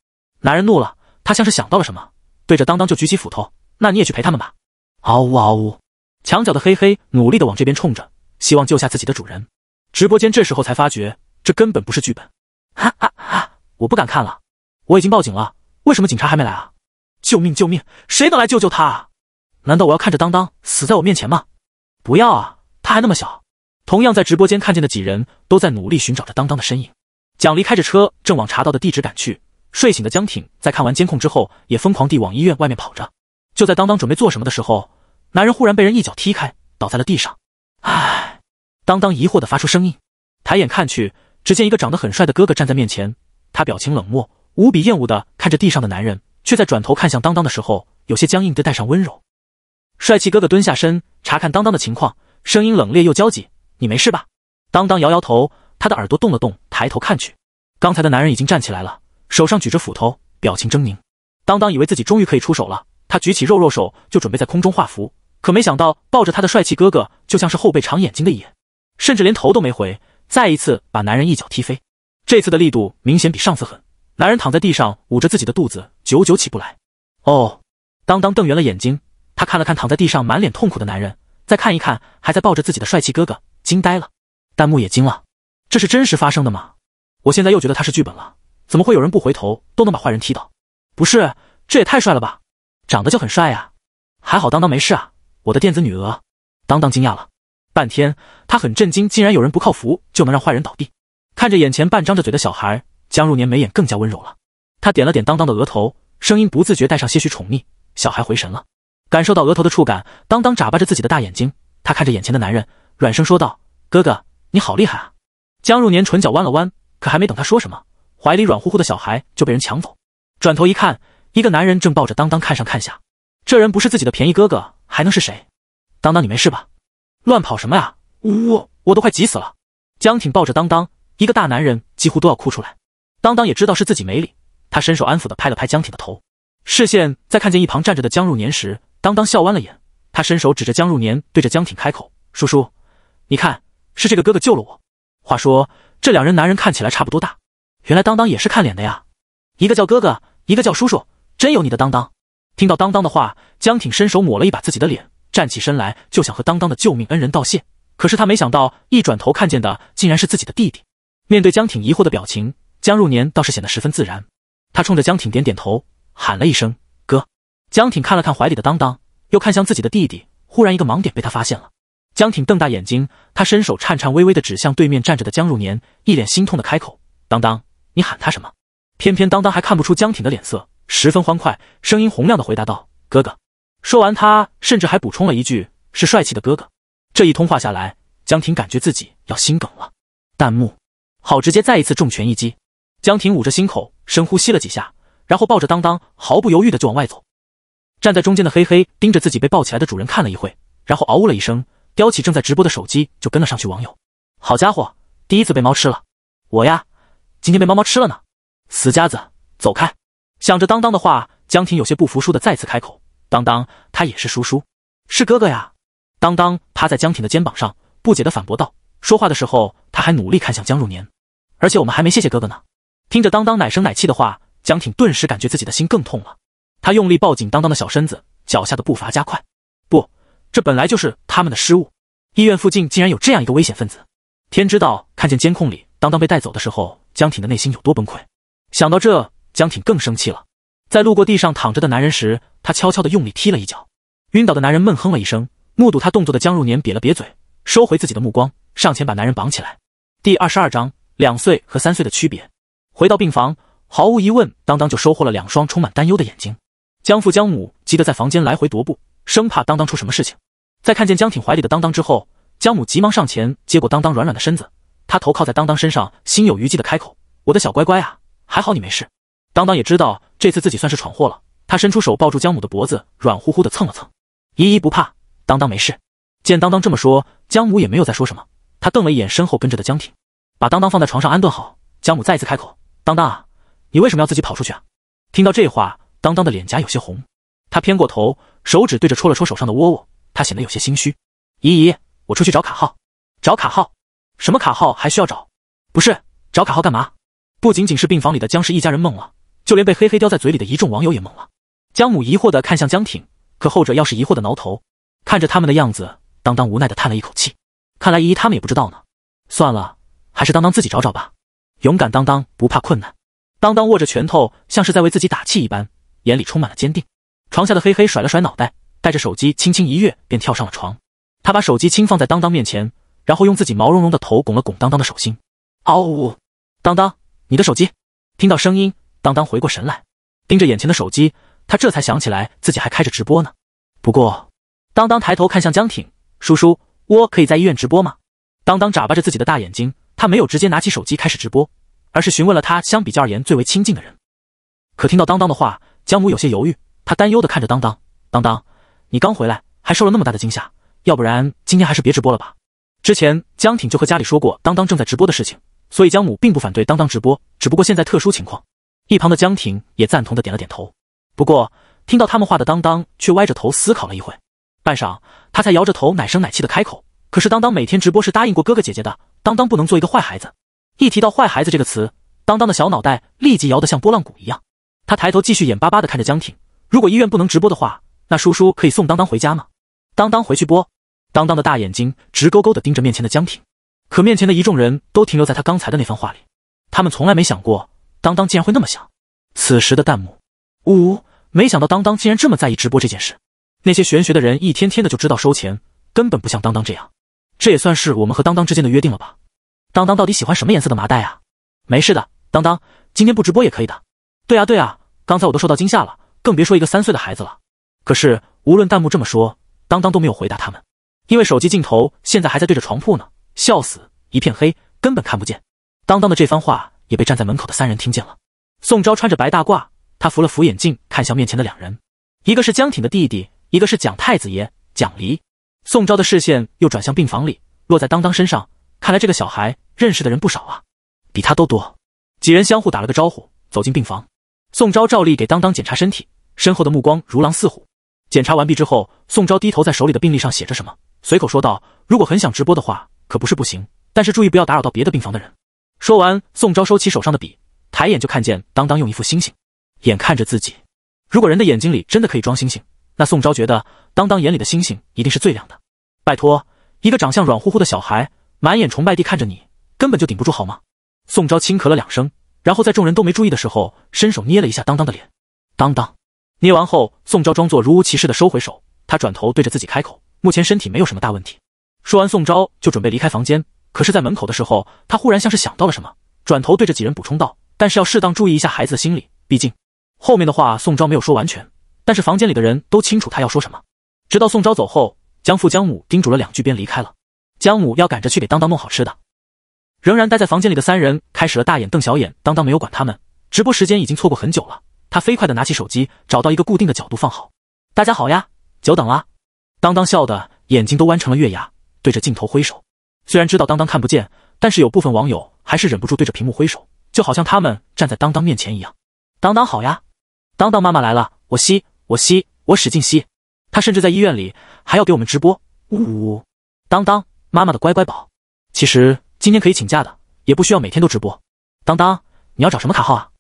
男人怒了，他像是想到了什么，对着当当就举起斧头。那你也去陪他们吧！嗷呜嗷呜！墙角的黑黑努力的往这边冲着，希望救下自己的主人。直播间这时候才发觉，这根本不是剧本。哈哈哈！我不敢看了，我已经报警了，为什么警察还没来啊？救命救命！谁能来救救他？啊？难道我要看着当当死在我面前吗？不要啊！他还那么小。同样在直播间看见的几人都在努力寻找着当当的身影。蒋离开着车正往查到的地址赶去。睡醒的江挺在看完监控之后，也疯狂地往医院外面跑着。就在当当准备做什么的时候，男人忽然被人一脚踢开，倒在了地上。唉，当当疑惑地发出声音，抬眼看去，只见一个长得很帅的哥哥站在面前。他表情冷漠，无比厌恶地看着地上的男人，却在转头看向当当的时候，有些僵硬地带上温柔。帅气哥哥蹲下身查看当当的情况，声音冷冽又焦急。你没事吧？当当摇摇头，他的耳朵动了动，抬头看去，刚才的男人已经站起来了，手上举着斧头，表情狰狞。当当以为自己终于可以出手了，他举起肉肉手就准备在空中画符，可没想到抱着他的帅气哥哥就像是后背长眼睛的一眼，甚至连头都没回，再一次把男人一脚踢飞。这次的力度明显比上次狠，男人躺在地上捂着自己的肚子，久久起不来。哦，当当瞪圆了眼睛，他看了看躺在地上满脸痛苦的男人，再看一看还在抱着自己的帅气哥哥。惊呆了，弹幕也惊了，这是真实发生的吗？我现在又觉得他是剧本了，怎么会有人不回头都能把坏人踢倒？不是，这也太帅了吧！长得就很帅呀，还好当当没事啊，我的电子女鹅。当当惊讶了半天，他很震惊，竟然有人不靠符就能让坏人倒地。看着眼前半张着嘴的小孩，江如年眉眼更加温柔了。他点了点当当的额头，声音不自觉带上些许宠溺。小孩回神了，感受到额头的触感，当当眨巴着自己的大眼睛，他看着眼前的男人。软声说道：“哥哥，你好厉害啊！”江入年唇角弯了弯，可还没等他说什么，怀里软乎乎的小孩就被人抢走。转头一看，一个男人正抱着当当看上看下。这人不是自己的便宜哥哥还能是谁？当当，你没事吧？乱跑什么呀？我我都快急死了！江挺抱着当当，一个大男人几乎都要哭出来。当当也知道是自己没理，他伸手安抚的拍了拍江挺的头。视线在看见一旁站着的江入年时，当当笑弯了眼。他伸手指着江入年，对着江挺开口：“叔叔。”你看，是这个哥哥救了我。话说，这两人男人看起来差不多大，原来当当也是看脸的呀。一个叫哥哥，一个叫叔叔，真有你的，当当！听到当当的话，江挺伸手抹了一把自己的脸，站起身来就想和当当的救命恩人道谢。可是他没想到，一转头看见的竟然是自己的弟弟。面对江挺疑惑的表情，江入年倒是显得十分自然。他冲着江挺点点头，喊了一声哥。江挺看了看怀里的当当，又看向自己的弟弟，忽然一个盲点被他发现了。江挺瞪大眼睛，他伸手颤颤巍巍地指向对面站着的江入年，一脸心痛地开口：“当当，你喊他什么？”偏偏当当还看不出江挺的脸色，十分欢快，声音洪亮的回答道：“哥哥。”说完，他甚至还补充了一句：“是帅气的哥哥。”这一通话下来，江挺感觉自己要心梗了。弹幕好直接，再一次重拳一击。江挺捂着心口，深呼吸了几下，然后抱着当当，毫不犹豫的就往外走。站在中间的黑黑盯着自己被抱起来的主人看了一会，然后嗷呜了一声。叼起正在直播的手机，就跟了上去。网友，好家伙，第一次被猫吃了！我呀，今天被猫猫吃了呢！死夹子，走开！想着当当的话，江婷有些不服输的再次开口：“当当，他也是叔叔，是哥哥呀！”当当趴在江婷的肩膀上，不解的反驳道。说话的时候，他还努力看向江入年。而且我们还没谢谢哥哥呢。听着当当奶声奶气的话，江婷顿时感觉自己的心更痛了。他用力抱紧当当的小身子，脚下的步伐加快。不。这本来就是他们的失误。医院附近竟然有这样一个危险分子，天知道看见监控里当当被带走的时候，江挺的内心有多崩溃。想到这，江挺更生气了。在路过地上躺着的男人时，他悄悄地用力踢了一脚，晕倒的男人闷哼了一声。目睹他动作的江入年瘪了瘪嘴，收回自己的目光，上前把男人绑起来。第二十二章两岁和三岁的区别。回到病房，毫无疑问，当当就收获了两双充满担忧的眼睛。江父江母急得在房间来回踱步。生怕当当出什么事情，在看见江挺怀里的当当之后，江母急忙上前接过当当软软的身子，她头靠在当当身上，心有余悸的开口：“我的小乖乖啊，还好你没事。”当当也知道这次自己算是闯祸了，他伸出手抱住江母的脖子，软乎乎的蹭了蹭。依依不怕，当当没事。见当当这么说，江母也没有再说什么，他瞪了一眼身后跟着的江挺，把当当放在床上安顿好。江母再次开口：“当当啊，你为什么要自己跑出去啊？”听到这话，当当的脸颊有些红。他偏过头，手指对着戳了戳手上的窝窝，他显得有些心虚。姨姨，我出去找卡号，找卡号，什么卡号还需要找？不是，找卡号干嘛？不仅仅是病房里的江氏一家人懵了，就连被黑黑叼在嘴里的一众网友也懵了。江母疑惑的看向江挺，可后者要是疑惑的挠头，看着他们的样子，当当无奈的叹了一口气，看来姨姨他们也不知道呢。算了，还是当当自己找找吧。勇敢当当不怕困难，当当握着拳头，像是在为自己打气一般，眼里充满了坚定。床下的黑黑甩了甩脑袋，带着手机轻轻一跃，便跳上了床。他把手机轻放在当当面前，然后用自己毛茸茸的头拱了拱当当的手心。嗷呜！当当，你的手机！听到声音，当当回过神来，盯着眼前的手机，他这才想起来自己还开着直播呢。不过，当当抬头看向江挺叔叔：“我可以在医院直播吗？”当当眨巴着自己的大眼睛，他没有直接拿起手机开始直播，而是询问了他相比较而言最为亲近的人。可听到当当的话，江母有些犹豫。他担忧的看着当当，当当，你刚回来还受了那么大的惊吓，要不然今天还是别直播了吧。之前江挺就和家里说过当当正在直播的事情，所以江母并不反对当当直播，只不过现在特殊情况。一旁的江挺也赞同的点了点头。不过听到他们话的当当却歪着头思考了一会，半晌他才摇着头奶声奶气的开口：“可是当当每天直播是答应过哥哥姐姐的，当当不能做一个坏孩子。”一提到坏孩子这个词，当当的小脑袋立即摇得像拨浪鼓一样。他抬头继续眼巴巴的看着江挺。如果医院不能直播的话，那叔叔可以送当当回家吗？当当回去播。当当的大眼睛直勾勾地盯着面前的江婷，可面前的一众人都停留在他刚才的那番话里。他们从来没想过，当当竟然会那么想。此时的弹幕：呜呜，没想到当当竟然这么在意直播这件事。那些玄学的人一天天的就知道收钱，根本不像当当这样。这也算是我们和当当之间的约定了吧？当当到底喜欢什么颜色的麻袋啊？没事的，当当今天不直播也可以的。对啊对啊，刚才我都受到惊吓了。更别说一个三岁的孩子了。可是无论弹幕这么说，当当都没有回答他们，因为手机镜头现在还在对着床铺呢，笑死，一片黑，根本看不见。当当的这番话也被站在门口的三人听见了。宋昭穿着白大褂，他扶了扶眼镜，看向面前的两人，一个是江挺的弟弟，一个是蒋太子爷蒋离。宋昭的视线又转向病房里，落在当当身上。看来这个小孩认识的人不少啊，比他都多。几人相互打了个招呼，走进病房。宋昭照例给当当检查身体，身后的目光如狼似虎。检查完毕之后，宋昭低头在手里的病历上写着什么，随口说道：“如果很想直播的话，可不是不行，但是注意不要打扰到别的病房的人。”说完，宋昭收起手上的笔，抬眼就看见当当用一副星星眼看着自己。如果人的眼睛里真的可以装星星，那宋昭觉得当当眼里的星星一定是最亮的。拜托，一个长相软乎乎的小孩，满眼崇拜地看着你，根本就顶不住，好吗？宋昭轻咳了两声。然后在众人都没注意的时候，伸手捏了一下当当的脸，当当捏完后，宋昭装作如无其事的收回手，他转头对着自己开口，目前身体没有什么大问题。说完，宋昭就准备离开房间，可是，在门口的时候，他忽然像是想到了什么，转头对着几人补充道：“但是要适当注意一下孩子的心理，毕竟……”后面的话宋昭没有说完全，但是房间里的人都清楚他要说什么。直到宋昭走后，江父江母叮嘱了两句便离开了，江母要赶着去给当当弄好吃的。仍然待在房间里的三人开始了大眼瞪小眼。当当没有管他们，直播时间已经错过很久了。他飞快地拿起手机，找到一个固定的角度放好。大家好呀，久等了！当当笑的眼睛都弯成了月牙，对着镜头挥手。虽然知道当当看不见，但是有部分网友还是忍不住对着屏幕挥手，就好像他们站在当当面前一样。当当好呀，当当妈妈来了，我吸，我吸，我使劲吸。他甚至在医院里还要给我们直播。呜呜，当当妈妈的乖乖宝。其实。今天可以请假的，也不需要每天都直播。当当，你要找什么卡号啊？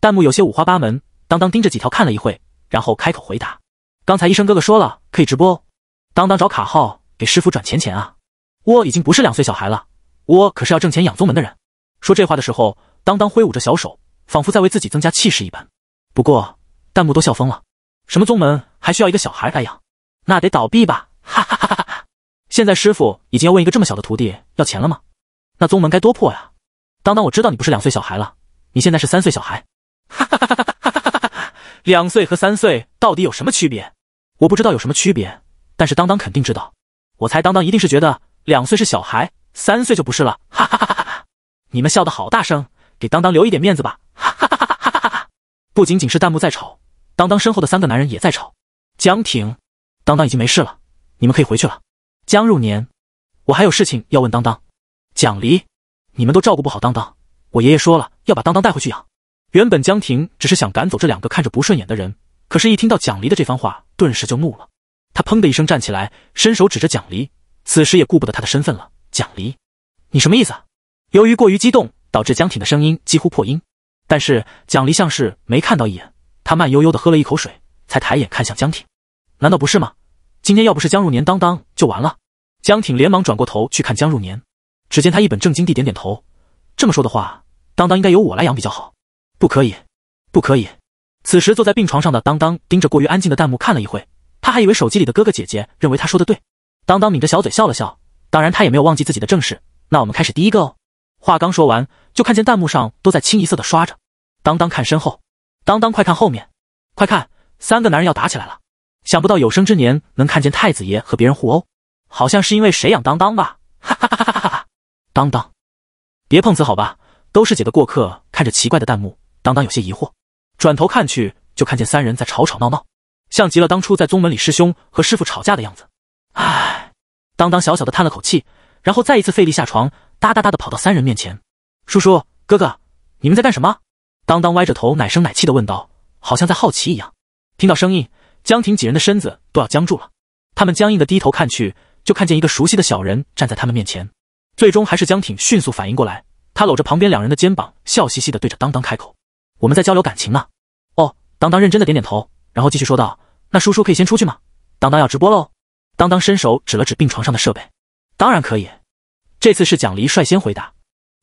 弹幕有些五花八门。当当盯着几条看了一会，然后开口回答：“刚才医生哥哥说了，可以直播哦。”当当找卡号给师傅转钱钱啊！我已经不是两岁小孩了，我可是要挣钱养宗门的人。说这话的时候，当当挥舞着小手，仿佛在为自己增加气势一般。不过弹幕都笑疯了，什么宗门还需要一个小孩来养？那得倒闭吧！哈哈哈哈哈哈！现在师傅已经要问一个这么小的徒弟要钱了吗？那宗门该多破呀！当当，我知道你不是两岁小孩了，你现在是三岁小孩。哈哈哈哈哈哈哈哈哈两岁和三岁到底有什么区别？我不知道有什么区别，但是当当肯定知道。我猜当当一定是觉得两岁是小孩，三岁就不是了。哈 哈哈哈哈哈！你们笑得好大声，给当当留一点面子吧。哈哈哈哈哈哈！不仅仅是弹幕在吵，当当身后的三个男人也在吵。江婷，当当已经没事了，你们可以回去了。江入年，我还有事情要问当当。蒋离，你们都照顾不好当当，我爷爷说了要把当当带回去养。原本江婷只是想赶走这两个看着不顺眼的人，可是，一听到蒋离的这番话，顿时就怒了。他砰的一声站起来，伸手指着蒋离，此时也顾不得他的身份了。蒋离，你什么意思？由于过于激动，导致江婷的声音几乎破音。但是蒋离像是没看到一眼，他慢悠悠的喝了一口水，才抬眼看向江婷。难道不是吗？今天要不是江入年，当当就完了。江婷连忙转过头去看江入年。只见他一本正经地点点头，这么说的话，当当应该由我来养比较好。不可以，不可以。此时坐在病床上的当当盯着过于安静的弹幕看了一会，他还以为手机里的哥哥姐姐认为他说的对。当当抿着小嘴笑了笑，当然他也没有忘记自己的正事。那我们开始第一个哦。话刚说完，就看见弹幕上都在清一色的刷着。当当看身后，当当快看后面，快看，三个男人要打起来了。想不到有生之年能看见太子爷和别人互殴，好像是因为谁养当当吧？哈哈哈哈哈哈！当当，别碰瓷好吧，都是姐的过客。看着奇怪的弹幕，当当有些疑惑，转头看去，就看见三人在吵吵闹闹，像极了当初在宗门里师兄和师傅吵架的样子。唉，当当小小的叹了口气，然后再一次费力下床，哒哒哒的跑到三人面前：“叔叔，哥哥，你们在干什么？”当当歪着头，奶声奶气的问道，好像在好奇一样。听到声音，江婷几人的身子都要僵住了，他们僵硬的低头看去，就看见一个熟悉的小人站在他们面前。最终还是江挺迅速反应过来，他搂着旁边两人的肩膀，笑嘻嘻的对着当当开口：“我们在交流感情呢。”哦，当当认真的点点头，然后继续说道：“那叔叔可以先出去吗？当当要直播喽。”当当伸手指了指病床上的设备：“当然可以。”这次是蒋离率先回答。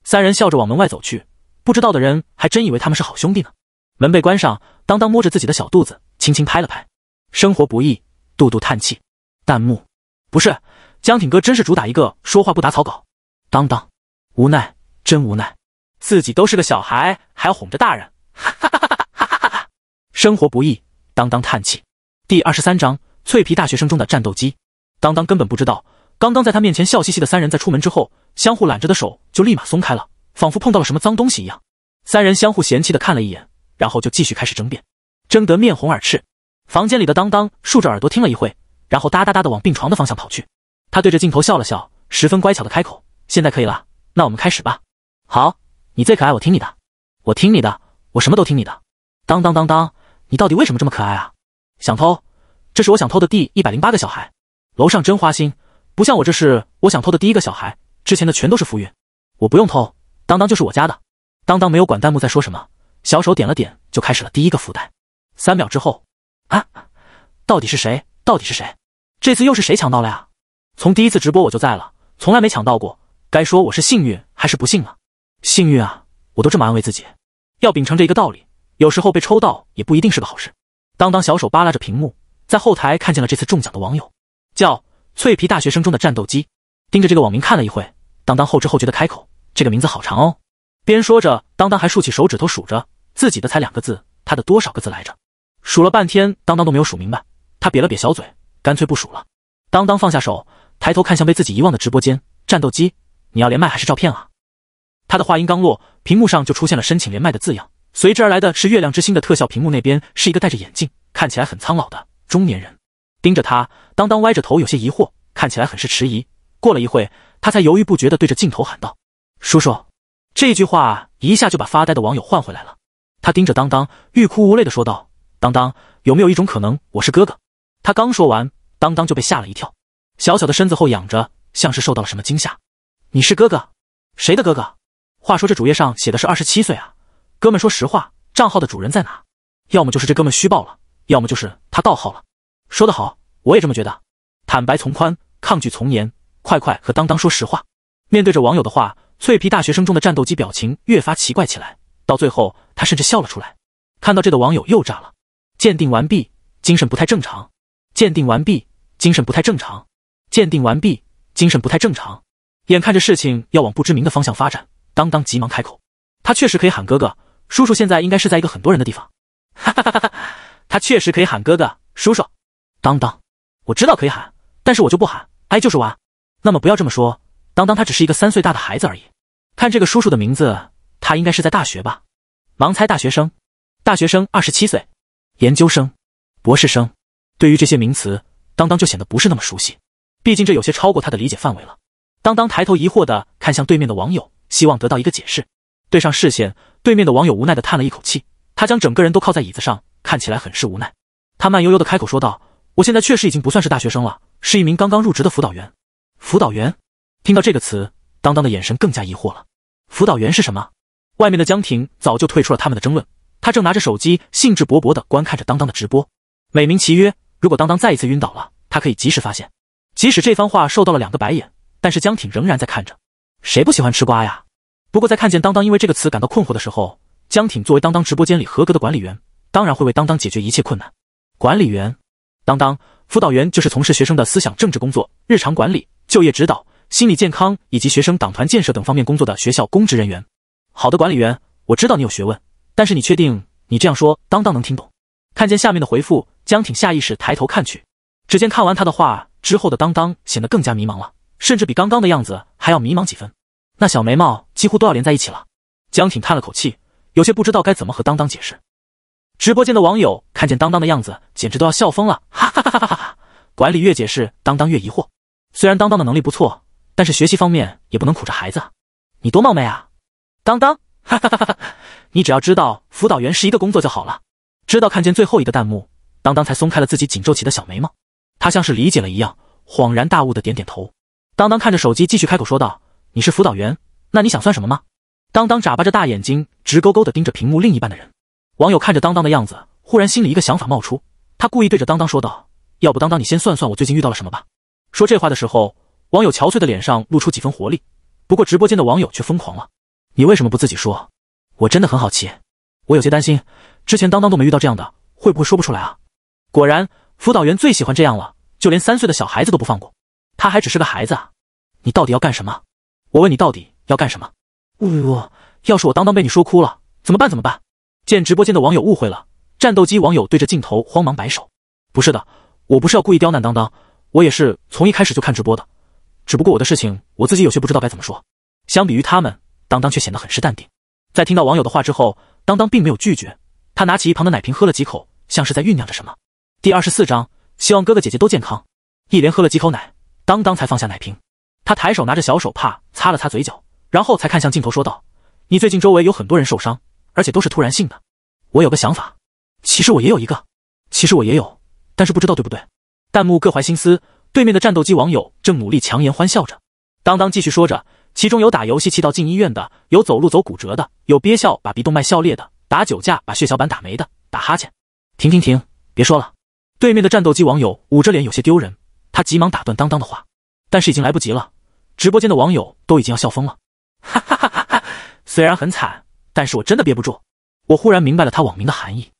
三人笑着往门外走去，不知道的人还真以为他们是好兄弟呢。门被关上，当当摸着自己的小肚子，轻轻拍了拍。生活不易，杜杜叹气。弹幕：不是江挺哥，真是主打一个说话不打草稿。当当，无奈，真无奈，自己都是个小孩，还要哄着大人，哈哈哈哈哈哈哈哈哈生活不易，当当叹气。第二十三章：脆皮大学生中的战斗机。当当根本不知道，刚刚在他面前笑嘻嘻的三人，在出门之后，相互揽着的手就立马松开了，仿佛碰到了什么脏东西一样。三人相互嫌弃的看了一眼，然后就继续开始争辩，争得面红耳赤。房间里的当当竖着耳朵听了一会，然后哒哒哒的往病床的方向跑去。他对着镜头笑了笑，十分乖巧的开口。现在可以了，那我们开始吧。好，你最可爱，我听你的，我听你的，我什么都听你的。当当当当，你到底为什么这么可爱啊？想偷，这是我想偷的第一百零八个小孩。楼上真花心，不像我，这是我想偷的第一个小孩，之前的全都是浮云。我不用偷，当当就是我家的。当当没有管弹幕在说什么，小手点了点，就开始了第一个福袋。三秒之后，啊，到底是谁？到底是谁？这次又是谁抢到了呀？从第一次直播我就在了，从来没抢到过。该说我是幸运还是不幸呢？幸运啊，我都这么安慰自己。要秉承着一个道理，有时候被抽到也不一定是个好事。当当小手扒拉着屏幕，在后台看见了这次中奖的网友，叫“脆皮大学生中的战斗机”。盯着这个网名看了一会，当当后知后觉的开口：“这个名字好长哦。”边说着，当当还竖起手指头数着自己的才两个字，他的多少个字来着？数了半天，当当都没有数明白。他瘪了瘪小嘴，干脆不数了。当当放下手，抬头看向被自己遗忘的直播间，战斗机。你要连麦还是照片啊？他的话音刚落，屏幕上就出现了申请连麦的字样，随之而来的是月亮之星的特效。屏幕那边是一个戴着眼镜、看起来很苍老的中年人，盯着他。当当歪着头，有些疑惑，看起来很是迟疑。过了一会，他才犹豫不决的对着镜头喊道：“叔叔！”这句话一下就把发呆的网友唤回来了。他盯着当当，欲哭无泪的说道：“当当，有没有一种可能，我是哥哥？”他刚说完，当当就被吓了一跳，小小的身子后仰着，像是受到了什么惊吓。你是哥哥？谁的哥哥？话说这主页上写的是二十七岁啊，哥们，说实话，账号的主人在哪？要么就是这哥们虚报了，要么就是他盗号了。说得好，我也这么觉得。坦白从宽，抗拒从严，快快和当当说实话。面对着网友的话，脆皮大学生中的战斗机表情越发奇怪起来，到最后他甚至笑了出来。看到这的网友又炸了。鉴定完毕，精神不太正常。鉴定完毕，精神不太正常。鉴定完毕，精神不太正常。眼看着事情要往不知名的方向发展，当当急忙开口：“他确实可以喊哥哥、叔叔。现在应该是在一个很多人的地方。”哈哈哈！哈哈！他确实可以喊哥哥、叔叔。当当，我知道可以喊，但是我就不喊。哎，就是玩。那么不要这么说，当当他只是一个三岁大的孩子而已。看这个叔叔的名字，他应该是在大学吧？盲猜大学生，大学生二十七岁，研究生、博士生，对于这些名词，当当就显得不是那么熟悉，毕竟这有些超过他的理解范围了。当当抬头疑惑的看向对面的网友，希望得到一个解释。对上视线，对面的网友无奈的叹了一口气，他将整个人都靠在椅子上，看起来很是无奈。他慢悠悠的开口说道：“我现在确实已经不算是大学生了，是一名刚刚入职的辅导员。”辅导员，听到这个词，当当的眼神更加疑惑了。辅导员是什么？外面的江婷早就退出了他们的争论，他正拿着手机兴致勃勃的观看着当当的直播，美名其曰，如果当当再一次晕倒了，他可以及时发现。即使这番话受到了两个白眼。但是江挺仍然在看着，谁不喜欢吃瓜呀？不过在看见当当因为这个词感到困惑的时候，江挺作为当当直播间里合格的管理员，当然会为当当解决一切困难。管理员，当当，辅导员就是从事学生的思想政治工作、日常管理、就业指导、心理健康以及学生党团建设等方面工作的学校公职人员。好的，管理员，我知道你有学问，但是你确定你这样说当当能听懂？看见下面的回复，江挺下意识抬头看去，只见看完他的话之后的当当显得更加迷茫了。甚至比刚刚的样子还要迷茫几分，那小眉毛几乎都要连在一起了。江挺叹了口气，有些不知道该怎么和当当解释。直播间的网友看见当当的样子，简直都要笑疯了，哈哈哈哈哈哈！管理越解释，当当越疑惑。虽然当当的能力不错，但是学习方面也不能苦着孩子。你多冒昧啊，当当，哈哈哈哈！你只要知道辅导员是一个工作就好了。知道看见最后一个弹幕，当当才松开了自己紧皱起的小眉毛。他像是理解了一样，恍然大悟的点点头。当当看着手机，继续开口说道：“你是辅导员，那你想算什么吗？”当当眨巴着大眼睛，直勾勾的盯着屏幕另一半的人。网友看着当当的样子，忽然心里一个想法冒出。他故意对着当当说道：“要不，当当你先算算我最近遇到了什么吧。”说这话的时候，网友憔悴的脸上露出几分活力。不过直播间的网友却疯狂了：“你为什么不自己说？我真的很好奇。我有些担心，之前当当都没遇到这样的，会不会说不出来啊？”果然，辅导员最喜欢这样了，就连三岁的小孩子都不放过。他还只是个孩子啊！你到底要干什么？我问你到底要干什么？呜呜！要是我当当被你说哭了，怎么办？怎么办？见直播间的网友误会了，战斗机网友对着镜头慌忙摆手：“不是的，我不是要故意刁难当当，我也是从一开始就看直播的，只不过我的事情我自己有些不知道该怎么说。”相比于他们，当当却显得很是淡定。在听到网友的话之后，当当并没有拒绝，他拿起一旁的奶瓶喝了几口，像是在酝酿着什么。第二十四章，希望哥哥姐姐都健康。一连喝了几口奶。当当才放下奶瓶，他抬手拿着小手帕擦了擦嘴角，然后才看向镜头说道：“你最近周围有很多人受伤，而且都是突然性的。我有个想法，其实我也有一个，其实我也有，但是不知道对不对。”弹幕各怀心思，对面的战斗机网友正努力强颜欢笑着。当当继续说着：“其中有打游戏气到进医院的，有走路走骨折的，有憋笑把鼻动脉笑裂的，打酒驾把血小板打没的，打哈欠。”停停停，别说了！对面的战斗机网友捂着脸有些丢人。他急忙打断当当的话，但是已经来不及了，直播间的网友都已经要笑疯了，哈哈哈哈哈哈！虽然很惨，但是我真的憋不住。我忽然明白了他网名的含义。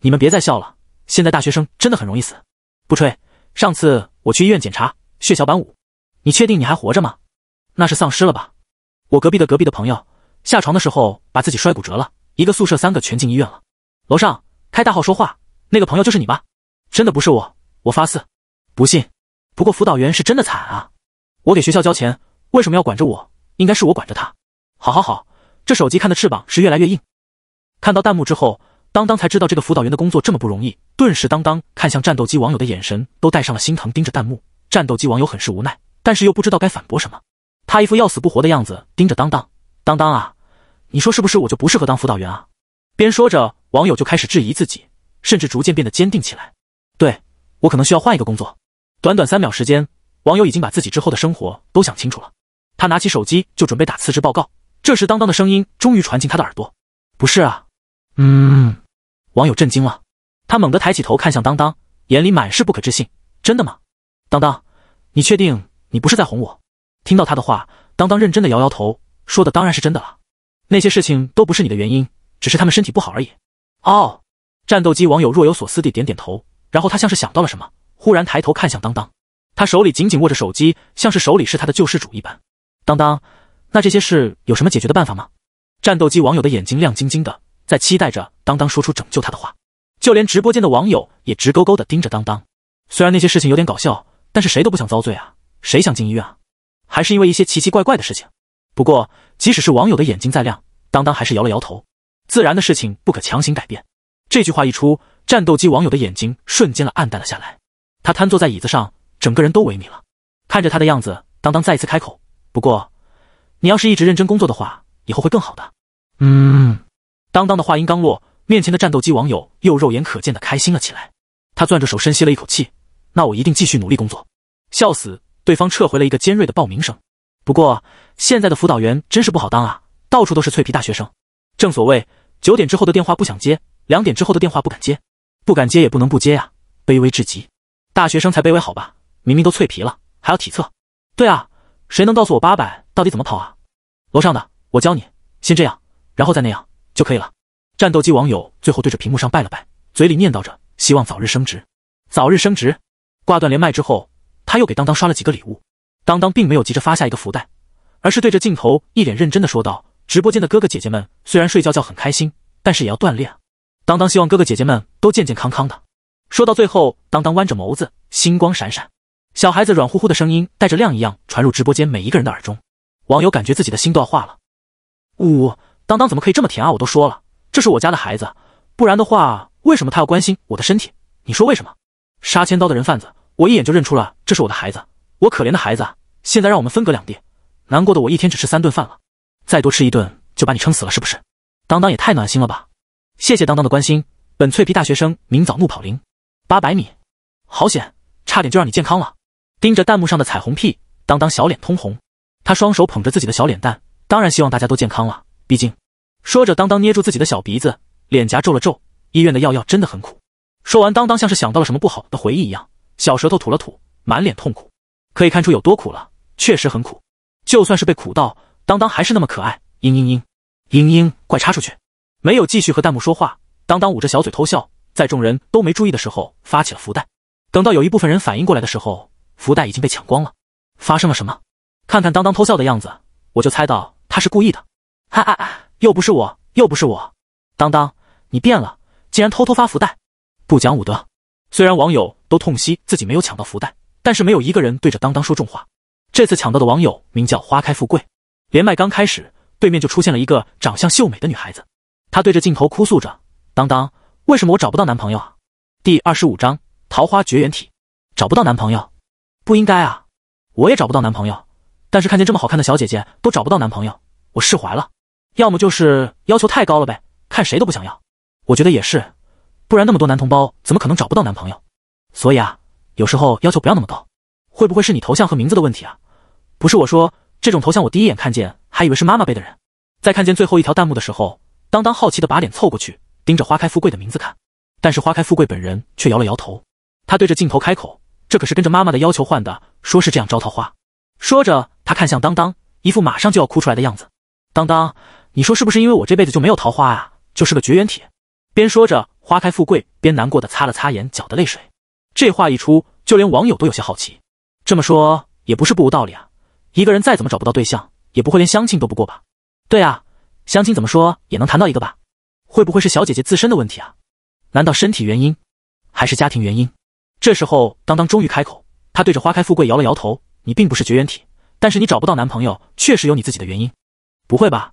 你们别再笑了，现在大学生真的很容易死。不吹，上次我去医院检查，血小板五。你确定你还活着吗？那是丧尸了吧？我隔壁的隔壁的朋友下床的时候把自己摔骨折了，一个宿舍三个全进医院了。楼上开大号说话，那个朋友就是你吧？真的不是我，我发誓，不信。不过辅导员是真的惨啊！我给学校交钱，为什么要管着我？应该是我管着他。好好好，这手机看的翅膀是越来越硬。看到弹幕之后，当当才知道这个辅导员的工作这么不容易，顿时当当看向战斗机网友的眼神都带上了心疼。盯着弹幕，战斗机网友很是无奈，但是又不知道该反驳什么。他一副要死不活的样子，盯着当当当当啊！你说是不是我就不适合当辅导员啊？边说着，网友就开始质疑自己，甚至逐渐变得坚定起来。对我可能需要换一个工作。短短三秒时间，网友已经把自己之后的生活都想清楚了。他拿起手机就准备打辞职报告，这时当当的声音终于传进他的耳朵。不是啊，嗯，网友震惊了，他猛地抬起头看向当当，眼里满是不可置信。真的吗？当当，你确定你不是在哄我？听到他的话，当当认真的摇摇头，说的当然是真的了。那些事情都不是你的原因，只是他们身体不好而已。哦，战斗机网友若有所思地点点头，然后他像是想到了什么。忽然抬头看向当当，他手里紧紧握着手机，像是手里是他的救世主一般。当当，那这些事有什么解决的办法吗？战斗机网友的眼睛亮晶晶的，在期待着当当说出拯救他的话。就连直播间的网友也直勾勾的盯着当当。虽然那些事情有点搞笑，但是谁都不想遭罪啊，谁想进医院啊？还是因为一些奇奇怪怪的事情？不过，即使是网友的眼睛再亮，当当还是摇了摇头。自然的事情不可强行改变。这句话一出，战斗机网友的眼睛瞬间的暗淡了下来。他瘫坐在椅子上，整个人都萎靡了。看着他的样子，当当再一次开口：“不过，你要是一直认真工作的话，以后会更好的。”嗯。当当的话音刚落，面前的战斗机网友又肉眼可见的开心了起来。他攥着手，深吸了一口气：“那我一定继续努力工作。”笑死，对方撤回了一个尖锐的报名声。不过，现在的辅导员真是不好当啊，到处都是脆皮大学生。正所谓，九点之后的电话不想接，两点之后的电话不敢接，不敢接也不能不接呀，卑微至极。大学生才卑微好吧，明明都脆皮了，还要体测。对啊，谁能告诉我八百到底怎么跑啊？楼上的，我教你，先这样，然后再那样，就可以了。战斗机网友最后对着屏幕上拜了拜，嘴里念叨着：“希望早日升职，早日升职。”挂断连麦之后，他又给当当刷了几个礼物。当当并没有急着发下一个福袋，而是对着镜头一脸认真的说道：“直播间的哥哥姐姐们，虽然睡觉觉很开心，但是也要锻炼。当当希望哥哥姐姐们都健健康康的。”说到最后，当当弯着眸子，星光闪闪。小孩子软乎乎的声音带着亮一样传入直播间每一个人的耳中，网友感觉自己的心都要化了。呜，当当怎么可以这么甜啊！我都说了，这是我家的孩子，不然的话，为什么他要关心我的身体？你说为什么？杀千刀的人贩子，我一眼就认出了，这是我的孩子，我可怜的孩子。现在让我们分隔两地，难过的我一天只吃三顿饭了，再多吃一顿就把你撑死了，是不是？当当也太暖心了吧！谢谢当当的关心，本脆皮大学生明早怒跑零。八百米，好险，差点就让你健康了。盯着弹幕上的彩虹屁，当当小脸通红，他双手捧着自己的小脸蛋，当然希望大家都健康了。毕竟，说着，当当捏住自己的小鼻子，脸颊皱了皱。医院的药药真的很苦。说完，当当像是想到了什么不好的回忆一样，小舌头吐了吐，满脸痛苦，可以看出有多苦了。确实很苦，就算是被苦到，当当还是那么可爱。嘤嘤嘤，嘤嘤，快插出去！没有继续和弹幕说话，当当捂着小嘴偷笑。在众人都没注意的时候发起了福袋，等到有一部分人反应过来的时候，福袋已经被抢光了。发生了什么？看看当当偷笑的样子，我就猜到他是故意的。哈哈又不是我，又不是我，当当，你变了，竟然偷偷发福袋，不讲武德。虽然网友都痛惜自己没有抢到福袋，但是没有一个人对着当当说重话。这次抢到的网友名叫花开富贵，连麦刚开始，对面就出现了一个长相秀美的女孩子，她对着镜头哭诉着：“当当。”为什么我找不到男朋友啊？第二十五章桃花绝缘体，找不到男朋友，不应该啊！我也找不到男朋友，但是看见这么好看的小姐姐都找不到男朋友，我释怀了。要么就是要求太高了呗，看谁都不想要。我觉得也是，不然那么多男同胞怎么可能找不到男朋友？所以啊，有时候要求不要那么高。会不会是你头像和名字的问题啊？不是我说，这种头像我第一眼看见还以为是妈妈辈的人，在看见最后一条弹幕的时候，当当好奇的把脸凑过去。盯着“花开富贵”的名字看，但是“花开富贵”本人却摇了摇头。他对着镜头开口：“这可是跟着妈妈的要求换的，说是这样招桃花。”说着，他看向当当，一副马上就要哭出来的样子。“当当，你说是不是因为我这辈子就没有桃花啊？就是个绝缘体。”边说着，花开富贵边难过的擦了擦眼角的泪水。这话一出，就连网友都有些好奇。这么说也不是不无道理啊，一个人再怎么找不到对象，也不会连相亲都不过吧？对啊，相亲怎么说也能谈到一个吧？会不会是小姐姐自身的问题啊？难道身体原因，还是家庭原因？这时候，当当终于开口，他对着花开富贵摇了摇头：“你并不是绝缘体，但是你找不到男朋友，确实有你自己的原因。”不会吧？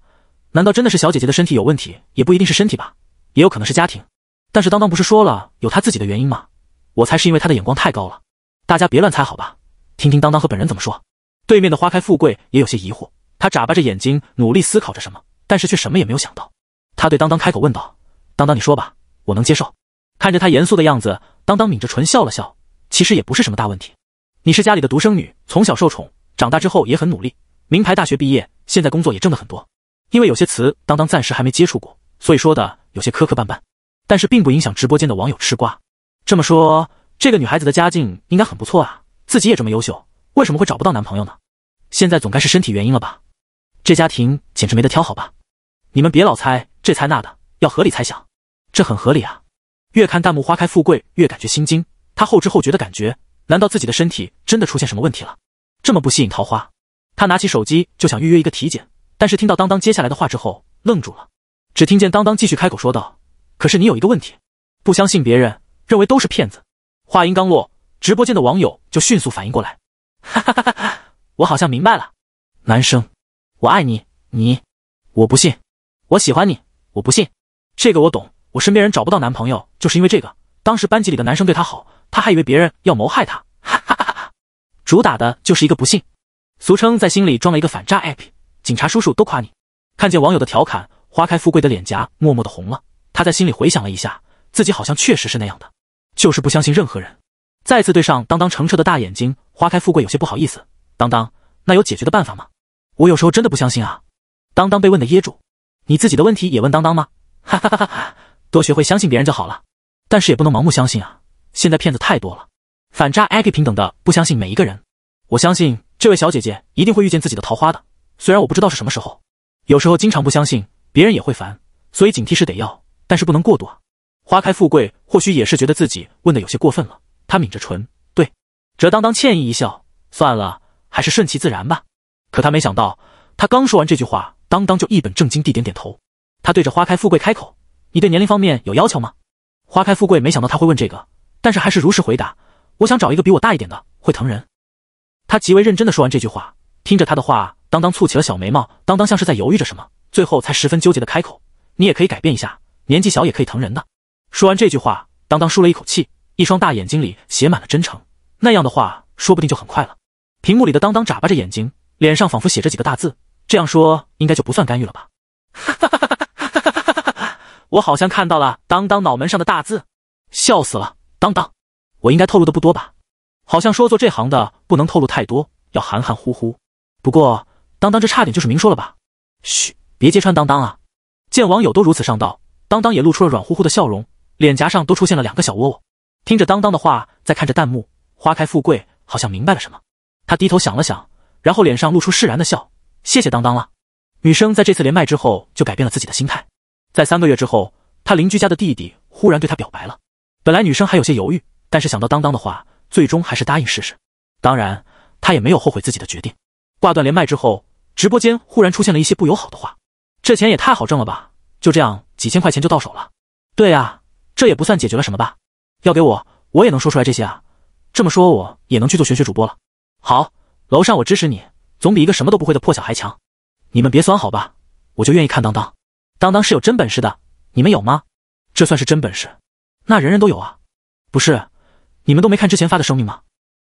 难道真的是小姐姐的身体有问题？也不一定是身体吧，也有可能是家庭。但是当当不是说了有他自己的原因吗？我猜是因为他的眼光太高了。大家别乱猜好吧，听听当当和本人怎么说。对面的花开富贵也有些疑惑，他眨巴着眼睛，努力思考着什么，但是却什么也没有想到。他对当当开口问道：“当当，你说吧，我能接受。”看着他严肃的样子，当当抿着唇笑了笑。其实也不是什么大问题。你是家里的独生女，从小受宠，长大之后也很努力，名牌大学毕业，现在工作也挣得很多。因为有些词当当暂时还没接触过，所以说的有些磕磕绊绊，但是并不影响直播间的网友吃瓜。这么说，这个女孩子的家境应该很不错啊，自己也这么优秀，为什么会找不到男朋友呢？现在总该是身体原因了吧？这家庭简直没得挑，好吧？你们别老猜这猜那的，要合理猜想，这很合理啊！越看弹幕花开富贵，越感觉心惊。他后知后觉的感觉，难道自己的身体真的出现什么问题了？这么不吸引桃花？他拿起手机就想预约一个体检，但是听到当当接下来的话之后愣住了。只听见当当继续开口说道：“可是你有一个问题，不相信别人，认为都是骗子。”话音刚落，直播间的网友就迅速反应过来：“哈哈哈哈！我好像明白了，男生，我爱你，你，我不信。”我喜欢你，我不信，这个我懂。我身边人找不到男朋友就是因为这个。当时班级里的男生对她好，她还以为别人要谋害她，哈哈哈哈！主打的就是一个不信，俗称在心里装了一个反诈 app。警察叔叔都夸你。看见网友的调侃，花开富贵的脸颊默默的红了。他在心里回想了一下，自己好像确实是那样的，就是不相信任何人。再次对上当当澄澈的大眼睛，花开富贵有些不好意思。当当，那有解决的办法吗？我有时候真的不相信啊。当当被问的噎住。你自己的问题也问当当吗？哈哈哈哈哈多学会相信别人就好了，但是也不能盲目相信啊！现在骗子太多了，反诈 APP 平等的不相信每一个人。我相信这位小姐姐一定会遇见自己的桃花的，虽然我不知道是什么时候。有时候经常不相信别人也会烦，所以警惕是得要，但是不能过度啊。花开富贵或许也是觉得自己问的有些过分了，他抿着唇，对折当当歉意一笑，算了，还是顺其自然吧。可他没想到，他刚说完这句话。当当就一本正经地点点头，他对着花开富贵开口：“你对年龄方面有要求吗？”花开富贵没想到他会问这个，但是还是如实回答：“我想找一个比我大一点的，会疼人。”他极为认真地说完这句话，听着他的话，当当蹙起了小眉毛，当当像是在犹豫着什么，最后才十分纠结地开口：“你也可以改变一下，年纪小也可以疼人的。”说完这句话，当当舒了一口气，一双大眼睛里写满了真诚。那样的话，说不定就很快了。屏幕里的当当眨巴着眼睛，脸上仿佛写着几个大字。这样说应该就不算干预了吧？哈哈哈哈哈哈哈哈哈！我好像看到了当当脑门上的大字，笑死了！当当，我应该透露的不多吧？好像说做这行的不能透露太多，要含含糊糊。不过当当这差点就是明说了吧？嘘，别揭穿当当啊！见网友都如此上道，当当也露出了软乎乎的笑容，脸颊上都出现了两个小窝窝。听着当当的话，再看着弹幕“花开富贵”，好像明白了什么。他低头想了想，然后脸上露出释然的笑。谢谢当当了，女生在这次连麦之后就改变了自己的心态。在三个月之后，她邻居家的弟弟忽然对她表白了。本来女生还有些犹豫，但是想到当当的话，最终还是答应试试。当然，她也没有后悔自己的决定。挂断连麦之后，直播间忽然出现了一些不友好的话。这钱也太好挣了吧！就这样几千块钱就到手了。对啊，这也不算解决了什么吧？要给我，我也能说出来这些啊。这么说，我也能去做玄学主播了。好，楼上我支持你。总比一个什么都不会的破小孩强，你们别酸好吧，我就愿意看当当，当当是有真本事的，你们有吗？这算是真本事？那人人都有啊？不是，你们都没看之前发的声明吗？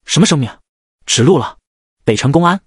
什么声明？指路了，北城公安，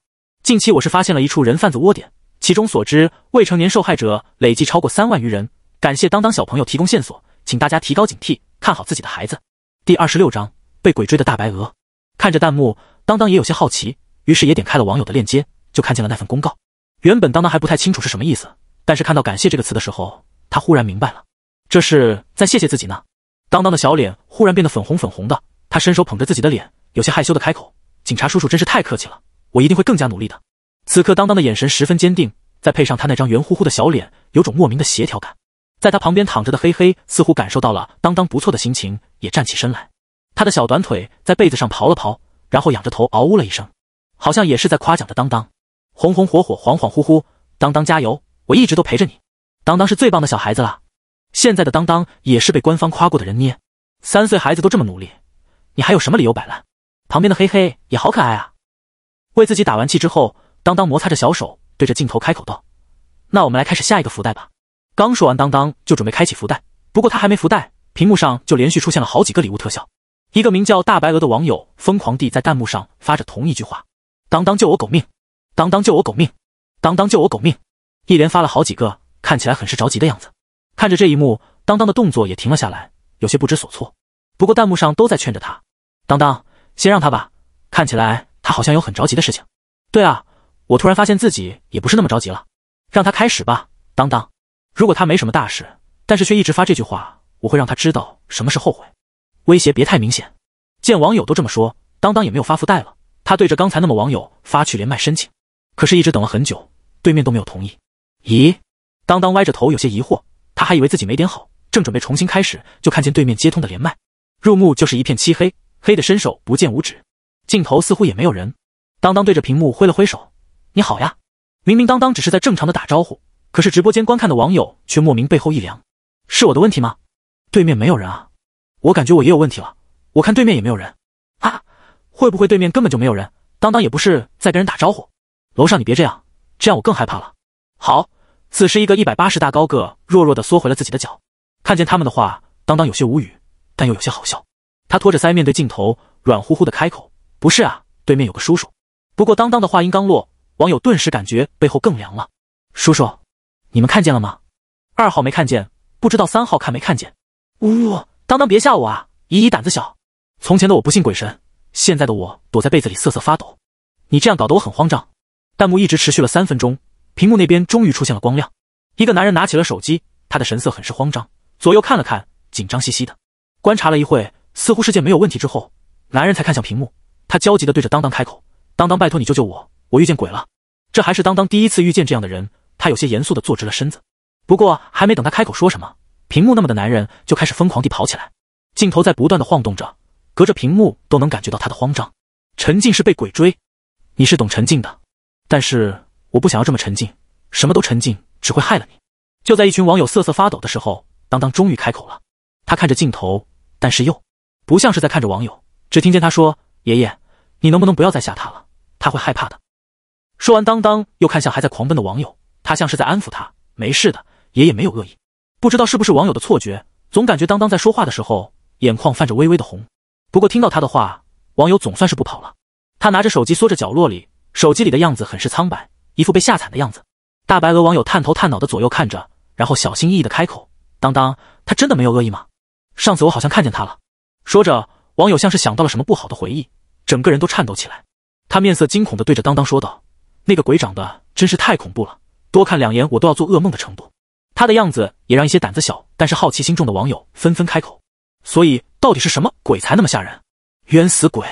近期我是发现了一处人贩子窝点，其中所知未成年受害者累计超过三万余人，感谢当当小朋友提供线索，请大家提高警惕，看好自己的孩子。第二十六章被鬼追的大白鹅，看着弹幕，当当也有些好奇。于是也点开了网友的链接，就看见了那份公告。原本当当还不太清楚是什么意思，但是看到“感谢”这个词的时候，他忽然明白了，这是在谢谢自己呢。当当的小脸忽然变得粉红粉红的，他伸手捧着自己的脸，有些害羞的开口：“警察叔叔真是太客气了，我一定会更加努力的。”此刻，当当的眼神十分坚定，再配上他那张圆乎乎的小脸，有种莫名的协调感。在他旁边躺着的黑黑似乎感受到了当当不错的心情，也站起身来，他的小短腿在被子上刨了刨，然后仰着头嗷呜了一声。好像也是在夸奖着当当，红红火火，恍恍惚惚，当当加油，我一直都陪着你，当当是最棒的小孩子了。现在的当当也是被官方夸过的人捏，三岁孩子都这么努力，你还有什么理由摆烂？旁边的嘿嘿也好可爱啊。为自己打完气之后，当当摩擦着小手，对着镜头开口道：“那我们来开始下一个福袋吧。”刚说完，当当就准备开启福袋，不过他还没福袋，屏幕上就连续出现了好几个礼物特效。一个名叫大白鹅的网友疯狂地在弹幕上发着同一句话。当当救我狗命！当当救我狗命！当当救我狗命！一连发了好几个，看起来很是着急的样子。看着这一幕，当当的动作也停了下来，有些不知所措。不过弹幕上都在劝着他：“当当，先让他吧。”看起来他好像有很着急的事情。对啊，我突然发现自己也不是那么着急了。让他开始吧，当当。如果他没什么大事，但是却一直发这句话，我会让他知道什么是后悔。威胁别太明显。见网友都这么说，当当也没有发福袋了。他对着刚才那么网友发去连麦申请，可是一直等了很久，对面都没有同意。咦？当当歪着头有些疑惑，他还以为自己没点好，正准备重新开始，就看见对面接通的连麦，入目就是一片漆黑，黑的伸手不见五指，镜头似乎也没有人。当当对着屏幕挥了挥手：“你好呀！”明明当当只是在正常的打招呼，可是直播间观看的网友却莫名背后一凉。是我的问题吗？对面没有人啊，我感觉我也有问题了，我看对面也没有人。会不会对面根本就没有人？当当也不是在跟人打招呼。楼上你别这样，这样我更害怕了。好，此时一个一百八十大高个弱弱的缩回了自己的脚。看见他们的话，当当有些无语，但又有些好笑。他托着腮面对镜头，软乎乎的开口：“不是啊，对面有个叔叔。”不过当当的话音刚落，网友顿时感觉背后更凉了。“叔叔，你们看见了吗？”二号没看见，不知道三号看没看见。呜，当当别吓我啊！依依胆子小。从前的我不信鬼神。现在的我躲在被子里瑟瑟发抖，你这样搞得我很慌张。弹幕一直持续了三分钟，屏幕那边终于出现了光亮。一个男人拿起了手机，他的神色很是慌张，左右看了看，紧张兮兮的观察了一会，似乎世界没有问题之后，男人才看向屏幕。他焦急的对着当当开口：“当当，拜托你救救我，我遇见鬼了。”这还是当当第一次遇见这样的人，他有些严肃的坐直了身子。不过还没等他开口说什么，屏幕那么的男人就开始疯狂地跑起来，镜头在不断的晃动着。隔着屏幕都能感觉到他的慌张。陈静是被鬼追，你是懂陈静的，但是我不想要这么沉静，什么都沉静只会害了你。就在一群网友瑟瑟发抖的时候，当当终于开口了。他看着镜头，但是又不像是在看着网友，只听见他说：“爷爷，你能不能不要再吓他了？他会害怕的。”说完，当当又看向还在狂奔的网友，他像是在安抚他：“没事的，爷爷没有恶意。”不知道是不是网友的错觉，总感觉当当在说话的时候眼眶泛着微微的红。不过听到他的话，网友总算是不跑了。他拿着手机缩着角落里，手机里的样子很是苍白，一副被吓惨的样子。大白鹅网友探头探脑的左右看着，然后小心翼翼的开口：“当当，他真的没有恶意吗？上次我好像看见他了。”说着，网友像是想到了什么不好的回忆，整个人都颤抖起来。他面色惊恐的对着当当说道：“那个鬼长得真是太恐怖了，多看两眼我都要做噩梦的程度。”他的样子也让一些胆子小但是好奇心重的网友纷纷开口。所以到底是什么鬼才那么吓人？冤死鬼、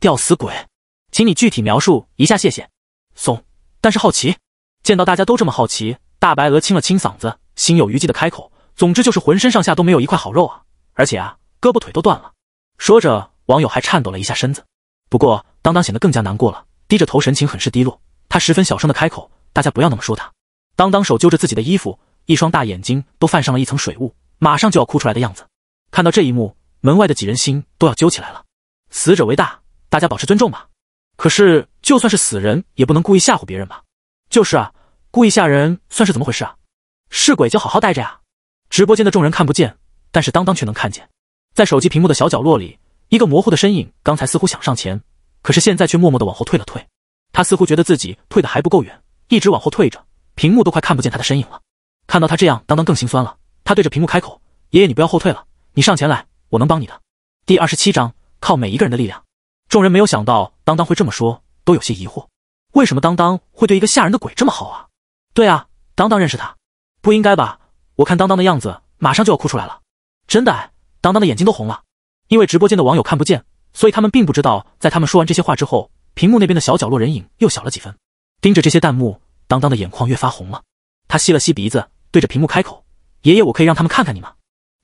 吊死鬼，请你具体描述一下，谢谢。怂，但是好奇。见到大家都这么好奇，大白鹅清了清嗓子，心有余悸的开口：“总之就是浑身上下都没有一块好肉啊，而且啊，胳膊腿都断了。”说着，网友还颤抖了一下身子。不过当当显得更加难过了，低着头，神情很是低落。他十分小声的开口：“大家不要那么说他。”当当手揪着自己的衣服，一双大眼睛都泛上了一层水雾，马上就要哭出来的样子。看到这一幕，门外的几人心都要揪起来了。死者为大，大家保持尊重吧。可是就算是死人，也不能故意吓唬别人吧？就是啊，故意吓人算是怎么回事啊？是鬼就好好待着呀。直播间的众人看不见，但是当当却能看见，在手机屏幕的小角落里，一个模糊的身影，刚才似乎想上前，可是现在却默默的往后退了退。他似乎觉得自己退得还不够远，一直往后退着，屏幕都快看不见他的身影了。看到他这样，当当更心酸了。他对着屏幕开口：“爷爷，你不要后退了。”你上前来，我能帮你的。第二十七章，靠每一个人的力量。众人没有想到当当会这么说，都有些疑惑，为什么当当会对一个吓人的鬼这么好啊？对啊，当当认识他，不应该吧？我看当当的样子，马上就要哭出来了。真的，当当的眼睛都红了。因为直播间的网友看不见，所以他们并不知道，在他们说完这些话之后，屏幕那边的小角落人影又小了几分。盯着这些弹幕，当当的眼眶越发红了。他吸了吸鼻子，对着屏幕开口：“爷爷，我可以让他们看看你吗？”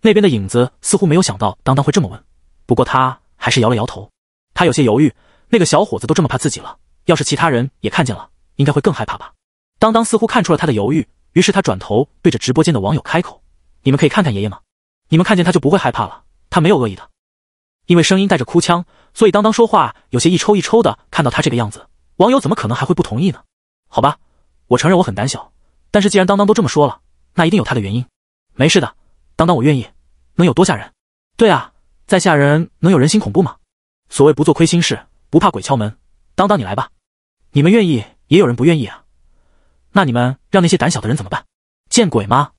那边的影子似乎没有想到当当会这么问，不过他还是摇了摇头。他有些犹豫，那个小伙子都这么怕自己了，要是其他人也看见了，应该会更害怕吧？当当似乎看出了他的犹豫，于是他转头对着直播间的网友开口：“你们可以看看爷爷吗？你们看见他就不会害怕了，他没有恶意的。”因为声音带着哭腔，所以当当说话有些一抽一抽的。看到他这个样子，网友怎么可能还会不同意呢？好吧，我承认我很胆小，但是既然当当都这么说了，那一定有他的原因。没事的。当当，我愿意，能有多吓人？对啊，在吓人能有人心恐怖吗？所谓不做亏心事，不怕鬼敲门。当当，你来吧。你们愿意，也有人不愿意啊。那你们让那些胆小的人怎么办？见鬼吗？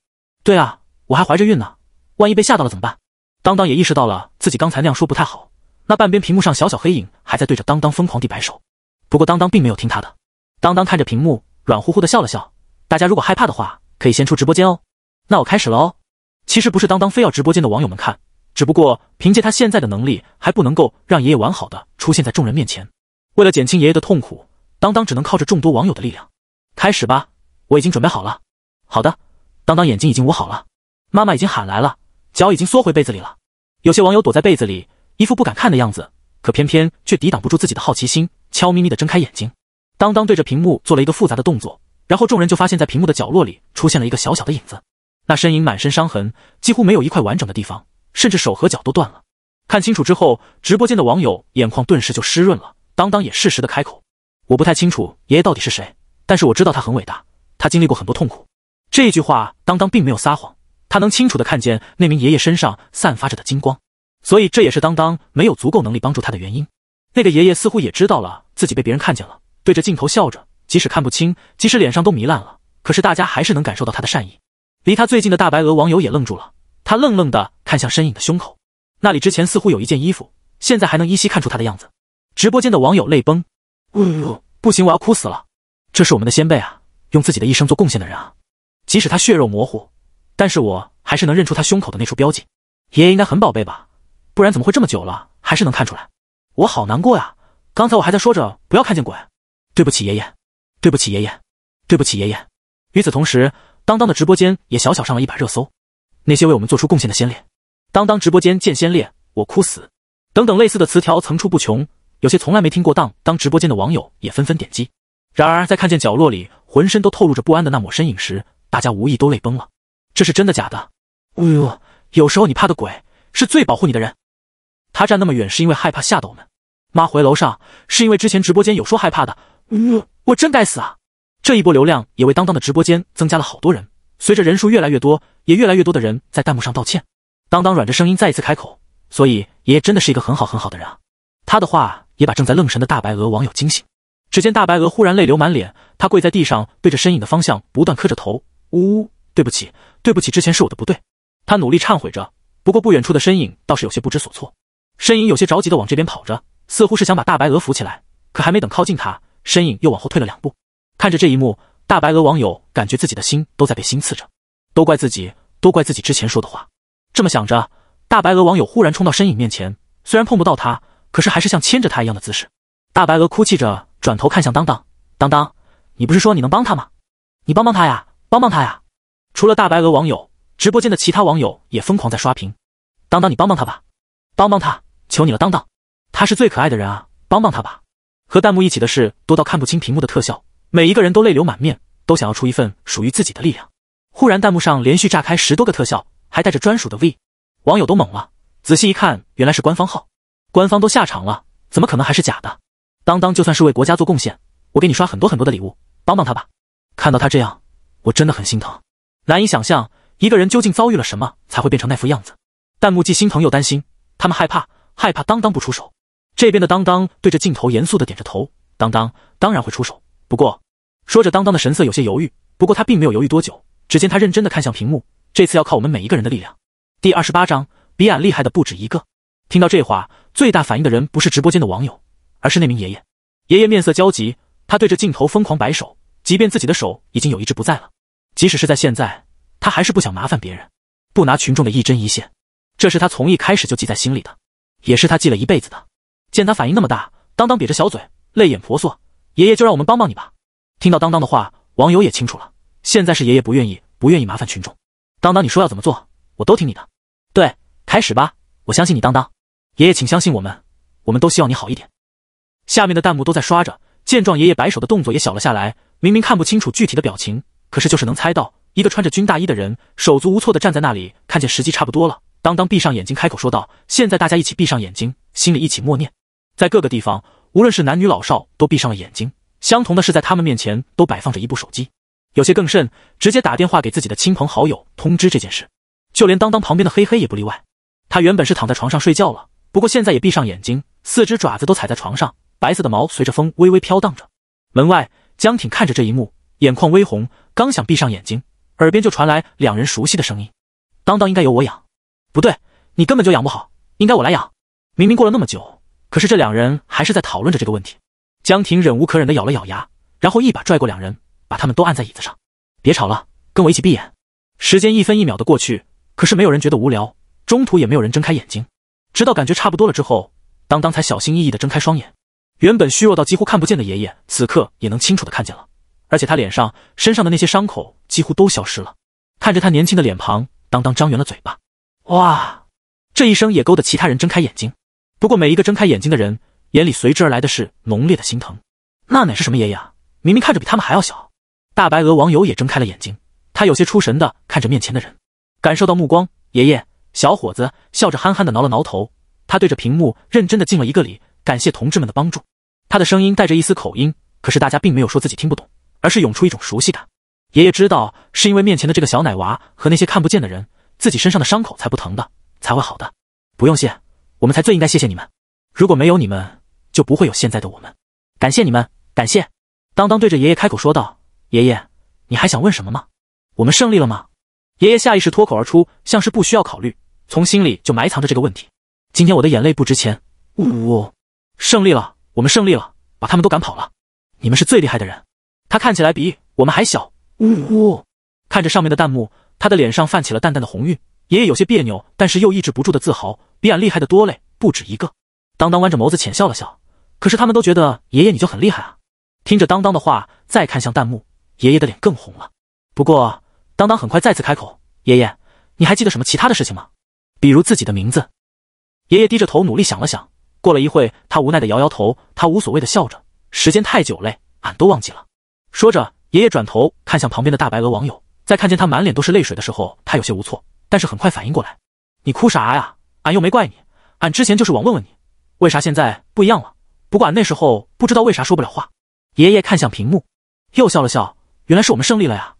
对啊，我还怀着孕呢，万一被吓到了怎么办？当当也意识到了自己刚才那样说不太好。那半边屏幕上小小黑影还在对着当当疯狂地摆手。不过当当并没有听他的。当当看着屏幕，软乎乎的笑了笑。大家如果害怕的话，可以先出直播间哦。那我开始了哦。其实不是当当非要直播间的网友们看，只不过凭借他现在的能力还不能够让爷爷完好的出现在众人面前。为了减轻爷爷的痛苦，当当只能靠着众多网友的力量。开始吧，我已经准备好了。好的，当当眼睛已经捂好了，妈妈已经喊来了，脚已经缩回被子里了。有些网友躲在被子里，一副不敢看的样子，可偏偏却抵挡不住自己的好奇心，悄咪咪的睁开眼睛。当当对着屏幕做了一个复杂的动作，然后众人就发现，在屏幕的角落里出现了一个小小的影子。他身影满身伤痕，几乎没有一块完整的地方，甚至手和脚都断了。看清楚之后，直播间的网友眼眶顿时就湿润了。当当也适时的开口：“我不太清楚爷爷到底是谁，但是我知道他很伟大，他经历过很多痛苦。”这一句话，当当并没有撒谎，他能清楚的看见那名爷爷身上散发着的金光，所以这也是当当没有足够能力帮助他的原因。那个爷爷似乎也知道了自己被别人看见了，对着镜头笑着，即使看不清，即使脸上都糜烂了，可是大家还是能感受到他的善意。离他最近的大白鹅网友也愣住了，他愣愣的看向身影的胸口，那里之前似乎有一件衣服，现在还能依稀看出他的样子。直播间的网友泪崩：“呜呜，不行，我要哭死了！这是我们的先辈啊，用自己的一生做贡献的人啊！即使他血肉模糊，但是我还是能认出他胸口的那处标记。爷爷应该很宝贝吧？不然怎么会这么久了还是能看出来？我好难过呀！刚才我还在说着不要看见鬼，对不起爷爷，对不起爷爷，对不起爷爷。与此同时。”当当的直播间也小小上了一把热搜，那些为我们做出贡献的先烈，当当直播间见先烈，我哭死等等类似的词条层出不穷，有些从来没听过当当直播间的网友也纷纷点击。然而在看见角落里浑身都透露着不安的那抹身影时，大家无意都泪崩了。这是真的假的？呜，有时候你怕的鬼是最保护你的人。他站那么远是因为害怕吓到我们。妈回楼上是因为之前直播间有说害怕的。呜，我真该死啊！这一波流量也为当当的直播间增加了好多人。随着人数越来越多，也越来越多的人在弹幕上道歉。当当软着声音再一次开口：“所以爷爷真的是一个很好很好的人啊！”他的话也把正在愣神的大白鹅网友惊醒。只见大白鹅忽然泪流满脸，他跪在地上，对着身影的方向不断磕着头：“呜呜，对不起，对不起，之前是我的不对。”他努力忏悔着。不过不远处的身影倒是有些不知所措，身影有些着急的往这边跑着，似乎是想把大白鹅扶起来。可还没等靠近他，身影又往后退了两步。看着这一幕，大白鹅网友感觉自己的心都在被心刺着，都怪自己，都怪自己之前说的话。这么想着，大白鹅网友忽然冲到身影面前，虽然碰不到他，可是还是像牵着他一样的姿势。大白鹅哭泣着转头看向当当，当当，你不是说你能帮他吗？你帮帮他呀，帮帮他呀！除了大白鹅网友，直播间的其他网友也疯狂在刷屏。当当，你帮帮他吧，帮帮他，求你了，当当，他是最可爱的人啊，帮帮他吧！和弹幕一起的是多到看不清屏幕的特效。每一个人都泪流满面，都想要出一份属于自己的力量。忽然，弹幕上连续炸开十多个特效，还带着专属的 V，网友都懵了。仔细一看，原来是官方号，官方都下场了，怎么可能还是假的？当当，就算是为国家做贡献，我给你刷很多很多的礼物，帮帮他吧。看到他这样，我真的很心疼，难以想象一个人究竟遭遇了什么才会变成那副样子。弹幕既心疼又担心，他们害怕，害怕当当不出手。这边的当当对着镜头严肃的点着头，当当当然会出手，不过。说着，当当的神色有些犹豫，不过他并没有犹豫多久。只见他认真的看向屏幕，这次要靠我们每一个人的力量。第二十八章，比俺厉害的不止一个。听到这话，最大反应的人不是直播间的网友，而是那名爷爷。爷爷面色焦急，他对着镜头疯狂摆手，即便自己的手已经有一只不在了，即使是在现在，他还是不想麻烦别人，不拿群众的一针一线。这是他从一开始就记在心里的，也是他记了一辈子的。见他反应那么大，当当瘪着小嘴，泪眼婆娑，爷爷就让我们帮帮你吧。听到当当的话，网友也清楚了。现在是爷爷不愿意，不愿意麻烦群众。当当，你说要怎么做，我都听你的。对，开始吧！我相信你，当当。爷爷，请相信我们，我们都希望你好一点。下面的弹幕都在刷着，见状，爷爷摆手的动作也小了下来。明明看不清楚具体的表情，可是就是能猜到，一个穿着军大衣的人手足无措的站在那里。看见时机差不多了，当当闭上眼睛，开口说道：“现在大家一起闭上眼睛，心里一起默念。”在各个地方，无论是男女老少，都闭上了眼睛。相同的是，在他们面前都摆放着一部手机，有些更甚，直接打电话给自己的亲朋好友通知这件事。就连当当旁边的黑黑也不例外。他原本是躺在床上睡觉了，不过现在也闭上眼睛，四只爪子都踩在床上，白色的毛随着风微微飘荡着。门外，江挺看着这一幕，眼眶微红，刚想闭上眼睛，耳边就传来两人熟悉的声音：“当当应该由我养，不对，你根本就养不好，应该我来养。”明明过了那么久，可是这两人还是在讨论着这个问题。江婷忍无可忍的咬了咬牙，然后一把拽过两人，把他们都按在椅子上。别吵了，跟我一起闭眼。时间一分一秒的过去，可是没有人觉得无聊，中途也没有人睁开眼睛。直到感觉差不多了之后，当当才小心翼翼的睁开双眼。原本虚弱到几乎看不见的爷爷，此刻也能清楚的看见了，而且他脸上、身上的那些伤口几乎都消失了。看着他年轻的脸庞，当当张圆了嘴巴：“哇！”这一声也勾得其他人睁开眼睛。不过每一个睁开眼睛的人。眼里随之而来的是浓烈的心疼。那哪是什么爷爷啊？明明看着比他们还要小。大白鹅网友也睁开了眼睛，他有些出神的看着面前的人，感受到目光。爷爷，小伙子笑着憨憨的挠了挠头，他对着屏幕认真的敬了一个礼，感谢同志们的帮助。他的声音带着一丝口音，可是大家并没有说自己听不懂，而是涌出一种熟悉感。爷爷知道是因为面前的这个小奶娃和那些看不见的人，自己身上的伤口才不疼的，才会好的。不用谢，我们才最应该谢谢你们。如果没有你们。就不会有现在的我们，感谢你们，感谢。当当对着爷爷开口说道：“爷爷，你还想问什么吗？我们胜利了吗？”爷爷下意识脱口而出，像是不需要考虑，从心里就埋藏着这个问题。今天我的眼泪不值钱，呜呜！胜利了，我们胜利了，把他们都赶跑了。你们是最厉害的人。他看起来比我们还小，呜呜！看着上面的弹幕，他的脸上泛起了淡淡的红晕。爷爷有些别扭，但是又抑制不住的自豪，比俺厉害的多嘞，不止一个。当当弯着眸子浅笑了笑。可是他们都觉得爷爷你就很厉害啊！听着当当的话，再看向弹幕，爷爷的脸更红了。不过当当很快再次开口：“爷爷，你还记得什么其他的事情吗？比如自己的名字？”爷爷低着头努力想了想，过了一会，他无奈的摇摇头，他无所谓的笑着：“时间太久嘞，俺都忘记了。”说着，爷爷转头看向旁边的大白鹅网友，在看见他满脸都是泪水的时候，他有些无措，但是很快反应过来：“你哭啥呀？俺又没怪你，俺之前就是网问问你，为啥现在不一样了？”不管那时候不知道为啥说不了话。爷爷看向屏幕，又笑了笑，原来是我们胜利了呀！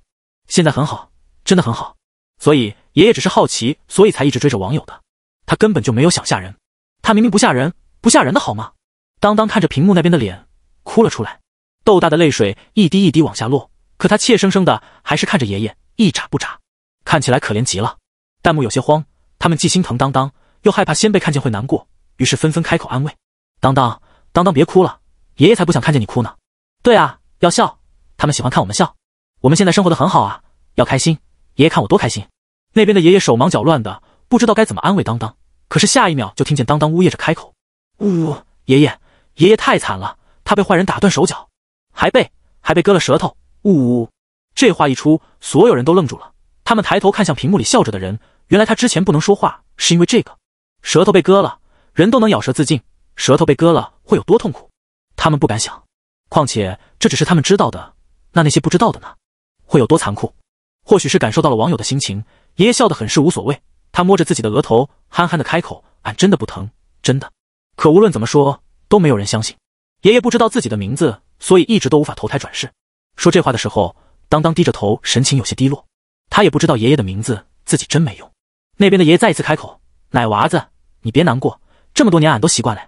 现在很好，真的很好。所以爷爷只是好奇，所以才一直追着网友的。他根本就没有想吓人，他明明不吓人，不吓人的好吗？当当看着屏幕那边的脸，哭了出来，豆大的泪水一滴一滴往下落。可他怯生生的，还是看着爷爷一眨不眨，看起来可怜极了。弹幕有些慌，他们既心疼当当，又害怕先辈看见会难过，于是纷纷开口安慰当当。当当别哭了，爷爷才不想看见你哭呢。对啊，要笑，他们喜欢看我们笑。我们现在生活的很好啊，要开心。爷爷看我多开心。那边的爷爷手忙脚乱的，不知道该怎么安慰当当。可是下一秒就听见当当呜咽着开口：“呜，爷爷，爷爷太惨了，他被坏人打断手脚，还被还被割了舌头。”呜呜。这话一出，所有人都愣住了。他们抬头看向屏幕里笑着的人，原来他之前不能说话是因为这个，舌头被割了，人都能咬舌自尽。舌头被割了会有多痛苦？他们不敢想。况且这只是他们知道的，那那些不知道的呢？会有多残酷？或许是感受到了网友的心情，爷爷笑得很是无所谓。他摸着自己的额头，憨憨的开口：“俺真的不疼，真的。”可无论怎么说，都没有人相信。爷爷不知道自己的名字，所以一直都无法投胎转世。说这话的时候，当当低着头，神情有些低落。他也不知道爷爷的名字，自己真没用。那边的爷爷再一次开口：“奶娃子，你别难过，这么多年俺都习惯了。”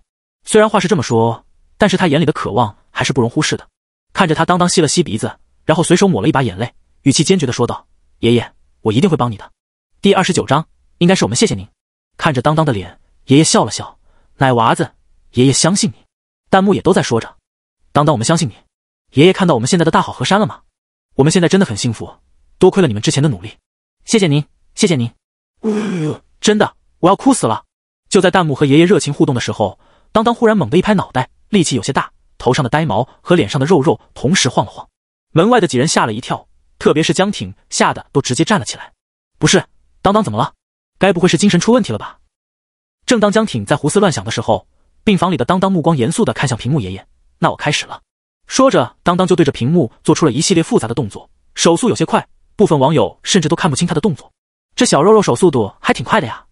虽然话是这么说，但是他眼里的渴望还是不容忽视的。看着他，当当吸了吸鼻子，然后随手抹了一把眼泪，语气坚决的说道：“爷爷，我一定会帮你的。”第二十九章，应该是我们谢谢您。看着当当的脸，爷爷笑了笑：“奶娃子，爷爷相信你。”弹幕也都在说着：“当当，我们相信你。”爷爷看到我们现在的大好河山了吗？我们现在真的很幸福，多亏了你们之前的努力。谢谢您，谢谢您。真的，我要哭死了。就在弹幕和爷爷热情互动的时候。当当忽然猛地一拍脑袋，力气有些大，头上的呆毛和脸上的肉肉同时晃了晃。门外的几人吓了一跳，特别是江挺，吓得都直接站了起来。不是，当当怎么了？该不会是精神出问题了吧？正当江挺在胡思乱想的时候，病房里的当当目光严肃的看向屏幕爷爷：“那我开始了。”说着，当当就对着屏幕做出了一系列复杂的动作，手速有些快，部分网友甚至都看不清他的动作。这小肉肉手速度还挺快的呀！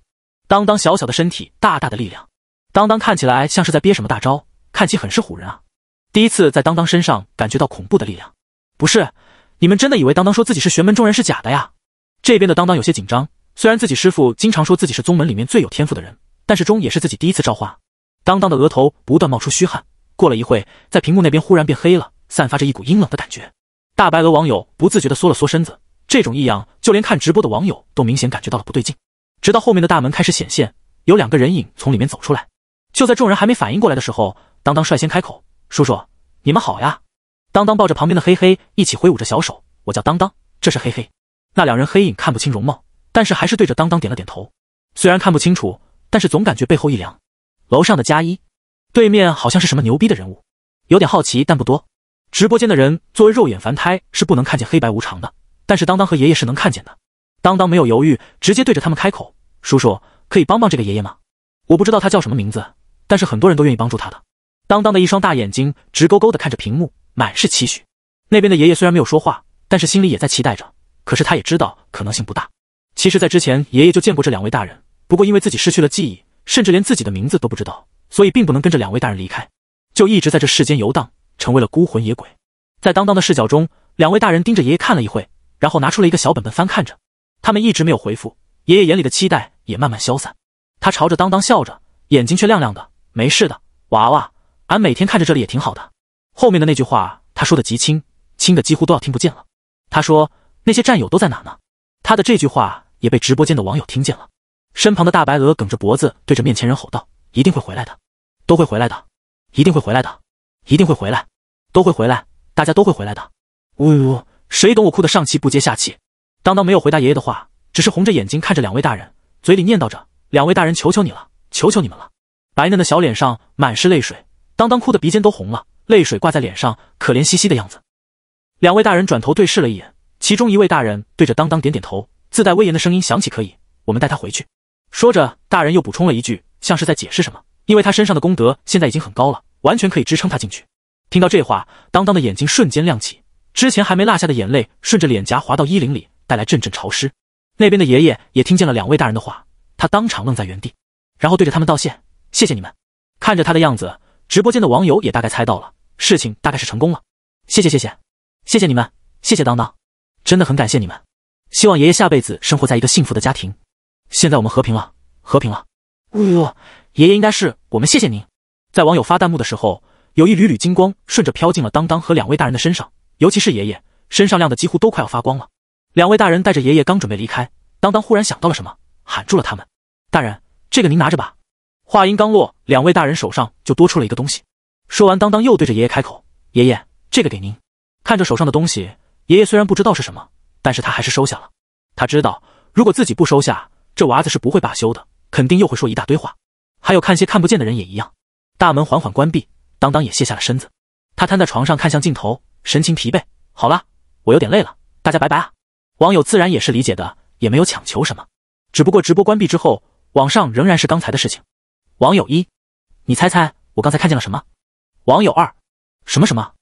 当当小小的身体，大大的力量。当当看起来像是在憋什么大招，看起很是唬人啊！第一次在当当身上感觉到恐怖的力量，不是你们真的以为当当说自己是玄门中人是假的呀？这边的当当有些紧张，虽然自己师傅经常说自己是宗门里面最有天赋的人，但是终也是自己第一次召唤。当当的额头不断冒出虚汗，过了一会，在屏幕那边忽然变黑了，散发着一股阴冷的感觉。大白鹅网友不自觉的缩了缩身子，这种异样就连看直播的网友都明显感觉到了不对劲。直到后面的大门开始显现，有两个人影从里面走出来。就在众人还没反应过来的时候，当当率先开口：“叔叔，你们好呀！”当当抱着旁边的黑黑，一起挥舞着小手：“我叫当当，这是黑黑。”那两人黑影看不清容貌，但是还是对着当当点了点头。虽然看不清楚，但是总感觉背后一凉。楼上的加一，对面好像是什么牛逼的人物，有点好奇但不多。直播间的人作为肉眼凡胎是不能看见黑白无常的，但是当当和爷爷是能看见的。当当没有犹豫，直接对着他们开口：“叔叔，可以帮帮这个爷爷吗？我不知道他叫什么名字。”但是很多人都愿意帮助他的。当当的一双大眼睛直勾勾的看着屏幕，满是期许。那边的爷爷虽然没有说话，但是心里也在期待着。可是他也知道可能性不大。其实，在之前爷爷就见过这两位大人，不过因为自己失去了记忆，甚至连自己的名字都不知道，所以并不能跟着两位大人离开，就一直在这世间游荡，成为了孤魂野鬼。在当当的视角中，两位大人盯着爷爷看了一会，然后拿出了一个小本本翻看着。他们一直没有回复，爷爷眼里的期待也慢慢消散。他朝着当当笑着，眼睛却亮亮的。没事的，娃娃，俺每天看着这里也挺好的。后面的那句话，他说的极轻，轻的几乎都要听不见了。他说：“那些战友都在哪呢？”他的这句话也被直播间的网友听见了。身旁的大白鹅梗着脖子对着面前人吼道：“一定会回来的，都会回来的，一定会回来的，一定会回来，都会回来，大家都会回来的。”呜呜，谁懂我哭得上气不接下气。当当没有回答爷爷的话，只是红着眼睛看着两位大人，嘴里念叨着：“两位大人，求求你了，求求你们了。”白嫩的小脸上满是泪水，当当哭的鼻尖都红了，泪水挂在脸上，可怜兮兮的样子。两位大人转头对视了一眼，其中一位大人对着当当点点头，自带威严的声音响起：“可以，我们带他回去。”说着，大人又补充了一句，像是在解释什么，因为他身上的功德现在已经很高了，完全可以支撑他进去。听到这话，当当的眼睛瞬间亮起，之前还没落下的眼泪顺着脸颊滑到衣领里，带来阵阵潮湿。那边的爷爷也听见了两位大人的话，他当场愣在原地，然后对着他们道谢。谢谢你们，看着他的样子，直播间的网友也大概猜到了，事情大概是成功了。谢谢谢谢谢谢你们，谢谢当当，真的很感谢你们。希望爷爷下辈子生活在一个幸福的家庭。现在我们和平了，和平了。呜哟，爷爷应该是我们谢谢您。在网友发弹幕的时候，有一缕缕金光顺着飘进了当当和两位大人的身上，尤其是爷爷身上亮的几乎都快要发光了。两位大人带着爷爷刚准备离开，当当忽然想到了什么，喊住了他们：“大人，这个您拿着吧。”话音刚落，两位大人手上就多出了一个东西。说完，当当又对着爷爷开口：“爷爷，这个给您。”看着手上的东西，爷爷虽然不知道是什么，但是他还是收下了。他知道，如果自己不收下，这娃子是不会罢休的，肯定又会说一大堆话。还有看些看不见的人也一样。大门缓缓关闭，当当也卸下了身子，他瘫在床上，看向镜头，神情疲惫。好了，我有点累了，大家拜拜啊！网友自然也是理解的，也没有强求什么。只不过直播关闭之后，网上仍然是刚才的事情。网友一，你猜猜我刚才看见了什么？网友二，什么什么？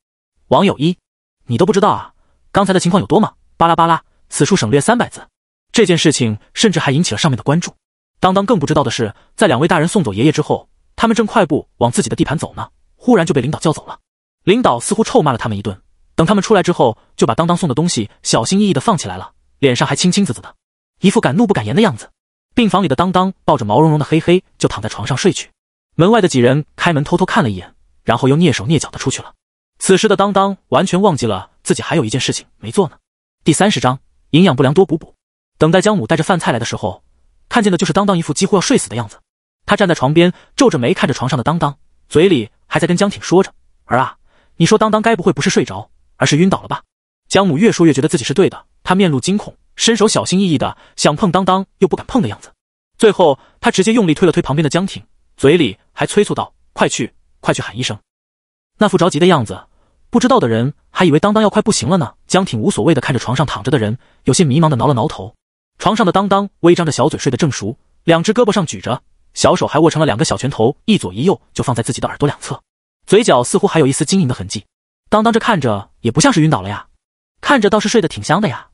网友一，你都不知道啊！刚才的情况有多猛？巴拉巴拉，此处省略三百字。这件事情甚至还引起了上面的关注。当当更不知道的是，在两位大人送走爷爷之后，他们正快步往自己的地盘走呢，忽然就被领导叫走了。领导似乎臭骂了他们一顿。等他们出来之后，就把当当送的东西小心翼翼的放起来了，脸上还青青紫紫的，一副敢怒不敢言的样子。病房里的当当抱着毛茸茸的黑黑就躺在床上睡去，门外的几人开门偷偷看了一眼，然后又蹑手蹑脚的出去了。此时的当当完全忘记了自己还有一件事情没做呢。第三十章营养不良多补补。等待江母带着饭菜来的时候，看见的就是当当一副几乎要睡死的样子。他站在床边皱着眉看着床上的当当，嘴里还在跟江挺说着：“儿啊，你说当当该不会不是睡着，而是晕倒了吧？”江母越说越觉得自己是对的，他面露惊恐。伸手小心翼翼的想碰当当，又不敢碰的样子。最后他直接用力推了推旁边的江挺，嘴里还催促道：“快去，快去喊医生！”那副着急的样子，不知道的人还以为当当要快不行了呢。江挺无所谓的看着床上躺着的人，有些迷茫的挠了挠头。床上的当当微张着小嘴睡得正熟，两只胳膊上举着，小手还握成了两个小拳头，一左一右就放在自己的耳朵两侧，嘴角似乎还有一丝晶莹的痕迹。当当这看着也不像是晕倒了呀，看着倒是睡得挺香的呀。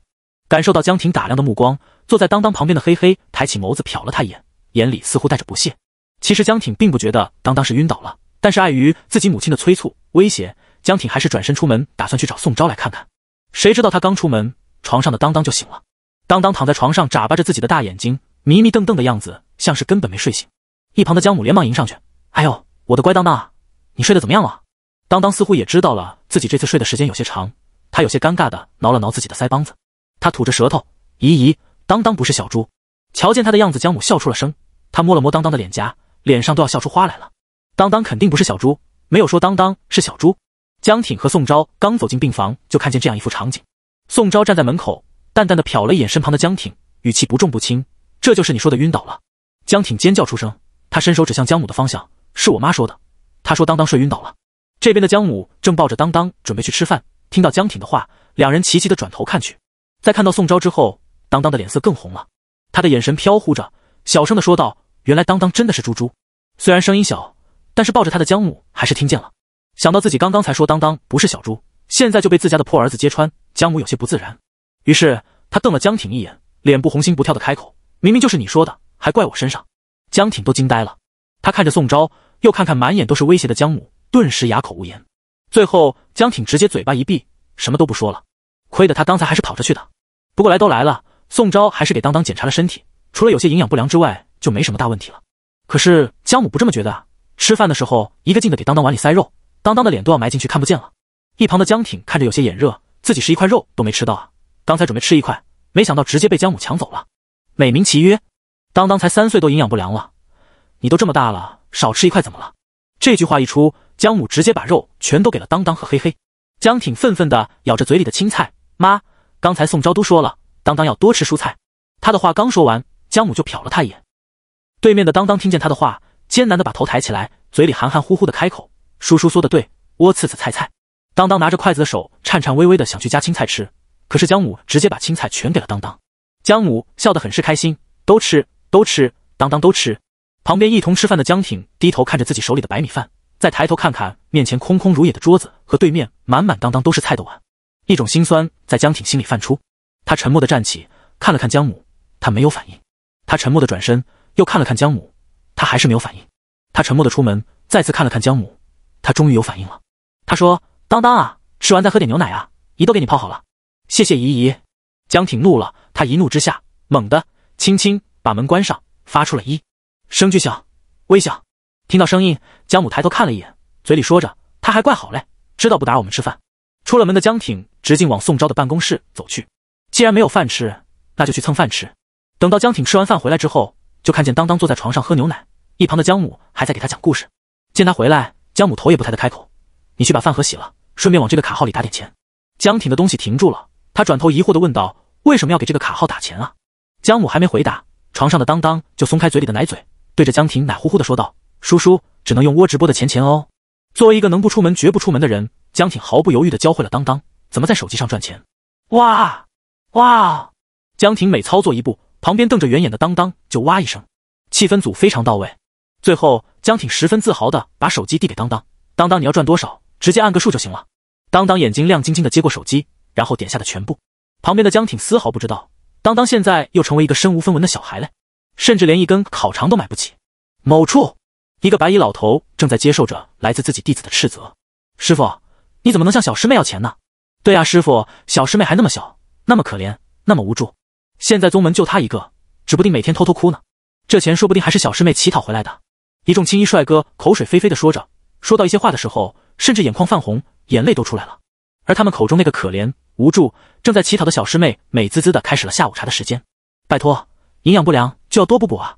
感受到江婷打量的目光，坐在当当旁边的黑黑抬起眸子瞟了他一眼，眼里似乎带着不屑。其实江挺并不觉得当当是晕倒了，但是碍于自己母亲的催促威胁，江挺还是转身出门，打算去找宋昭来看看。谁知道他刚出门，床上的当当就醒了。当当躺在床上，眨巴着自己的大眼睛，迷迷瞪瞪的样子，像是根本没睡醒。一旁的江母连忙迎上去：“哎呦，我的乖当当啊，你睡得怎么样了？”当当似乎也知道了自己这次睡的时间有些长，他有些尴尬的挠了挠自己的腮帮子。他吐着舌头，咦咦，当当不是小猪。瞧见他的样子，江母笑出了声。他摸了摸当当的脸颊，脸上都要笑出花来了。当当肯定不是小猪，没有说当当是小猪。江挺和宋昭刚走进病房，就看见这样一幅场景。宋昭站在门口，淡淡的瞟了一眼身旁的江挺，语气不重不轻：“这就是你说的晕倒了。”江挺尖叫出声，他伸手指向江母的方向：“是我妈说的，她说当当睡晕倒了。”这边的江母正抱着当当准备去吃饭，听到江挺的话，两人齐齐的转头看去。在看到宋昭之后，当当的脸色更红了，他的眼神飘忽着，小声的说道：“原来当当真的是猪猪。”虽然声音小，但是抱着他的江母还是听见了。想到自己刚刚才说当当不是小猪，现在就被自家的破儿子揭穿，江母有些不自然。于是他瞪了江挺一眼，脸不红心不跳的开口：“明明就是你说的，还怪我身上。”江挺都惊呆了，他看着宋昭，又看看满眼都是威胁的江母，顿时哑口无言。最后江挺直接嘴巴一闭，什么都不说了。亏得他刚才还是跑着去的。不过来都来了，宋昭还是给当当检查了身体，除了有些营养不良之外，就没什么大问题了。可是江母不这么觉得，啊，吃饭的时候一个劲的给当当碗里塞肉，当当的脸都要埋进去，看不见了。一旁的江挺看着有些眼热，自己是一块肉都没吃到啊！刚才准备吃一块，没想到直接被江母抢走了。美名其曰，当当才三岁都营养不良了，你都这么大了，少吃一块怎么了？这句话一出，江母直接把肉全都给了当当和嘿嘿。江挺愤愤的咬着嘴里的青菜，妈。刚才宋昭都说了，当当要多吃蔬菜。他的话刚说完，江母就瞟了他一眼。对面的当当听见他的话，艰难的把头抬起来，嘴里含含糊糊的开口：“叔叔说的对，我吃吃菜菜。”当当拿着筷子的手颤颤巍巍的想去夹青菜吃，可是江母直接把青菜全给了当当。江母笑得很是开心，都吃都吃，当当都吃。旁边一同吃饭的江挺低头看着自己手里的白米饭，再抬头看看面前空空如也的桌子和对面满满当当都是菜的碗。一种心酸在江挺心里泛出，他沉默的站起，看了看江母，他没有反应。他沉默的转身，又看了看江母，他还是没有反应。他沉默的出门，再次看了看江母，他终于有反应了。他说：“当当啊，吃完再喝点牛奶啊，姨都给你泡好了。谢谢姨姨。”江挺怒了，他一怒之下，猛地轻轻把门关上，发出了一声巨响。微响，听到声音，江母抬头看了一眼，嘴里说着：“他还怪好嘞，知道不打扰我们吃饭。”出了门的江挺直径往宋昭的办公室走去。既然没有饭吃，那就去蹭饭吃。等到江挺吃完饭回来之后，就看见当当坐在床上喝牛奶，一旁的江母还在给他讲故事。见他回来，江母头也不抬的开口：“你去把饭盒洗了，顺便往这个卡号里打点钱。”江挺的东西停住了，他转头疑惑的问道：“为什么要给这个卡号打钱啊？”江母还没回答，床上的当当就松开嘴里的奶嘴，对着江挺奶乎乎的说道：“叔叔，只能用窝直播的钱钱哦。”作为一个能不出门绝不出门的人。江挺毫不犹豫地教会了当当怎么在手机上赚钱。哇哇！江挺每操作一步，旁边瞪着圆眼的当当就哇一声，气氛组非常到位。最后，江挺十分自豪地把手机递给当当：“当当，你要赚多少，直接按个数就行了。”当当眼睛亮晶晶地接过手机，然后点下的全部。旁边的江挺丝毫不知道，当当现在又成为一个身无分文的小孩嘞，甚至连一根烤肠都买不起。某处，一个白衣老头正在接受着来自自己弟子的斥责：“师傅。”你怎么能向小师妹要钱呢？对呀，师傅，小师妹还那么小，那么可怜，那么无助。现在宗门就她一个，指不定每天偷偷哭呢。这钱说不定还是小师妹乞讨回来的。一众青衣帅哥口水飞飞的说着，说到一些话的时候，甚至眼眶泛红，眼泪都出来了。而他们口中那个可怜无助、正在乞讨的小师妹，美滋滋的开始了下午茶的时间。拜托，营养不良就要多补补啊！